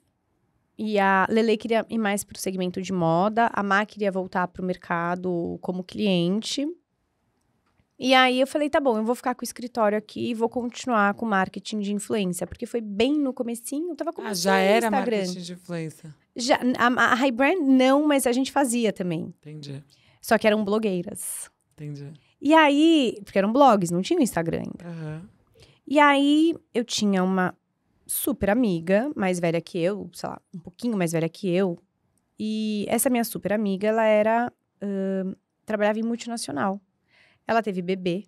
e a Lele queria ir mais pro segmento de moda, a Má queria voltar pro mercado como cliente. E aí eu falei, tá bom, eu vou ficar com o escritório aqui e vou continuar com marketing de influência, porque foi bem no comecinho, eu tava começando ah, já era Instagram. marketing de influência. Já, a, a High Brand não, mas a gente fazia também. Entendi. Só que eram blogueiras. Entendi. E aí, porque eram blogs, não tinha Instagram ainda. Uhum. E aí eu tinha uma super amiga, mais velha que eu, sei lá, um pouquinho mais velha que eu. E essa minha super amiga, ela era. Uh, trabalhava em multinacional. Ela teve bebê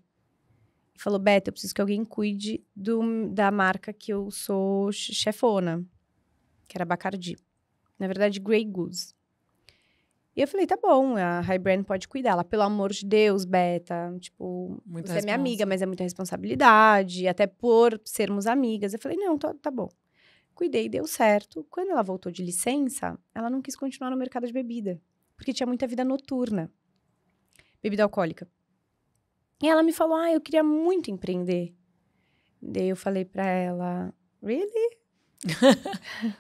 e falou: Beto, eu preciso que alguém cuide do, da marca que eu sou chefona, que era Bacardi. Na verdade, Grey Goose. E eu falei, tá bom, a high brand pode cuidar. Ela, pelo amor de Deus, Beta, tipo, muita você é minha amiga, mas é muita responsabilidade, até por sermos amigas. Eu falei, não, tá, tá bom. Cuidei, deu certo. Quando ela voltou de licença, ela não quis continuar no mercado de bebida, porque tinha muita vida noturna, bebida alcoólica. E ela me falou, ah, eu queria muito empreender. Daí eu falei pra ela, really?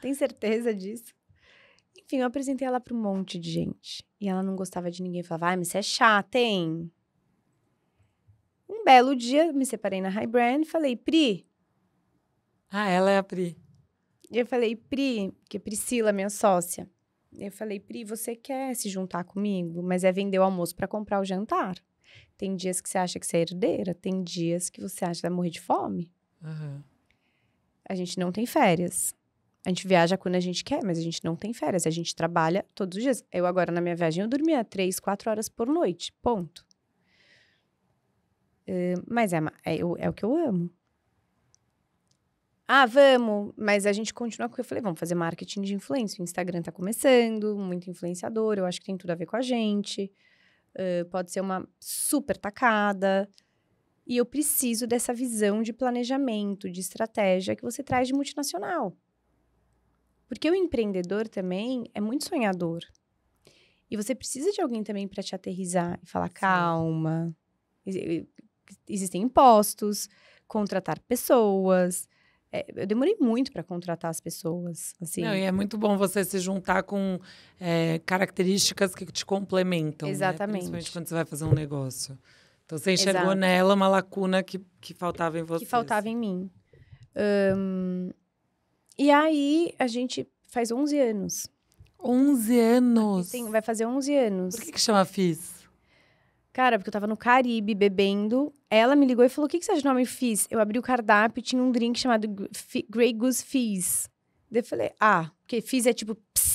Tem certeza disso? Enfim, eu apresentei ela para um monte de gente. E ela não gostava de ninguém. Falava, ai, mas você é chata, hein? Um belo dia, me separei na High Brand. Falei, Pri. Ah, ela é a Pri. E eu falei, Pri, que é Priscila, minha sócia. Eu falei, Pri, você quer se juntar comigo, mas é vender o almoço para comprar o jantar. Tem dias que você acha que você é herdeira, tem dias que você acha que vai morrer de fome. Uhum. A gente não tem férias. A gente viaja quando a gente quer, mas a gente não tem férias. A gente trabalha todos os dias. Eu agora, na minha viagem, eu dormia três, quatro horas por noite. Ponto. Uh, mas é, é, é, o que eu amo. Ah, vamos! Mas a gente continua com o que eu falei, vamos fazer marketing de influência. O Instagram tá começando, muito influenciador, eu acho que tem tudo a ver com a gente. Uh, pode ser uma super tacada. E eu preciso dessa visão de planejamento, de estratégia que você traz de multinacional. Porque o empreendedor também é muito sonhador. E você precisa de alguém também para te aterrizar e falar: Sim. calma, existem impostos, contratar pessoas. É, eu demorei muito para contratar as pessoas. Assim. Não, e é muito bom você se juntar com é, características que te complementam. Né? Exatamente. Né? Principalmente quando você vai fazer um negócio. Então você enxergou Exato. nela uma lacuna que, que faltava em você. Que faltava em mim. Um, e aí a gente faz 11 anos. 11 anos? Tem, vai fazer 11 anos. Por que, que chama fizz Cara, porque eu tava no Caribe bebendo. Ela me ligou e falou: O que, que você acha de nome fizz Eu abri o cardápio e tinha um drink chamado Grey Goose Fizz. Daí eu falei: Ah, porque Fizz é tipo. Pss,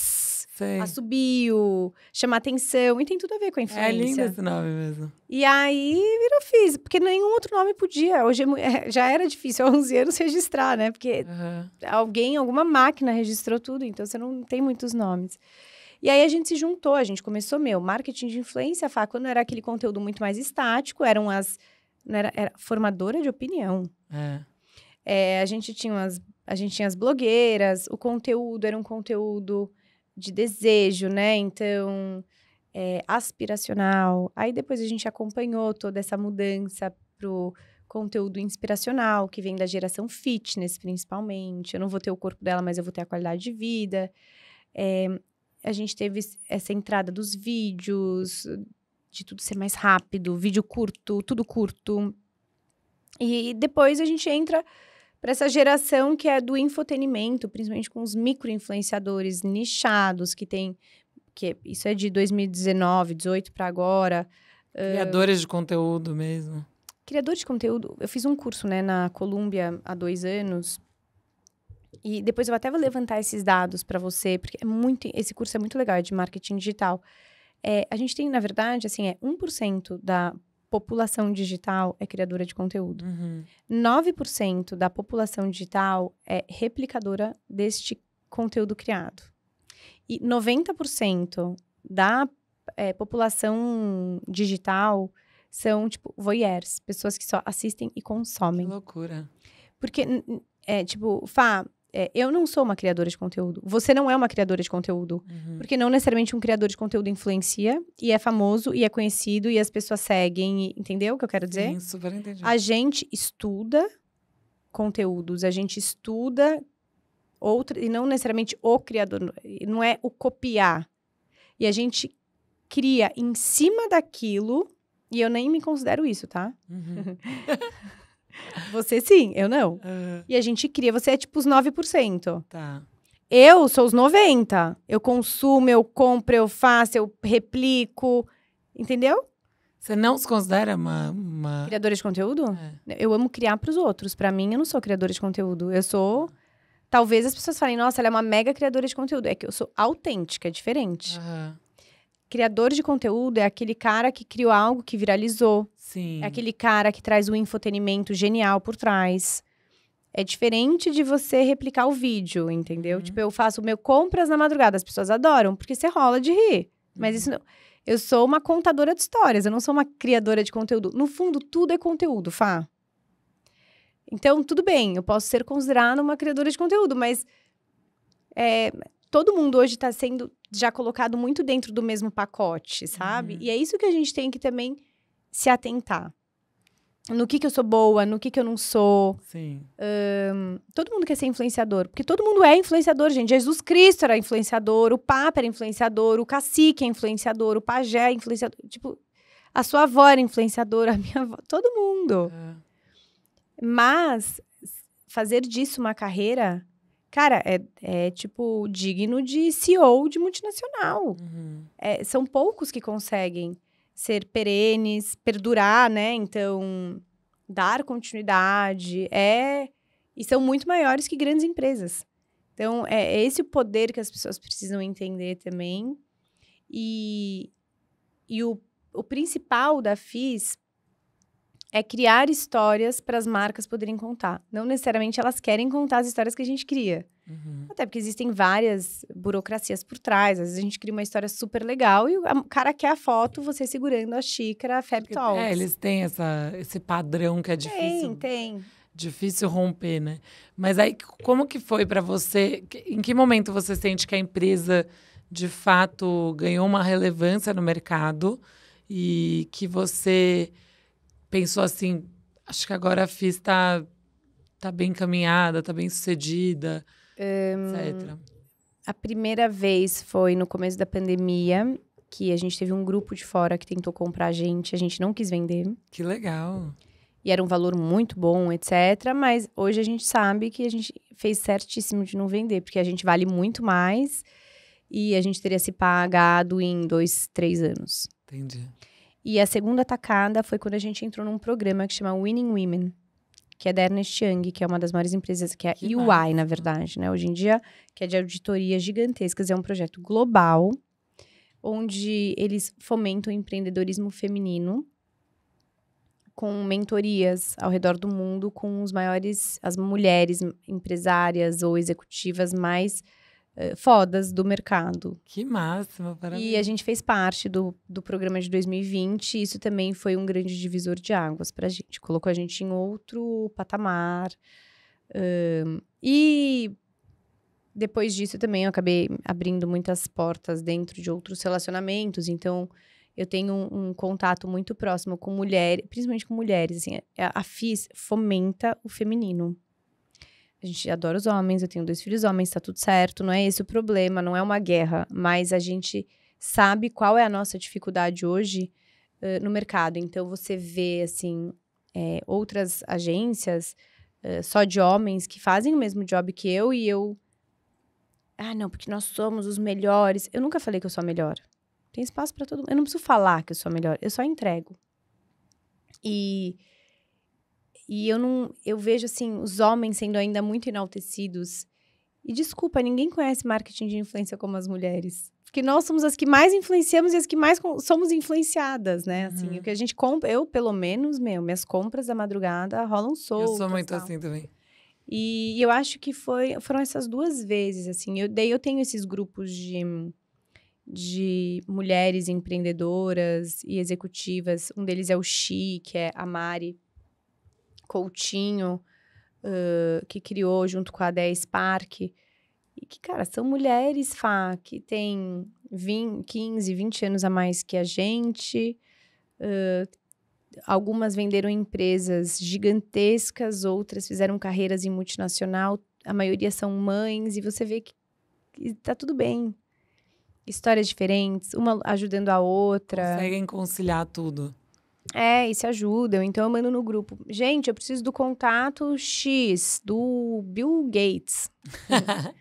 Sei. assobio, chamar atenção. E tem tudo a ver com a influência. É lindo esse nome mesmo. E aí virou FIS, porque nenhum outro nome podia. Hoje é é, já era difícil há 11 anos registrar, né? Porque uhum. alguém, alguma máquina registrou tudo, então você não tem muitos nomes. E aí a gente se juntou, a gente começou, meu, marketing de influência, a quando era aquele conteúdo muito mais estático, eram as... era, era formadora de opinião. É. É, a gente tinha umas... A gente tinha as blogueiras, o conteúdo era um conteúdo de desejo, né? Então, é, aspiracional. Aí depois a gente acompanhou toda essa mudança pro conteúdo inspiracional, que vem da geração fitness, principalmente. Eu não vou ter o corpo dela, mas eu vou ter a qualidade de vida. É, a gente teve essa entrada dos vídeos, de tudo ser mais rápido, vídeo curto, tudo curto. E depois a gente entra para essa geração que é do infotenimento, principalmente com os microinfluenciadores nichados que tem que isso é de 2019, 18 para agora. Criadores uh, de conteúdo mesmo. Criadores de conteúdo. Eu fiz um curso, né, na Colômbia há dois anos. E depois eu até vou levantar esses dados para você, porque é muito, esse curso é muito legal, é de marketing digital. É, a gente tem, na verdade, assim, é 1% da população digital é criadora de conteúdo. Uhum. 9% da população digital é replicadora deste conteúdo criado. E 90% da é, população digital são, tipo, voyeurs, pessoas que só assistem e consomem. Que loucura. Porque, é, tipo, Fá, é, eu não sou uma criadora de conteúdo. Você não é uma criadora de conteúdo. Uhum. Porque não necessariamente um criador de conteúdo influencia e é famoso e é conhecido e as pessoas seguem. E, entendeu o que eu quero dizer? Sim, super entendi. A gente estuda conteúdos, a gente estuda outro, e não necessariamente o criador, não é o copiar. E a gente cria em cima daquilo, e eu nem me considero isso, tá? Uhum. Você sim, eu não. Uhum. E a gente cria, você é tipo os 9%. Tá. Eu sou os 90%. Eu consumo, eu compro, eu faço, eu replico. Entendeu? Você não se considera uma. uma... Criadora de conteúdo? É. Eu amo criar para os outros. Para mim, eu não sou criadora de conteúdo. Eu sou. Talvez as pessoas falem, nossa, ela é uma mega criadora de conteúdo. É que eu sou autêntica, é diferente. Uhum. Criador de conteúdo é aquele cara que criou algo que viralizou, Sim. É aquele cara que traz o infotenimento genial por trás. É diferente de você replicar o vídeo, entendeu? Uhum. Tipo, eu faço meu compras na madrugada, as pessoas adoram, porque você rola de rir. Mas uhum. isso não. Eu sou uma contadora de histórias, eu não sou uma criadora de conteúdo. No fundo, tudo é conteúdo, Fá. Então, tudo bem, eu posso ser considerada uma criadora de conteúdo, mas é, todo mundo hoje está sendo já colocado muito dentro do mesmo pacote, sabe? Uhum. E é isso que a gente tem que também se atentar. No que, que eu sou boa, no que, que eu não sou. Sim. Um, todo mundo quer ser influenciador. Porque todo mundo é influenciador, gente. Jesus Cristo era influenciador, o Papa era influenciador, o cacique é influenciador, o pajé é influenciador. Tipo, a sua avó era influenciadora, a minha avó. Todo mundo. É. Mas fazer disso uma carreira, cara, é, é tipo digno de CEO de multinacional. Uhum. É, são poucos que conseguem ser perenes, perdurar, né? Então, dar continuidade é e são muito maiores que grandes empresas. Então, é, é, esse o poder que as pessoas precisam entender também. E, e o, o principal da FIS é criar histórias para as marcas poderem contar. Não necessariamente elas querem contar as histórias que a gente cria, Uhum. Até porque existem várias burocracias por trás. Às vezes a gente cria uma história super legal e o cara quer a foto, você segurando a xícara Fab Talks. É, eles têm essa, esse padrão que é tem, difícil. Tem, tem. Difícil romper, né? Mas aí, como que foi para você? Em que momento você sente que a empresa, de fato, ganhou uma relevância no mercado e que você pensou assim, acho que agora a FIS está tá bem caminhada, está bem sucedida um, A primeira vez foi no começo da pandemia, que a gente teve um grupo de fora que tentou comprar a gente, a gente não quis vender. Que legal. E era um valor muito bom, etc. Mas hoje a gente sabe que a gente fez certíssimo de não vender, porque a gente vale muito mais e a gente teria se pagado em dois, três anos. Entendi. E a segunda atacada foi quando a gente entrou num programa que chama Winning Women, que é da Ernest Young, que é uma das maiores empresas, que é a UI, na verdade, né? Hoje em dia, que é de auditorias gigantescas, é um projeto global onde eles fomentam o empreendedorismo feminino com mentorias ao redor do mundo com os maiores as mulheres empresárias ou executivas mais eh, fodas do mercado. Que máximo, parabéns. E a gente fez parte do, do programa de 2020, e isso também foi um grande divisor de águas para a gente. Colocou a gente em outro patamar. Um, e depois disso também eu acabei abrindo muitas portas dentro de outros relacionamentos, então eu tenho um, um contato muito próximo com mulheres, principalmente com mulheres, assim, a, a FIS fomenta o feminino a gente adora os homens, eu tenho dois filhos homens, tá tudo certo, não é esse o problema, não é uma guerra, mas a gente sabe qual é a nossa dificuldade hoje uh, no mercado. Então você vê assim é, outras agências uh, só de homens que fazem o mesmo job que eu e eu ah não porque nós somos os melhores. Eu nunca falei que eu sou a melhor. Tem espaço para todo mundo. Eu não preciso falar que eu sou a melhor. Eu só entrego. E e eu não, eu vejo assim os homens sendo ainda muito enaltecidos. E desculpa, ninguém conhece marketing de influência como as mulheres, porque nós somos as que mais influenciamos e as que mais somos influenciadas, né? Assim, uhum. o que a gente compra, eu pelo menos, meu, minhas compras da madrugada rolam soltas. Eu sou muito tal. assim também. E, e eu acho que foi, foram essas duas vezes, assim. Eu, daí eu tenho esses grupos de, de mulheres empreendedoras e executivas. Um deles é o Chi, que é a Mari, Coutinho, uh, que criou junto com a 10 Park E que, cara, são mulheres, Fá, que têm 20, 15, 20 anos a mais que a gente. Uh, algumas venderam empresas gigantescas, outras fizeram carreiras em multinacional. A maioria são mães e você vê que está tudo bem. Histórias diferentes, uma ajudando a outra. Conseguem conciliar tudo. É, e se ajudam. Então eu mando no grupo. Gente, eu preciso do contato X, do Bill Gates.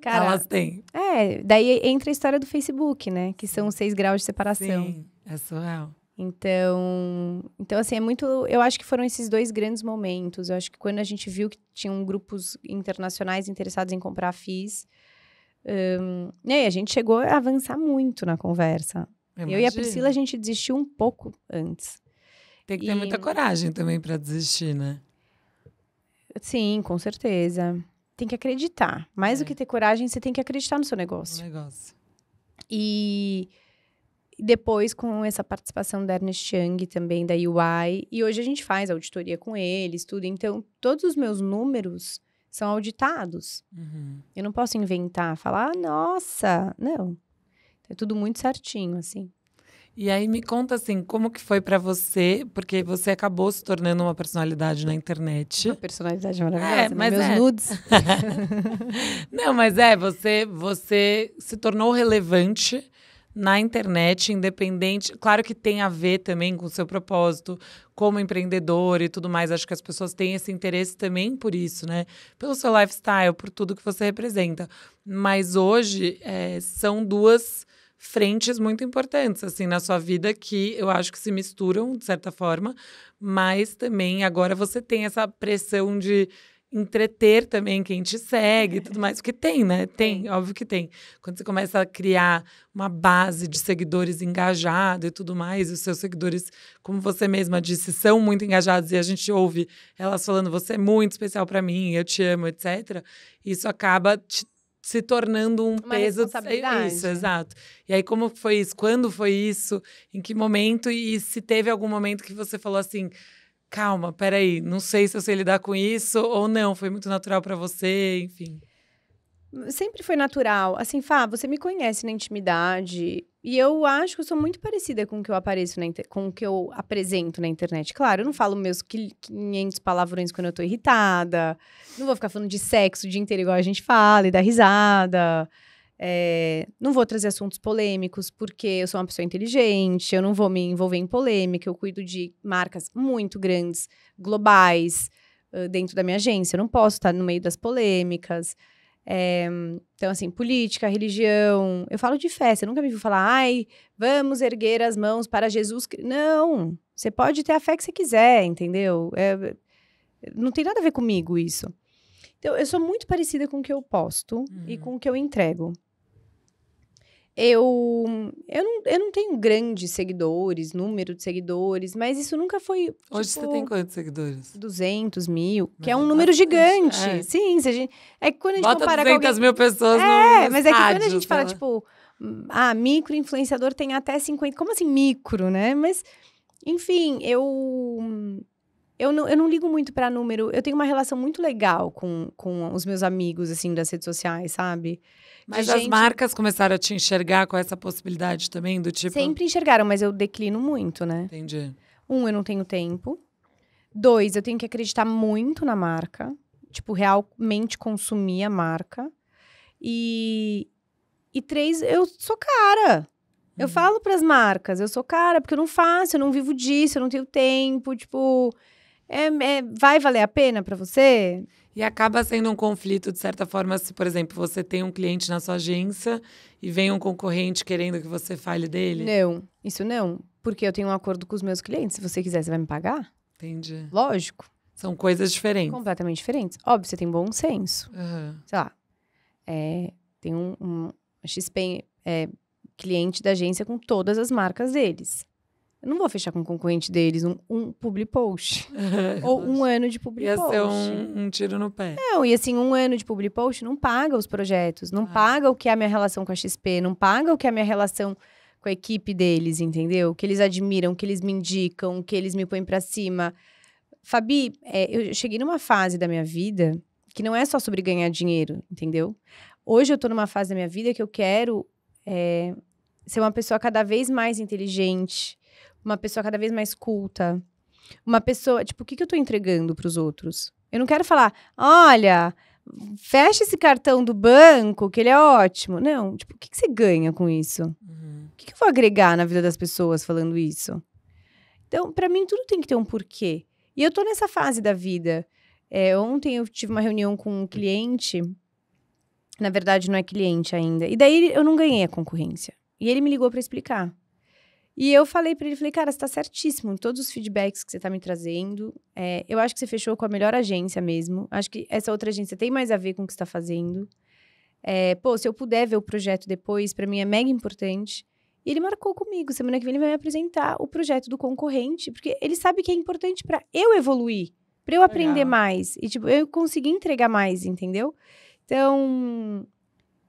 Cara, Elas têm. É, daí entra a história do Facebook, né? Que são seis graus de separação. Sim, é surreal. Então, então assim, é muito, eu acho que foram esses dois grandes momentos. Eu acho que quando a gente viu que tinham grupos internacionais interessados em comprar FIIs, um, né, e aí a gente chegou a avançar muito na conversa. Imagina. Eu e a Priscila, a gente desistiu um pouco antes. Tem que ter muita coragem também para desistir, né? Sim, com certeza. Tem que acreditar. Mais é. do que ter coragem, você tem que acreditar no seu negócio. No negócio. E depois com essa participação da Ernest Young também da UI e hoje a gente faz auditoria com eles tudo então todos os meus números são auditados uhum. eu não posso inventar falar ah, nossa não é tudo muito certinho, assim. E aí me conta assim, como que foi para você, porque você acabou se tornando uma personalidade na internet. Uma personalidade maravilhosa, é, né? mas meus é. nudes. Não, mas é, você você se tornou relevante na internet, independente. Claro que tem a ver também com o seu propósito como empreendedor e tudo mais. Acho que as pessoas têm esse interesse também por isso, né? Pelo seu lifestyle, por tudo que você representa. Mas hoje é, são duas frentes muito importantes assim na sua vida que eu acho que se misturam de certa forma, mas também agora você tem essa pressão de entreter também quem te segue e tudo mais, que tem, né? Tem, óbvio que tem. Quando você começa a criar uma base de seguidores engajado e tudo mais, os seus seguidores, como você mesma disse, são muito engajados e a gente ouve elas falando: "Você é muito especial para mim, eu te amo", etc. Isso acaba te se tornando um Uma peso. Responsabilidade. isso, exato. E aí, como foi isso? Quando foi isso? Em que momento? E se teve algum momento que você falou assim: calma, peraí, não sei se eu sei lidar com isso ou não, foi muito natural para você, enfim sempre foi natural. Assim, Fá, você me conhece na intimidade. E eu acho que eu sou muito parecida com o que eu apareço na inter... com o que eu apresento na internet. Claro, eu não falo meus 500 palavrões quando eu tô irritada. Não vou ficar falando de sexo o dia inteiro igual a gente fala e dar risada. É... não vou trazer assuntos polêmicos porque eu sou uma pessoa inteligente, eu não vou me envolver em polêmica, eu cuido de marcas muito grandes, globais, dentro da minha agência, eu não posso estar no meio das polêmicas. É, então, assim, política, religião. Eu falo de fé. Você nunca me viu falar, ai, vamos erguer as mãos para Jesus. Não. Você pode ter a fé que você quiser, entendeu? É, não tem nada a ver comigo isso. Então, eu sou muito parecida com o que eu posto uhum. e com o que eu entrego. Eu, eu, não, eu não tenho grandes seguidores, número de seguidores, mas isso nunca foi. Hoje você tipo tem quantos seguidores? 200 mil, que é um é número bastante, gigante. É. Sim, se a gente, é que quando a gente Bota compara 200 com alguém, mil pessoas é, no mas estádio, é que quando a gente fala, tipo, hum, ah, micro influenciador tem até 50. Como assim micro, né? Mas, enfim, eu. Eu não, eu não ligo muito para número. Eu tenho uma relação muito legal com, com os meus amigos, assim, das redes sociais, sabe? Mas as marcas começaram a te enxergar com essa possibilidade também, do tipo. Sempre enxergaram, mas eu declino muito, né? Entendi. Um, eu não tenho tempo. Dois, eu tenho que acreditar muito na marca. Tipo, realmente consumir a marca. E. E três, eu sou cara. Eu uhum. falo para as marcas, eu sou cara, porque eu não faço, eu não vivo disso, eu não tenho tempo, tipo, é, é vai valer a pena para você? E acaba sendo um conflito, de certa forma, se, por exemplo, você tem um cliente na sua agência e vem um concorrente querendo que você fale dele? Não, isso não. Porque eu tenho um acordo com os meus clientes. Se você quiser, você vai me pagar? Entendi. Lógico. São coisas diferentes. Completamente diferentes. Óbvio, você tem bom senso. Uhum. Sei lá. É, tem um, um XP é, cliente da agência com todas as marcas deles. Eu não vou fechar com um concorrente deles um, um public post. É ou um ano de public ia post. Ia ser um, um, tiro no pé. Não, e assim, um ano de public post não paga os projetos, não ah. paga o que é a minha relação com a XP, não paga o que é a minha relação com a equipe deles, entendeu? Que eles admiram, que eles me indicam, que eles me põem para cima. Fabi, é, eu cheguei numa fase da minha vida que não é só sobre ganhar dinheiro, entendeu? Hoje eu tô numa fase da minha vida que eu quero é, ser uma pessoa cada vez mais inteligente, uma pessoa cada vez mais culta, uma pessoa, tipo, o que, que eu tô entregando para os outros? Eu não quero falar, olha, fecha esse cartão do banco, que ele é ótimo. Não, tipo, o que, que você ganha com isso? Uhum. O que, que eu vou agregar na vida das pessoas falando isso? Então, para mim, tudo tem que ter um porquê. E eu tô nessa fase da vida. É, ontem eu tive uma reunião com um cliente. Na verdade, não é cliente ainda. E daí eu não ganhei a concorrência. E ele me ligou para explicar. E eu falei para ele, falei, cara, você tá certíssimo em todos os feedbacks que você tá me trazendo. É, eu acho que você fechou com a melhor agência mesmo. Acho que essa outra agência tem mais a ver com o que você tá fazendo. É, pô, se eu puder ver o projeto depois, para mim é mega importante. E ele marcou comigo, semana que vem ele vai me apresentar o projeto do concorrente, porque ele sabe que é importante para eu evoluir, para eu aprender Legal. mais e tipo, eu conseguir entregar mais, entendeu? Então,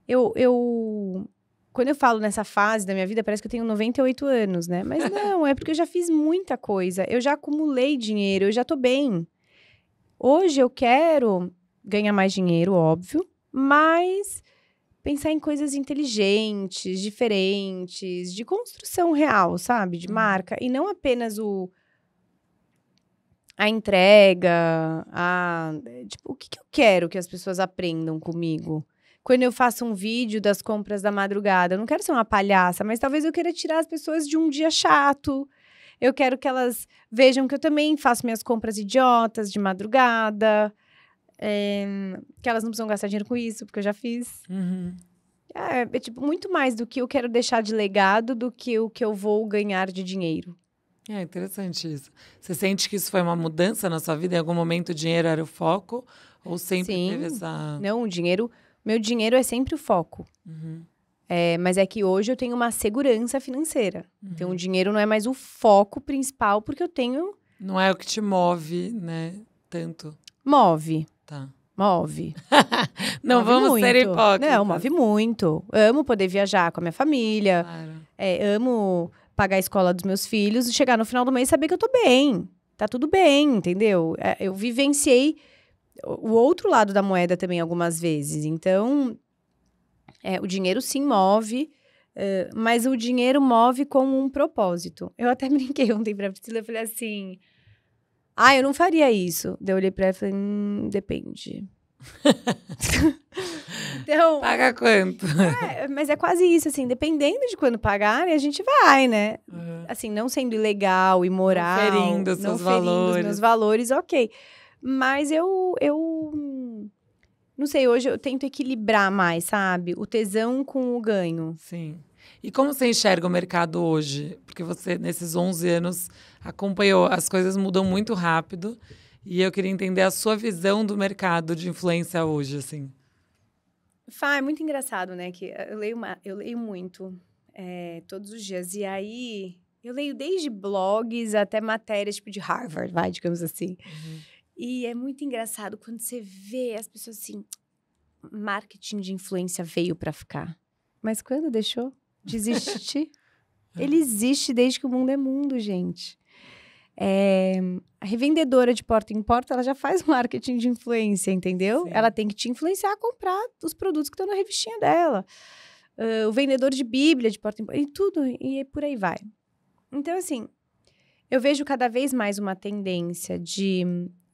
eu, eu quando eu falo nessa fase da minha vida, parece que eu tenho 98 anos, né? Mas não, é porque eu já fiz muita coisa. Eu já acumulei dinheiro, eu já tô bem. Hoje eu quero ganhar mais dinheiro, óbvio, mas pensar em coisas inteligentes, diferentes, de construção real, sabe? De uhum. marca. E não apenas o. A entrega, a. Tipo, o que, que eu quero que as pessoas aprendam comigo? quando eu faço um vídeo das compras da madrugada. Eu não quero ser uma palhaça, mas talvez eu queira tirar as pessoas de um dia chato. Eu quero que elas vejam que eu também faço minhas compras idiotas de madrugada. É, que elas não precisam gastar dinheiro com isso, porque eu já fiz. Uhum. É, é, tipo, muito mais do que eu quero deixar de legado do que o que eu vou ganhar de dinheiro. É interessante isso. Você sente que isso foi uma mudança na sua vida? Em algum momento o dinheiro era o foco? Ou sempre Sim. teve essa. Não, o dinheiro meu dinheiro é sempre o foco. Uhum. É, mas é que hoje eu tenho uma segurança financeira. Uhum. Então, o dinheiro não é mais o foco principal, porque eu tenho. Não é o que te move, né? Tanto. Move. Tá. Move. não move vamos muito. ser hipócritas. Não, move muito. Amo poder viajar com a minha família. Claro. É, amo pagar a escola dos meus filhos e chegar no final do mês e saber que eu tô bem. Tá tudo bem, entendeu? É, eu vivenciei o outro lado da moeda também algumas vezes. Então, é, o dinheiro sim move, é, mas o dinheiro move com um propósito. Eu até brinquei ontem para a Priscila, eu falei assim, ah, eu não faria isso. Daí eu olhei para ela e falei, hum, depende. então, Paga quanto? É, mas é quase isso, assim, dependendo de quando pagarem, a gente vai, né? Uhum. Assim, não sendo ilegal, imoral. Não ferindo os seus valores. Os meus valores, ok. Ok. Mas eu, eu não sei, hoje eu tento equilibrar mais, sabe? O tesão com o ganho. Sim. E como você enxerga o mercado hoje? Porque você, nesses 11 anos, acompanhou, as coisas mudam muito rápido. E eu queria entender a sua visão do mercado de influência hoje, assim. Fá, é muito engraçado, né? Que eu leio, uma, eu leio muito, é, todos os dias. E aí, eu leio desde blogs até matérias, tipo, de Harvard, vai, digamos assim. Uhum. E é muito engraçado quando você vê as pessoas assim, marketing de influência veio para ficar. Mas quando deixou desiste é. Ele existe desde que o mundo é mundo, gente. É, a revendedora de porta em porta, ela já faz marketing de influência, entendeu? Sim. Ela tem que te influenciar a comprar os produtos que estão na revistinha dela. Uh, o vendedor de Bíblia de porta em porta, e tudo, e é por aí vai. Então, assim, eu vejo cada vez mais uma tendência de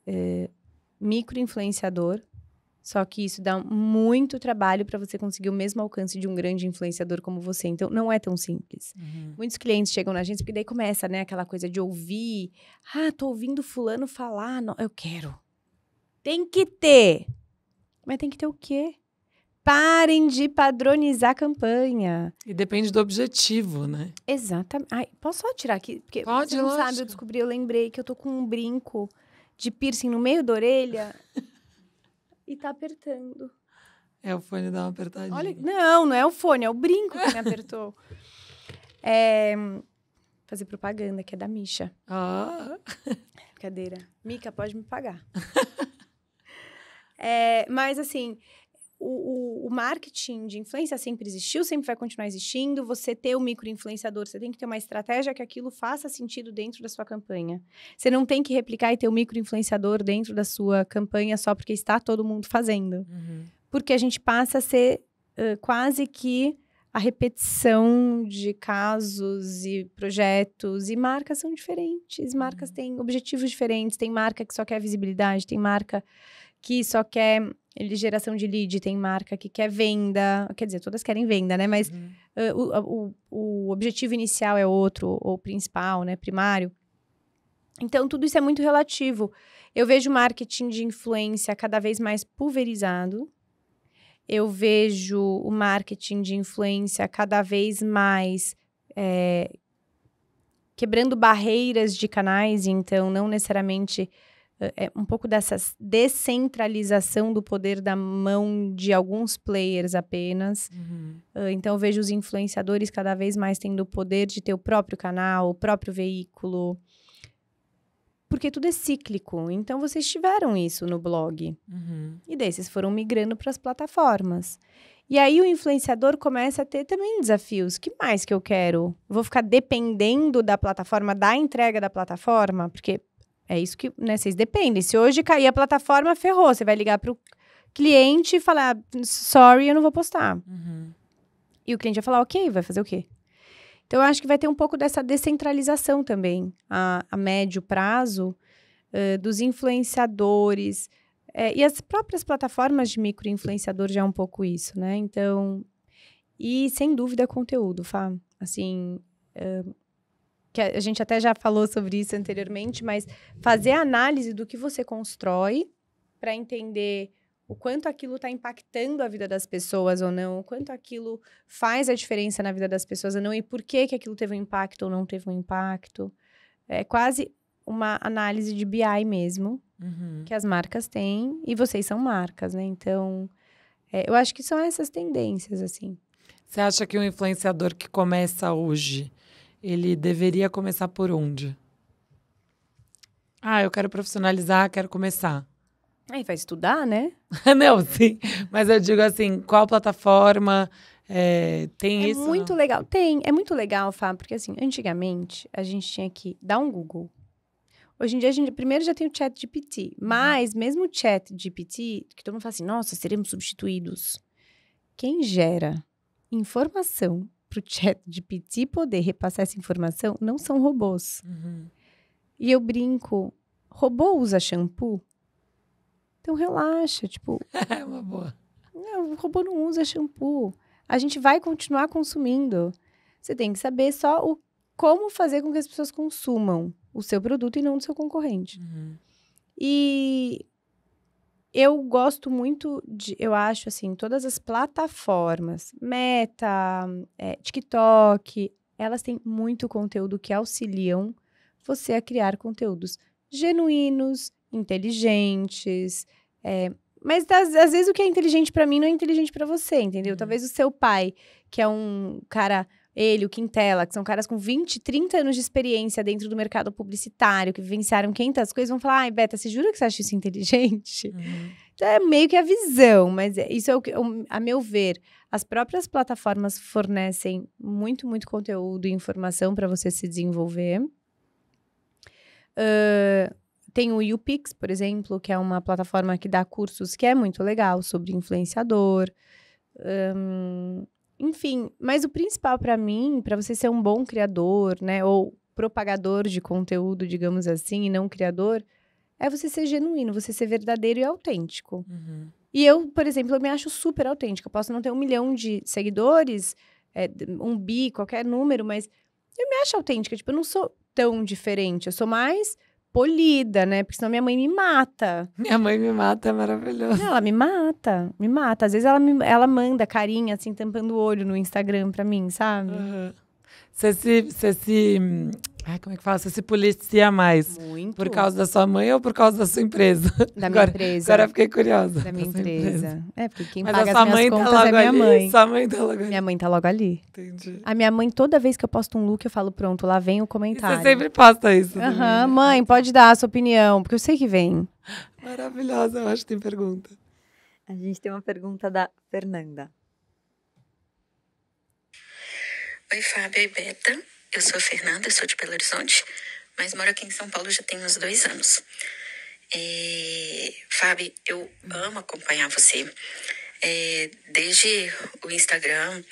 é, micro-influenciador. Só que isso dá muito trabalho para você conseguir o mesmo alcance de um grande influenciador como você. Então, não é tão simples. Uhum. Muitos clientes chegam na agência, porque daí começa, né? Aquela coisa de ouvir. Ah, tô ouvindo fulano falar. Não, eu quero. Tem que ter. Mas tem que ter o quê? Parem de padronizar a campanha. E depende do objetivo, né? Exatamente. Ai, posso só tirar aqui? Porque Pode, você não lógico. sabe, eu descobri, eu lembrei que eu tô com um brinco de piercing no meio da orelha e tá apertando. É o fone dar uma apertadinha. Olha, não, não é o fone, é o brinco que me apertou. É, fazer propaganda, que é da Misha. Ah. Brincadeira. Mica, pode me pagar. é, mas assim, o, o, o, marketing de influência sempre existiu, sempre vai continuar existindo. Você ter o um micro-influenciador, você tem que ter uma estratégia que aquilo faça sentido dentro da sua campanha. Você não tem que replicar e ter o um micro-influenciador dentro da sua campanha só porque está todo mundo fazendo. Uhum. Porque a gente passa a ser uh, quase que a repetição de casos e projetos e marcas são diferentes. Marcas uhum. têm objetivos diferentes. Tem marca que só quer visibilidade, tem marca que só quer geração de lead, tem marca que quer venda, quer dizer, todas querem venda, né? Mas uhum. uh, o, o, o objetivo inicial é outro, ou principal, né? Primário. Então, tudo isso é muito relativo. Eu vejo marketing de influência cada vez mais pulverizado. Eu vejo o marketing de influência cada vez mais é, quebrando barreiras de canais, então não necessariamente é, um pouco dessa descentralização do poder da mão de alguns players apenas. Uhum. Ah, então eu vejo os influenciadores cada vez mais tendo o poder de ter o próprio canal, o próprio veículo. Porque tudo é cíclico. Então vocês tiveram isso no blog. Uhum. E desses foram migrando para as plataformas. E aí o influenciador começa a ter também desafios. Que mais que eu quero? Vou ficar dependendo da plataforma, da entrega da plataforma, porque é isso que, né, vocês dependem. Se hoje cair a plataforma, ferrou. Você vai ligar para o cliente e falar, sorry, eu não vou postar. Uhum. E o cliente vai falar, ok, vai fazer o quê? Então, eu acho que vai ter um pouco dessa descentralização também, a, a médio prazo, uh, dos influenciadores. É, e as próprias plataformas de micro-influenciador já é um pouco isso, né? Então, e sem dúvida, conteúdo, Fá. Assim, uh, que a gente até já falou sobre isso anteriormente, mas fazer a análise do que você constrói para entender o quanto aquilo está impactando a vida das pessoas ou não, o quanto aquilo faz a diferença na vida das pessoas ou não, e por que, que aquilo teve um impacto ou não teve um impacto. É quase uma análise de BI mesmo, uhum. que as marcas têm, e vocês são marcas, né? Então, é, eu acho que são essas tendências, assim. Você acha que um influenciador que começa hoje ele deveria começar por onde? Ah, eu quero profissionalizar, quero começar. Aí vai estudar, né? Não, sim. Mas eu digo assim, qual plataforma é, tem é isso? É muito não? legal. Tem, é muito legal, Fá, porque assim, antigamente a gente tinha que dar um Google. Hoje em dia, a gente primeiro já tem o chat GPT, uhum. mas uhum. mesmo o chat GPT, que todo mundo fala assim, nossa, seremos substituídos. Quem gera informação para o chat de PT poder repassar essa informação não são robôs. Uhum. E eu brinco, robô usa shampoo? Então relaxa, tipo... é uma boa. Não, o robô não usa shampoo. A gente vai continuar consumindo. Você tem que saber só o, como fazer com que as pessoas consumam o seu produto e não o seu concorrente. Uhum. E eu gosto muito de, eu acho assim, todas as plataformas, Meta, é, TikTok, elas têm muito conteúdo que auxiliam você a criar conteúdos genuínos, inteligentes, é, mas às, vezes o que é inteligente para mim não é inteligente para você, entendeu? Uhum. Talvez o seu pai, que é um cara ele, o Quintela, que são caras com 20, 30 anos de experiência dentro do mercado publicitário, que vivenciaram 500 coisas, vão falar: ai, Beta, você jura que você acha isso inteligente? Uhum. Então, é meio que a visão, mas é, isso é o que, a meu ver, as próprias plataformas fornecem muito, muito conteúdo e informação para você se desenvolver. Uh, tem o YouPix, por exemplo, que é uma plataforma que dá cursos que é muito legal sobre influenciador. Um, enfim, mas o principal para mim, para você ser um bom criador, né, ou propagador de conteúdo, digamos assim, e não criador, é você ser genuíno, você ser verdadeiro e autêntico. Uhum. E eu, por exemplo, eu me acho super autêntica. Eu posso não ter um milhão de seguidores, é, um bi, qualquer número, mas eu me acho autêntica. Tipo, eu não sou tão diferente. Eu sou mais polida, né? Porque senão minha mãe me mata. Minha mãe me mata, é maravilhoso. Ela me mata, me mata. Às vezes ela, me, ela manda carinha, assim, tampando o olho no Instagram pra mim, sabe? Você uhum. se, cê se hum, Ai, como é que fala? Você se policia mais. Muito. Por causa da sua mãe ou por causa da sua empresa? Da agora, minha empresa. Agora eu fiquei curiosa. Da minha da empresa. empresa. É, porque quem Mas paga a sua as mãe tá é minha ali. mãe. Sua mãe tá logo ali. Minha mãe tá logo ali. Entendi. A minha mãe, toda vez que eu posto um look, eu falo, pronto, lá vem o comentário. E você sempre posta isso. Né? Aham, uhum. mãe, pode dar a sua opinião, porque eu sei que vem. Maravilhosa, eu acho que tem pergunta. A gente tem uma pergunta da Fernanda. Oi, Fábio e Beta. Eu sou Fernanda, sou de Belo Horizonte, mas moro aqui em São Paulo já tem uns dois anos. Fábio, eu amo acompanhar você. É, desde o Instagram,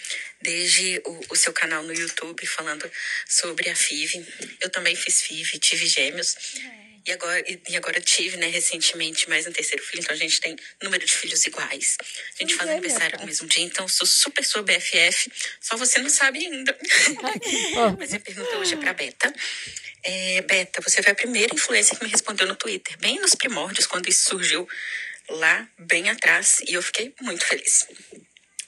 desde o, o, seu canal no YouTube falando sobre a FIV. Eu também fiz FIV, tive gêmeos. É. E agora, e agora tive, né, recentemente, mais um terceiro filho, então a gente tem número de filhos iguais. A gente que faz é, aniversário no mesmo dia, então sou super sua BFF, só você não sabe ainda. Mas minha pergunta hoje é pra Beta. É, Beta, você foi a primeira influência que me respondeu no Twitter, bem nos primórdios, quando isso surgiu lá bem atrás, e eu fiquei muito feliz.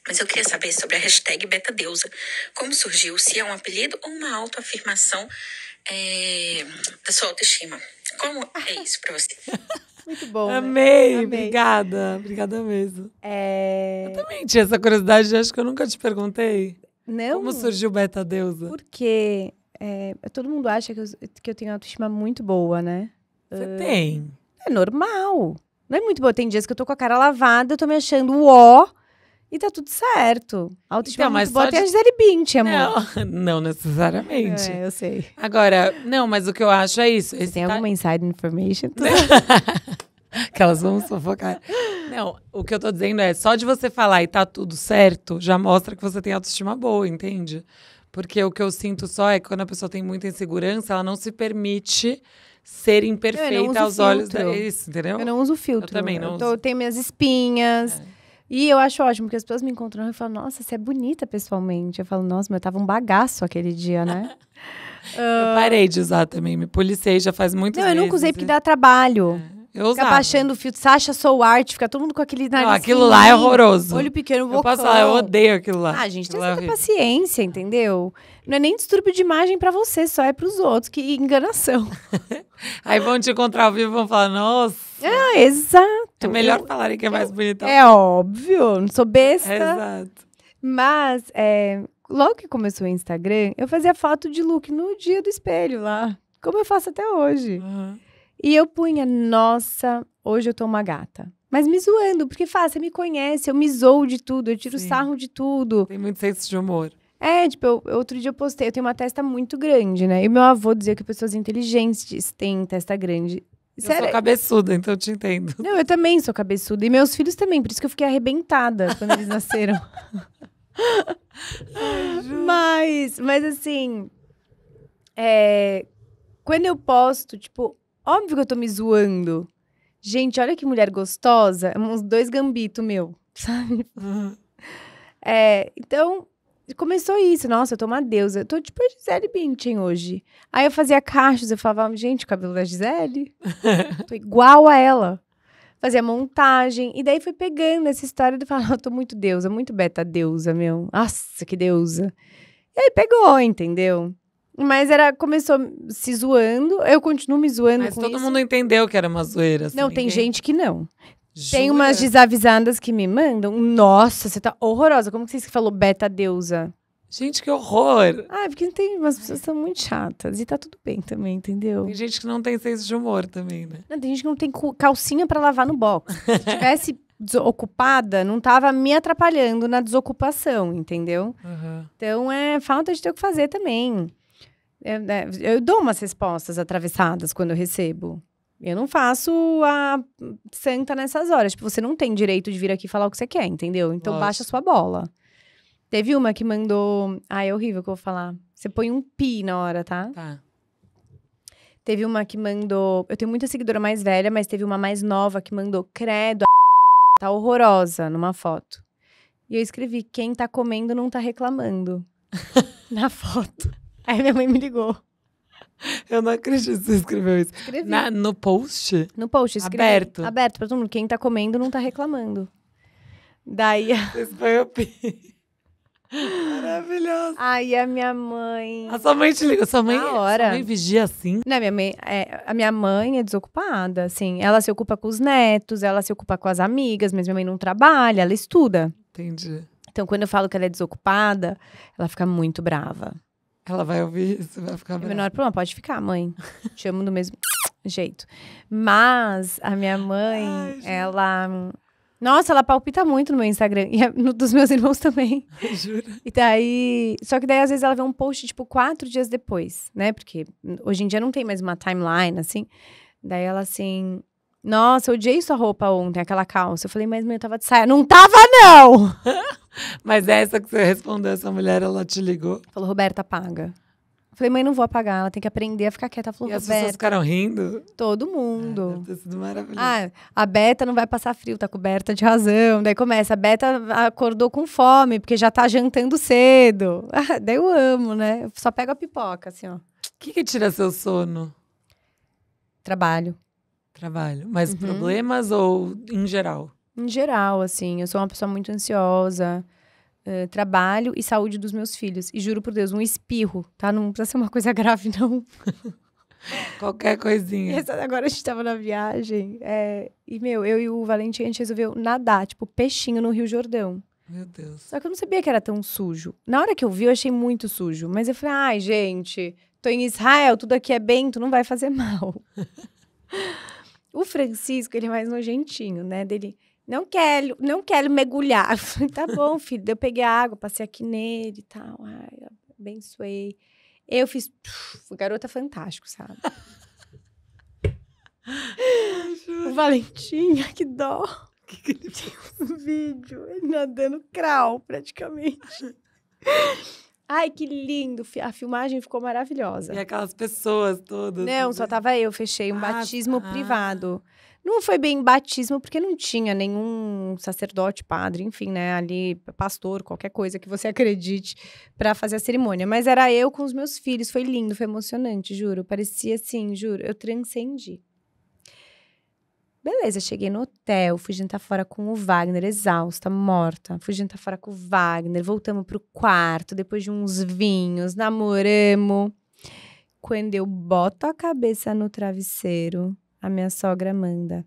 Mas eu queria saber sobre a hashtag Beta Deusa. Como surgiu? Se é um apelido ou uma autoafirmação é, da sua autoestima? Como é isso para você? Muito bom. Né? Amei, né? obrigada. Obrigada mesmo. É... Eu também tinha essa curiosidade, acho que eu nunca te perguntei. Não. Como surgiu Beta Deusa? Porque é, todo mundo acha que eu, que eu tenho autoestima muito boa, né? Você uh, tem. É normal. Não é muito boa. Tem dias que eu tô com a cara lavada, eu tô me achando ó. E tá tudo certo. A autoestima então, é muito boa de... Gisele Bint, amor. Não, não necessariamente. É, eu sei. Agora, não, mas o que eu acho é isso. Tem tá... alguma inside information? que elas vão sufocar. Não, o que eu tô dizendo é, só de você falar e tá tudo certo, já mostra que você tem autoestima boa, entende? Porque o que eu sinto só é que quando a pessoa tem muita insegurança, ela não se permite ser imperfeita aos filtro. olhos da. Isso, entendeu? Eu não uso filtro. Eu também não eu tô, uso. Eu tenho minhas espinhas. É e eu acho ótimo, porque as pessoas me encontram e falam, nossa, você é bonita pessoalmente. Eu falo, nossa, mas eu tava um bagaço aquele dia, né? eu parei de usar também, me policiei já faz muito tempo. Não, meses, eu nunca usei porque né? dá trabalho. É. Eu usava. Fica baixando o filtro. Sasha Soul Art, fica todo mundo com aquele nariz. Não, aquilo lá é horroroso. Olho pequeno, vou Passar, eu odeio aquilo lá. Ah, gente, tem é ter paciência, entendeu? Não é nem distúrbio de imagem para você, só é para os outros. Que enganação. Aí vão te encontrar ao vivo e vão falar, nossa. Ah, exato. É melhor falarem que é mais bonita. É óbvio, não sou besta. É exato. Mas, é, logo que começou o Instagram, eu fazia foto de look no dia do espelho lá. Como eu faço até hoje. Uhum. E eu punha, nossa, hoje eu tô uma gata. Mas me zoando, porque faz, você me conhece, eu me zoo de tudo, eu tiro Sim. sarro de tudo. Tem muito senso de humor. É, tipo, eu, outro dia eu postei, eu tenho uma testa muito grande, né? E meu avô dizia que pessoas inteligentes têm testa grande. Sério? Eu sou cabeçuda, então eu te entendo. Não, eu também sou cabeçuda. E meus filhos também, por isso que eu fiquei arrebentada quando eles nasceram. mas, mas assim. É, quando eu posto, tipo, Óbvio que eu tô me zoando. Gente, olha que mulher gostosa. É uns dois gambitos meu, sabe? Uhum. É, então, começou isso. Nossa, eu tô uma deusa. Eu tô tipo a Gisele Bündchen hoje. Aí eu fazia cachos, eu falava, gente, o cabelo da Gisele. tô igual a ela. Fazia montagem. E daí foi pegando essa história de falar, eu tô muito deusa, muito beta deusa, meu. Nossa, que deusa. E aí pegou, entendeu? Mas era, começou se zoando, eu continuo me zoando Mas com todo isso. mundo entendeu que era uma zoeira. assim, Não, tem gente que não. Tem umas desavisadas que me mandam. Nossa, você tá horrorosa. Como que você falou beta deusa? Gente, que horror! Ah, é porque tem umas pessoas são muito chatas. E tá tudo bem também, entendeu? Tem gente que não tem senso de humor também, né? Não, tem gente que não tem calcinha pra lavar no box. Se tivesse desocupada, não tava me atrapalhando na desocupação, entendeu? Então é falta de ter o que fazer também. Eu, é, né, eu dou umas respostas atravessadas quando eu recebo. Eu não faço a santa nessas horas. Tipo, você não tem direito de vir aqui falar o que você quer, entendeu? Então Nossa. baixa sua bola. Teve uma que mandou. Ah, é horrível que eu vou falar. Você põe um pi na hora, tá? Tá. Teve uma que mandou. Eu tenho muita seguidora mais velha, mas teve uma mais nova que mandou credo. A... Tá horrorosa numa foto. E eu escrevi: quem tá comendo não tá reclamando. na foto. Aí minha mãe me ligou. Eu não acredito que você escreveu isso. Escrevi. Na, no post? No post, escrevi. Aberto. Aberto pra todo mundo. Quem tá comendo não tá reclamando. Daí. Esse foi o pi. Maravilhoso. Aí a minha mãe. A sua mãe te ligou? sua mãe. hora. Sua mãe vigia assim? Não, minha mãe, é, a minha mãe é desocupada, assim. Ela se ocupa com os netos, ela se ocupa com as amigas, mas minha mãe não trabalha, ela estuda. Entendi. Então, quando eu falo que ela é desocupada, ela fica muito brava. Ela vai ouvir isso, vai ficar. É menor problema, pode ficar, mãe. Te amo do mesmo jeito. Mas a minha mãe, Ai, ela. Nossa, ela palpita muito no meu Instagram. E é no, dos meus irmãos também. Jura? E daí. Só que daí, às vezes, ela vê um post, tipo, quatro dias depois, né? Porque hoje em dia não tem mais uma timeline, assim. Daí ela assim. Nossa, eu odiei sua roupa ontem, aquela calça. Eu falei, mas mãe, eu tava de saia. Não tava, não! Mas essa que você respondeu, essa mulher, ela te ligou. Falou, Roberta, paga. Falei, mãe, não vou apagar, ela tem que aprender a ficar quieta. falou, e as pessoas ficaram rindo? Todo mundo. É, sido maravilhoso. Ah, a Beta não vai passar frio, tá coberta de razão. Daí começa, a Beta acordou com fome, porque já tá jantando cedo. Ah, daí eu amo, né? Eu só pego a pipoca, assim, ó. O que, que tira seu sono? Trabalho. Trabalho. Mas uhum. problemas ou em geral? Em geral, assim, eu sou uma pessoa muito ansiosa. Uh, trabalho e saúde dos meus filhos. E juro por Deus, um espirro, tá? Não precisa ser uma coisa grave, não. Qualquer coisinha. Essa, agora a gente tava na viagem. É, e, meu, eu e o Valentim, a gente resolveu nadar, tipo, peixinho no Rio Jordão. Meu Deus. Só que eu não sabia que era tão sujo. Na hora que eu vi, eu achei muito sujo. Mas eu falei, ai, gente, tô em Israel, tudo aqui é bem, tu não vai fazer mal. o Francisco, ele é mais nojentinho, né? Dele não quero, não quero mergulhar. Eu falei, tá bom, filho. eu peguei a água, passei aqui nele e tal. Ai, abençoei. Eu fiz. Puf, garota fantástico, sabe? o Valentim, que dó. Que que ele tem Um vídeo, ele nadando crawl praticamente. Ai, que lindo! A filmagem ficou maravilhosa. E aquelas pessoas todas. Não, né? só tava eu, fechei um ah, batismo ah. privado. Não foi bem batismo, porque não tinha nenhum sacerdote, padre, enfim, né? Ali, pastor, qualquer coisa que você acredite para fazer a cerimônia. Mas era eu com os meus filhos. Foi lindo, foi emocionante, juro. Parecia assim, juro. Eu transcendi. Beleza, cheguei no hotel, fui jantar fora com o Wagner, exausta, morta. Fui jantar fora com o Wagner, voltamos pro quarto, depois de uns vinhos, namoramos. Quando eu boto a cabeça no travesseiro, a minha sogra manda.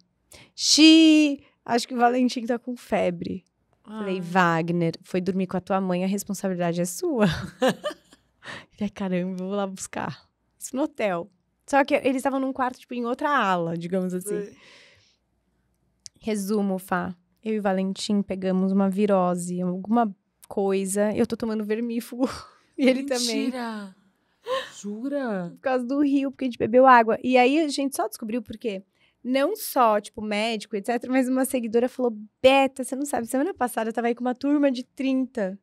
Xi, acho que o Valentim tá com febre. Ah. Falei, Wagner, foi dormir com a tua mãe, a responsabilidade é sua. Falei, caramba, vou lá buscar. Isso no hotel. Só que eles estavam num quarto, tipo, em outra ala, digamos assim. Resumo, Fá. Eu e o Valentim pegamos uma virose, alguma coisa. Eu tô tomando vermífugo. E ele Mentira. também. Mentira! Jura? Por causa do rio, porque a gente bebeu água. E aí a gente só descobriu por quê. Não só, tipo, médico, etc., mas uma seguidora falou: Beta, você não sabe, semana passada eu tava aí com uma turma de 30.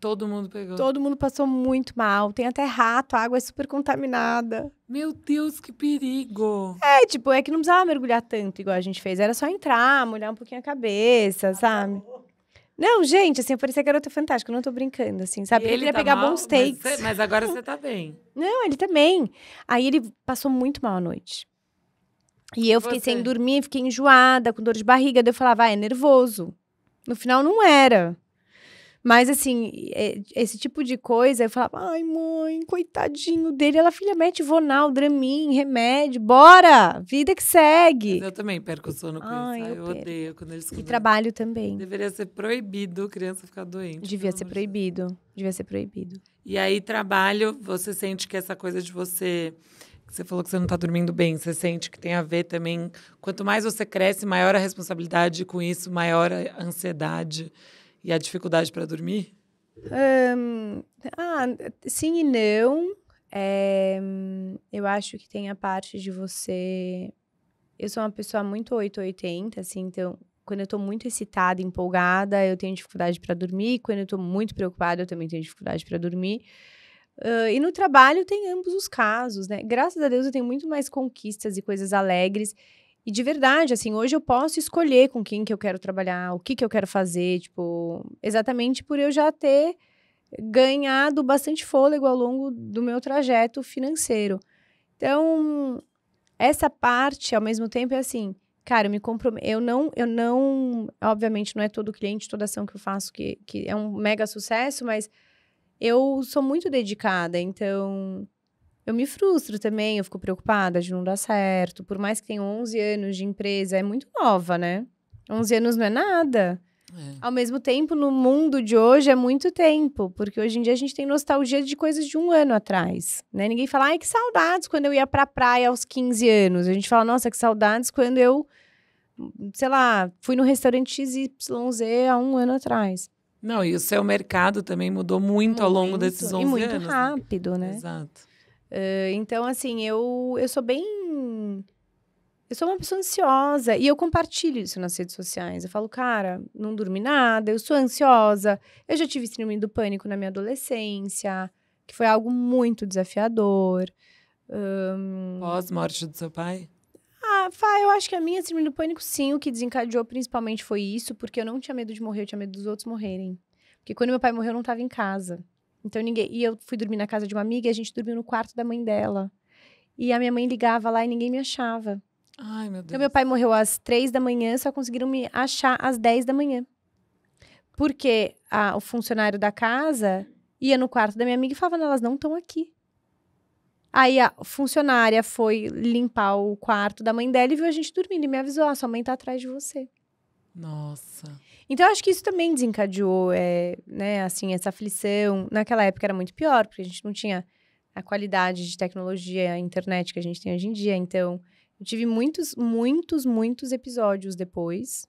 Todo mundo pegou. Todo mundo passou muito mal. Tem até rato, a água é super contaminada. Meu Deus, que perigo! É, tipo, é que não precisava mergulhar tanto igual a gente fez. Era só entrar, molhar um pouquinho a cabeça, ah, tá sabe? Não, gente, assim, eu parecia garota fantástica, não tô brincando, assim, sabe? ele queria tá pegar mal, bons é- takes. Mas, mas agora você tá bem. Não, ele também. Aí ele passou muito mal a noite. E eu fiquei você? sem dormir, fiquei enjoada, com dor de barriga. Daí eu falava, ah, é nervoso. No final, não era. Mas, assim, é, esse tipo de coisa, eu falava, ai, mãe, coitadinho dele. Ela, filha, mete Vonal, Dramin, remédio, bora! Vida que segue! Mas eu também perco o sono com ai, isso. Eu, eu odeio quando eles... E trabalho também. Deveria ser proibido criança ficar doente. Devia ser proibido. Deus. Devia ser proibido. E aí, trabalho, você sente que essa coisa de você... Você falou que você não está dormindo bem, você sente que tem a ver também... Quanto mais você cresce, maior a responsabilidade com isso, maior a ansiedade... E a dificuldade para dormir? Um, ah, sim e não. É, eu acho que tem a parte de você. Eu sou uma pessoa muito 880, assim, então quando eu tô muito excitada, empolgada, eu tenho dificuldade para dormir. Quando eu tô muito preocupada, eu também tenho dificuldade para dormir. Uh, e no trabalho tem ambos os casos, né? Graças a Deus eu tenho muito mais conquistas e coisas alegres. E de verdade, assim, hoje eu posso escolher com quem que eu quero trabalhar, o que que eu quero fazer, tipo, exatamente por eu já ter ganhado bastante fôlego ao longo do meu trajeto financeiro. Então, essa parte, ao mesmo tempo, é assim, cara, eu me comprometo, eu não, eu não, obviamente não é todo cliente, toda ação que eu faço que, que é um mega sucesso, mas eu sou muito dedicada, então eu me frustro também, eu fico preocupada de não dar certo. Por mais que tenha 11 anos de empresa, é muito nova, né? 11 anos não é nada. É. Ao mesmo tempo, no mundo de hoje é muito tempo, porque hoje em dia a gente tem nostalgia de coisas de um ano atrás, né? Ninguém fala, ai, que saudades quando eu ia pra praia aos 15 anos. A gente fala, nossa, que saudades quando eu, sei lá, fui no restaurante XYZ há um ano atrás. Não, e o seu mercado também mudou muito, muito ao longo desses 11 e muito anos. muito né? rápido, né? né? Exato. Uh, então, assim, eu, eu sou bem. Eu sou uma pessoa ansiosa e eu compartilho isso nas redes sociais. Eu falo, cara, não dormi nada, eu sou ansiosa. Eu já tive síndrome do pânico na minha adolescência, que foi algo muito desafiador. Um... Pós-morte do seu pai? Ah, Fá, eu acho que a minha síndrome do pânico, sim, o que desencadeou principalmente foi isso, porque eu não tinha medo de morrer, eu tinha medo dos outros morrerem. Porque quando meu pai morreu, eu não estava em casa. Então ninguém. E eu fui dormir na casa de uma amiga e a gente dormiu no quarto da mãe dela. E a minha mãe ligava lá e ninguém me achava. Ai, meu Deus. Então meu pai morreu às três da manhã, só conseguiram me achar às dez da manhã. Porque a, o funcionário da casa ia no quarto da minha amiga e falava: elas não estão aqui. Aí a funcionária foi limpar o quarto da mãe dela e viu a gente dormindo e me avisou: ah, sua mãe tá atrás de você. Nossa. Então, eu acho que isso também desencadeou, é, né, assim, essa aflição. Naquela época era muito pior, porque a gente não tinha a qualidade de tecnologia, a internet que a gente tem hoje em dia. Então, eu tive muitos, muitos, muitos episódios depois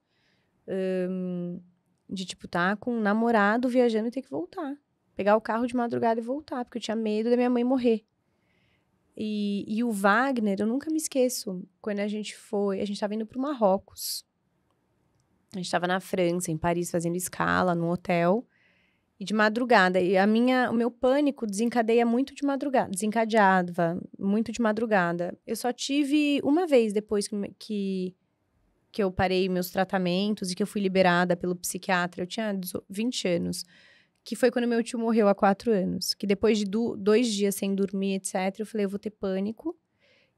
hum, de, tipo, tá com um namorado viajando e ter que voltar. Pegar o carro de madrugada e voltar, porque eu tinha medo da minha mãe morrer. E, e o Wagner, eu nunca me esqueço, quando a gente foi, a gente estava indo para o Marrocos. A gente estava na França, em Paris, fazendo escala num hotel. E de madrugada. E a minha, o meu pânico desencadeia muito de madrugada, desencadeava muito de madrugada. Eu só tive uma vez depois que, que, que eu parei meus tratamentos e que eu fui liberada pelo psiquiatra. Eu tinha 20 anos. Que foi quando meu tio morreu há quatro anos. Que depois de do, dois dias sem dormir, etc., eu falei, eu vou ter pânico.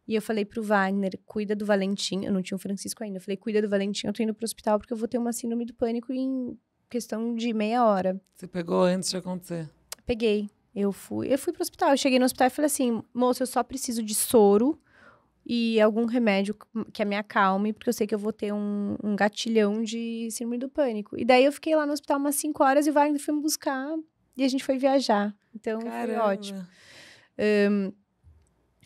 E eu falei pro Wagner, cuida do Valentim. Eu não tinha o Francisco ainda. Eu falei, cuida do Valentim, eu tô indo pro hospital porque eu vou ter uma síndrome do pânico em questão de meia hora. Você pegou antes de acontecer? Peguei. Eu fui, eu fui pro hospital. Eu cheguei no hospital e falei assim, moço, eu só preciso de soro e algum remédio que me acalme, porque eu sei que eu vou ter um, um gatilhão de síndrome do pânico. E daí eu fiquei lá no hospital umas 5 horas e o Wagner foi me buscar e a gente foi viajar. Então Caramba. foi ótimo. Um,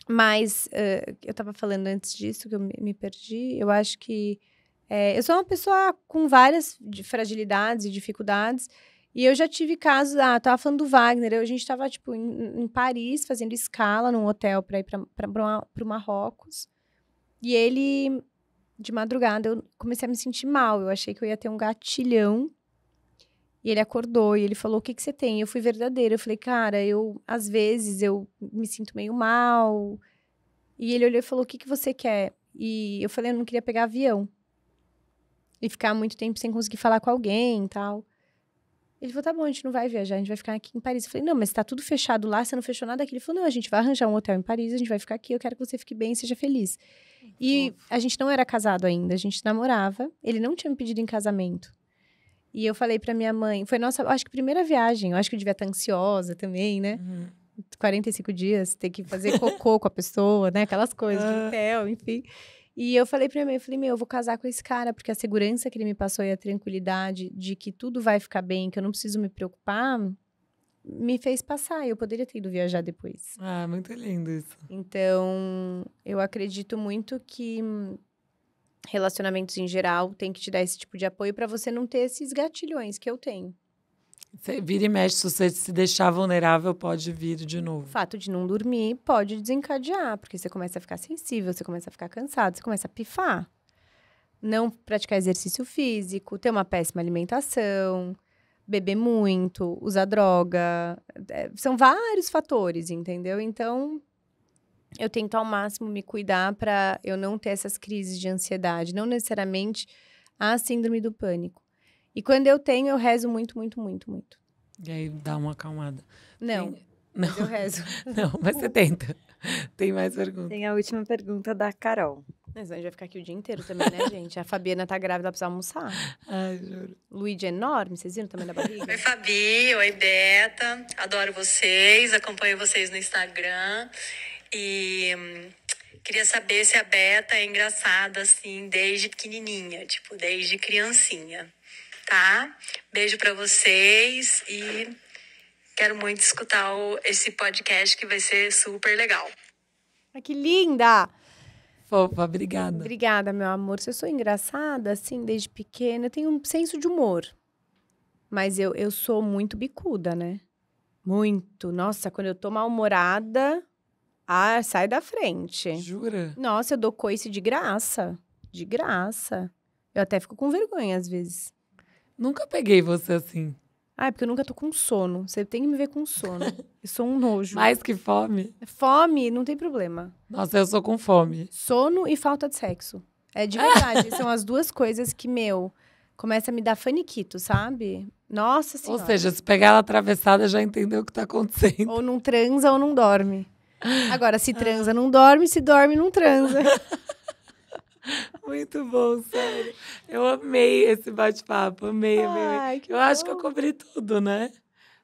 mas uh, eu estava falando antes disso, que eu me, me perdi. Eu acho que é, eu sou uma pessoa com várias fragilidades e dificuldades. E eu já tive casos, ah, tava falando do Wagner, eu, a gente estava tipo, em, em, Paris, fazendo escala num hotel para ir para o Marrocos. E ele, de madrugada, eu comecei a me sentir mal. Eu achei que eu ia ter um gatilhão e ele acordou e ele falou: O que, que você tem? Eu fui verdadeira. Eu falei: Cara, eu, às vezes, eu me sinto meio mal. E ele olhou e falou: O que, que você quer? E eu falei: Eu não queria pegar avião e ficar muito tempo sem conseguir falar com alguém e tal. Ele falou: Tá bom, a gente não vai viajar, a gente vai ficar aqui em Paris. Eu falei: Não, mas tá tudo fechado lá, você não fechou nada aqui. Ele falou: Não, a gente vai arranjar um hotel em Paris, a gente vai ficar aqui, eu quero que você fique bem e seja feliz. E a gente não era casado ainda, a gente namorava. Ele não tinha me pedido em casamento. E eu falei para minha mãe, foi nossa, acho que primeira viagem, eu acho que eu devia estar tá ansiosa também, né? Uhum. 45 dias, ter que fazer cocô com a pessoa, né? Aquelas coisas de hotel, enfim. E eu falei pra minha mãe, eu falei, meu, eu vou casar com esse cara, porque a segurança que ele me passou e a tranquilidade de que tudo vai ficar bem, que eu não preciso me preocupar, me fez passar. Eu poderia ter ido viajar depois. Ah, muito lindo isso. Então, eu acredito muito que relacionamentos em geral tem que te dar esse tipo de apoio para você não ter esses gatilhões que eu tenho. Você vira e mexe, se você se deixar vulnerável, pode vir de novo. O fato de não dormir pode desencadear, porque você começa a ficar sensível, você começa a ficar cansado, você começa a pifar. Não praticar exercício físico, ter uma péssima alimentação, beber muito, usar droga. É, são vários fatores, entendeu? Então, eu tento ao máximo me cuidar para eu não ter essas crises de ansiedade, não necessariamente a síndrome do pânico. E quando eu tenho, eu rezo muito, muito, muito, muito. E aí dá uma acalmada. Não. Tem... Não. eu rezo. Não, mas você tenta. Tem mais perguntas. Tem a última pergunta da Carol. Mas a gente vai ficar aqui o dia inteiro também, né, gente? A Fabiana tá grávida, ela precisa almoçar. Ai, juro. Luigi é enorme, vocês viram também da barriga? Oi, Fabi. Oi, Beta. Adoro vocês, acompanho vocês no Instagram. E hum, queria saber se a Beta é engraçada assim desde pequenininha, tipo, desde criancinha, tá? Beijo para vocês e quero muito escutar o, esse podcast que vai ser super legal. Ah, que linda! Fofa, obrigada. Obrigada, meu amor. Se eu sou engraçada, assim, desde pequena, eu tenho um senso de humor. Mas eu, eu sou muito bicuda, né? Muito. Nossa, quando eu tô mal-humorada, ah, sai da frente. Jura? Nossa, eu dou coice de graça. De graça. Eu até fico com vergonha às vezes. Nunca peguei você assim. Ah, é porque eu nunca tô com sono. Você tem que me ver com sono. Eu sou um nojo. Mais que fome? Fome, não tem problema. Nossa, eu sou com fome. Sono e falta de sexo. É de verdade. são as duas coisas que, meu, começa a me dar faniquito, sabe? Nossa senhora. Ou seja, se pegar ela atravessada, já entendeu o que tá acontecendo. Ou não transa ou não dorme. Agora, se transa, não dorme, se dorme, não transa. Muito bom, sério. Eu amei esse bate-papo, amei, amei. eu bom. acho que eu cobri tudo, né?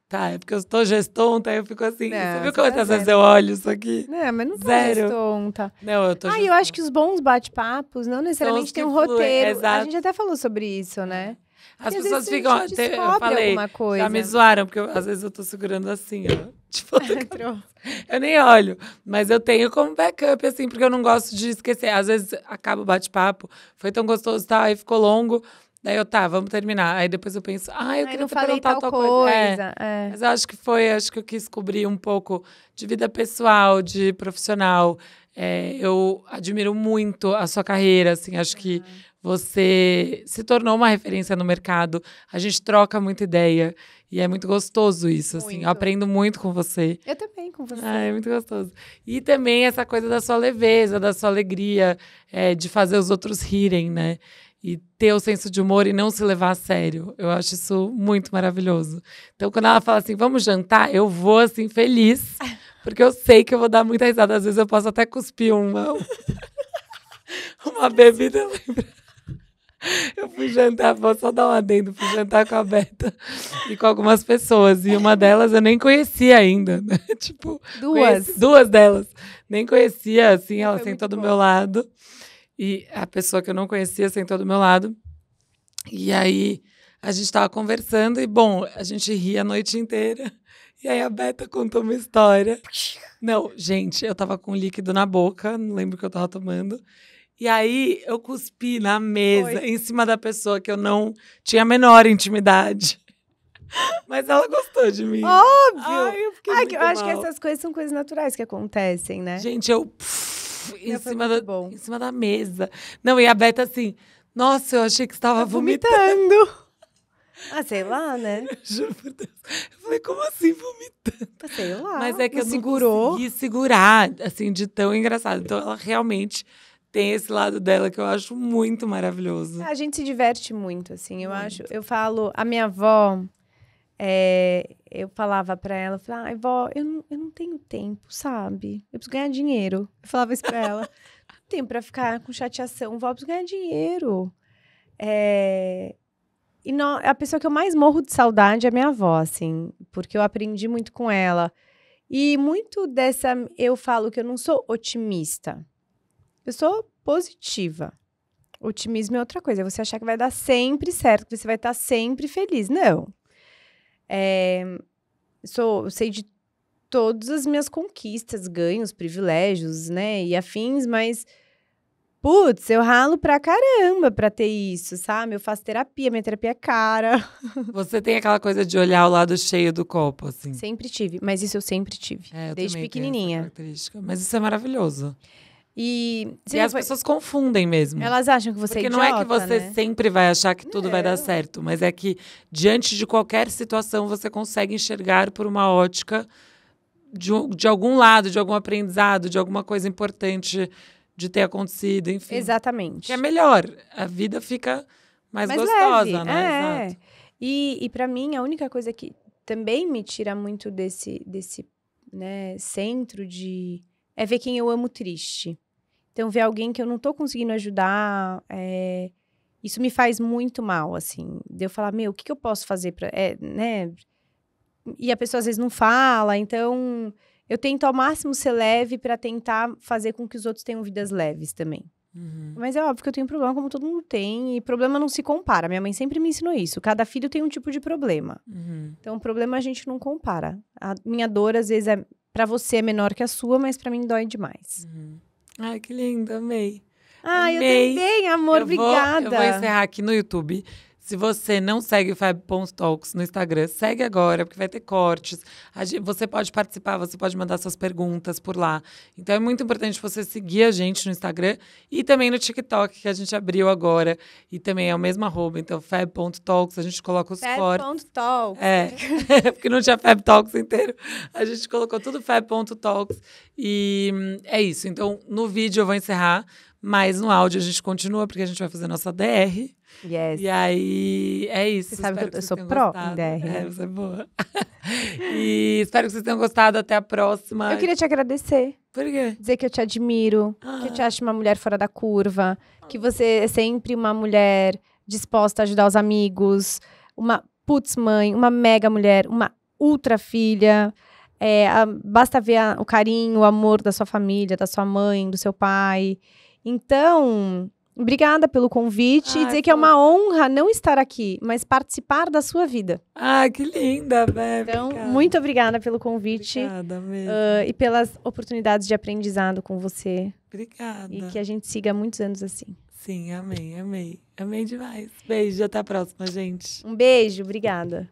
Tá, é porque eu estou gestonta, aí eu fico assim. Não, você viu como tá às vezes eu olho isso aqui? Não, mas não tô zero. gestonta. Não, eu tô Ah, gestonta. eu acho que os bons bate-papos não necessariamente tem um roteiro. Exato. A gente até falou sobre isso, né? É. As porque pessoas ficam. eu falei, já me zoaram, porque eu, às vezes eu tô segurando assim, ó. Tipo, eu nem olho. Mas eu tenho como backup, assim, porque eu não gosto de esquecer. Às vezes acaba o bate-papo, foi tão gostoso, tá? Aí ficou longo. Daí eu, tá, vamos terminar. Aí depois eu penso, ah, eu Ai, queria perguntar tal, tal coisa. É, coisa. É. É. Mas eu acho que foi, acho que eu quis cobrir um pouco de vida pessoal, de profissional. É, eu admiro muito a sua carreira, assim, acho que você se tornou uma referência no mercado. A gente troca muita ideia. E é muito gostoso isso, muito. assim. Eu aprendo muito com você. Eu também com você. Ah, é muito gostoso. E também essa coisa da sua leveza, da sua alegria, é, de fazer os outros rirem, né? E ter o senso de humor e não se levar a sério. Eu acho isso muito maravilhoso. Então, quando ela fala assim, vamos jantar, eu vou, assim, feliz. Porque eu sei que eu vou dar muita risada. Às vezes eu posso até cuspir uma, uma bebida. Lembra? Eu fui jantar, vou só dar um adendo, fui jantar com a Beta e com algumas pessoas. E uma delas eu nem conhecia ainda. Né? Tipo, duas. Conheci, duas delas. Nem conhecia, assim, ela Foi sentou do bom. meu lado. E a pessoa que eu não conhecia sentou do meu lado. E aí a gente tava conversando e, bom, a gente ria a noite inteira. E aí a Beta contou uma história. Não, gente, eu tava com líquido na boca, não lembro o que eu tava tomando. E aí eu cuspi na mesa, Foi. em cima da pessoa que eu não tinha a menor intimidade. Mas ela gostou de mim. Óbvio! Ai, eu, Ai, eu acho que essas coisas são coisas naturais que acontecem, né? Gente, eu. Pff, em, cima da, bom. em cima da mesa. Não, e a Beta assim. Nossa, eu achei que estava tá vomitando. vomitando. Ah, sei lá, né? juro por Deus. Eu falei, como assim vomitando? Tá, sei lá. Mas é que não eu segurou. não segurar, assim, de tão engraçado. Então ela realmente tem esse lado dela que eu acho muito maravilhoso. A gente se diverte muito, assim. Eu muito. acho. Eu falo, a minha avó, é, eu falava para ela, eu falava, ai, vó, eu não, eu não tenho tempo, sabe? Eu preciso ganhar dinheiro. Eu falava isso pra ela. não tenho pra ficar com chateação, vó, eu preciso ganhar dinheiro. É, e não, a pessoa que eu mais morro de saudade é minha avó, assim, porque eu aprendi muito com ela. E muito dessa, eu falo que eu não sou otimista. Pessoa positiva. Otimismo é outra coisa. É você achar que vai dar sempre certo, que você vai estar sempre feliz. Não. É, sou, eu sei de todas as minhas conquistas, ganhos, privilégios, né? E afins, mas. Putz, eu ralo pra caramba pra ter isso, sabe? Eu faço terapia, minha terapia é cara. Você tem aquela coisa de olhar o lado cheio do copo, assim? Sempre tive, mas isso eu sempre tive. É, eu desde pequenininha. característica. Mas isso é maravilhoso. E, e as foi... pessoas confundem mesmo. Elas acham que você é Porque é idiota, não é que você né? sempre vai achar que tudo não. vai dar é. certo, mas é que diante de qualquer situação você consegue enxergar por uma ótica de, de algum lado, de algum aprendizado, de alguma coisa importante de ter acontecido, enfim. Exatamente. Que é melhor. A vida fica mais, mais gostosa, leve. né? É. Exato. E, e para mim, a única coisa que também me tira muito desse, desse né, centro de é ver quem eu amo triste. Então, ver alguém que eu não tô conseguindo ajudar, é... isso me faz muito mal, assim. De eu falar, meu, o que, que eu posso fazer pra. É, né? E a pessoa às vezes não fala, então eu tento ao máximo ser leve para tentar fazer com que os outros tenham vidas leves também. Uhum. Mas é óbvio que eu tenho problema, como todo mundo tem, e problema não se compara. Minha mãe sempre me ensinou isso. Cada filho tem um tipo de problema. Uhum. Então, problema a gente não compara. A minha dor, às vezes, é para você é menor que a sua, mas para mim dói demais. Uhum. Ai, que lindo, amei. Ah, eu também, amor, eu obrigada. Vou, eu vou encerrar aqui no YouTube. Se você não segue o Fábio Talks no Instagram, segue agora, porque vai ter cortes. Você pode participar, você pode mandar suas perguntas por lá. Então é muito importante você seguir a gente no Instagram e também no TikTok, que a gente abriu agora. E também é o mesmo arroba. Então, Fab.talks, a gente coloca os Fab. cortes. Fab.talks. É. porque não tinha Fab Talks inteiro. A gente colocou tudo Fab.talks. E hum, é isso. Então, no vídeo eu vou encerrar mas no áudio a gente continua, porque a gente vai fazer nossa DR. Yes. E aí é isso. Você sabe que eu, sou pró gostado. em DR. Né? É, você é boa. e espero que vocês tenham gostado. Até a próxima. Eu queria te agradecer. Por quê? Dizer que eu te admiro, ah. que eu te acho uma mulher fora da curva, que você é sempre uma mulher disposta a ajudar os amigos, uma putz mãe, uma mega mulher, uma ultra filha. É, a, basta ver a, o carinho, o amor da sua família, da sua mãe, do seu pai. Então, Obrigada pelo convite Ai, e ah, dizer que é uma honra não estar aqui, mas participar da sua vida. Ah, que linda, Bé. Então, obrigada. muito obrigada pelo convite. Obrigada mesmo. Uh, e pelas oportunidades de aprendizado com você. Obrigada. E que a gente siga muitos anos assim. Sim, amei, amei. Amei demais. Beijo, até a próxima, gente. Um beijo, obrigada.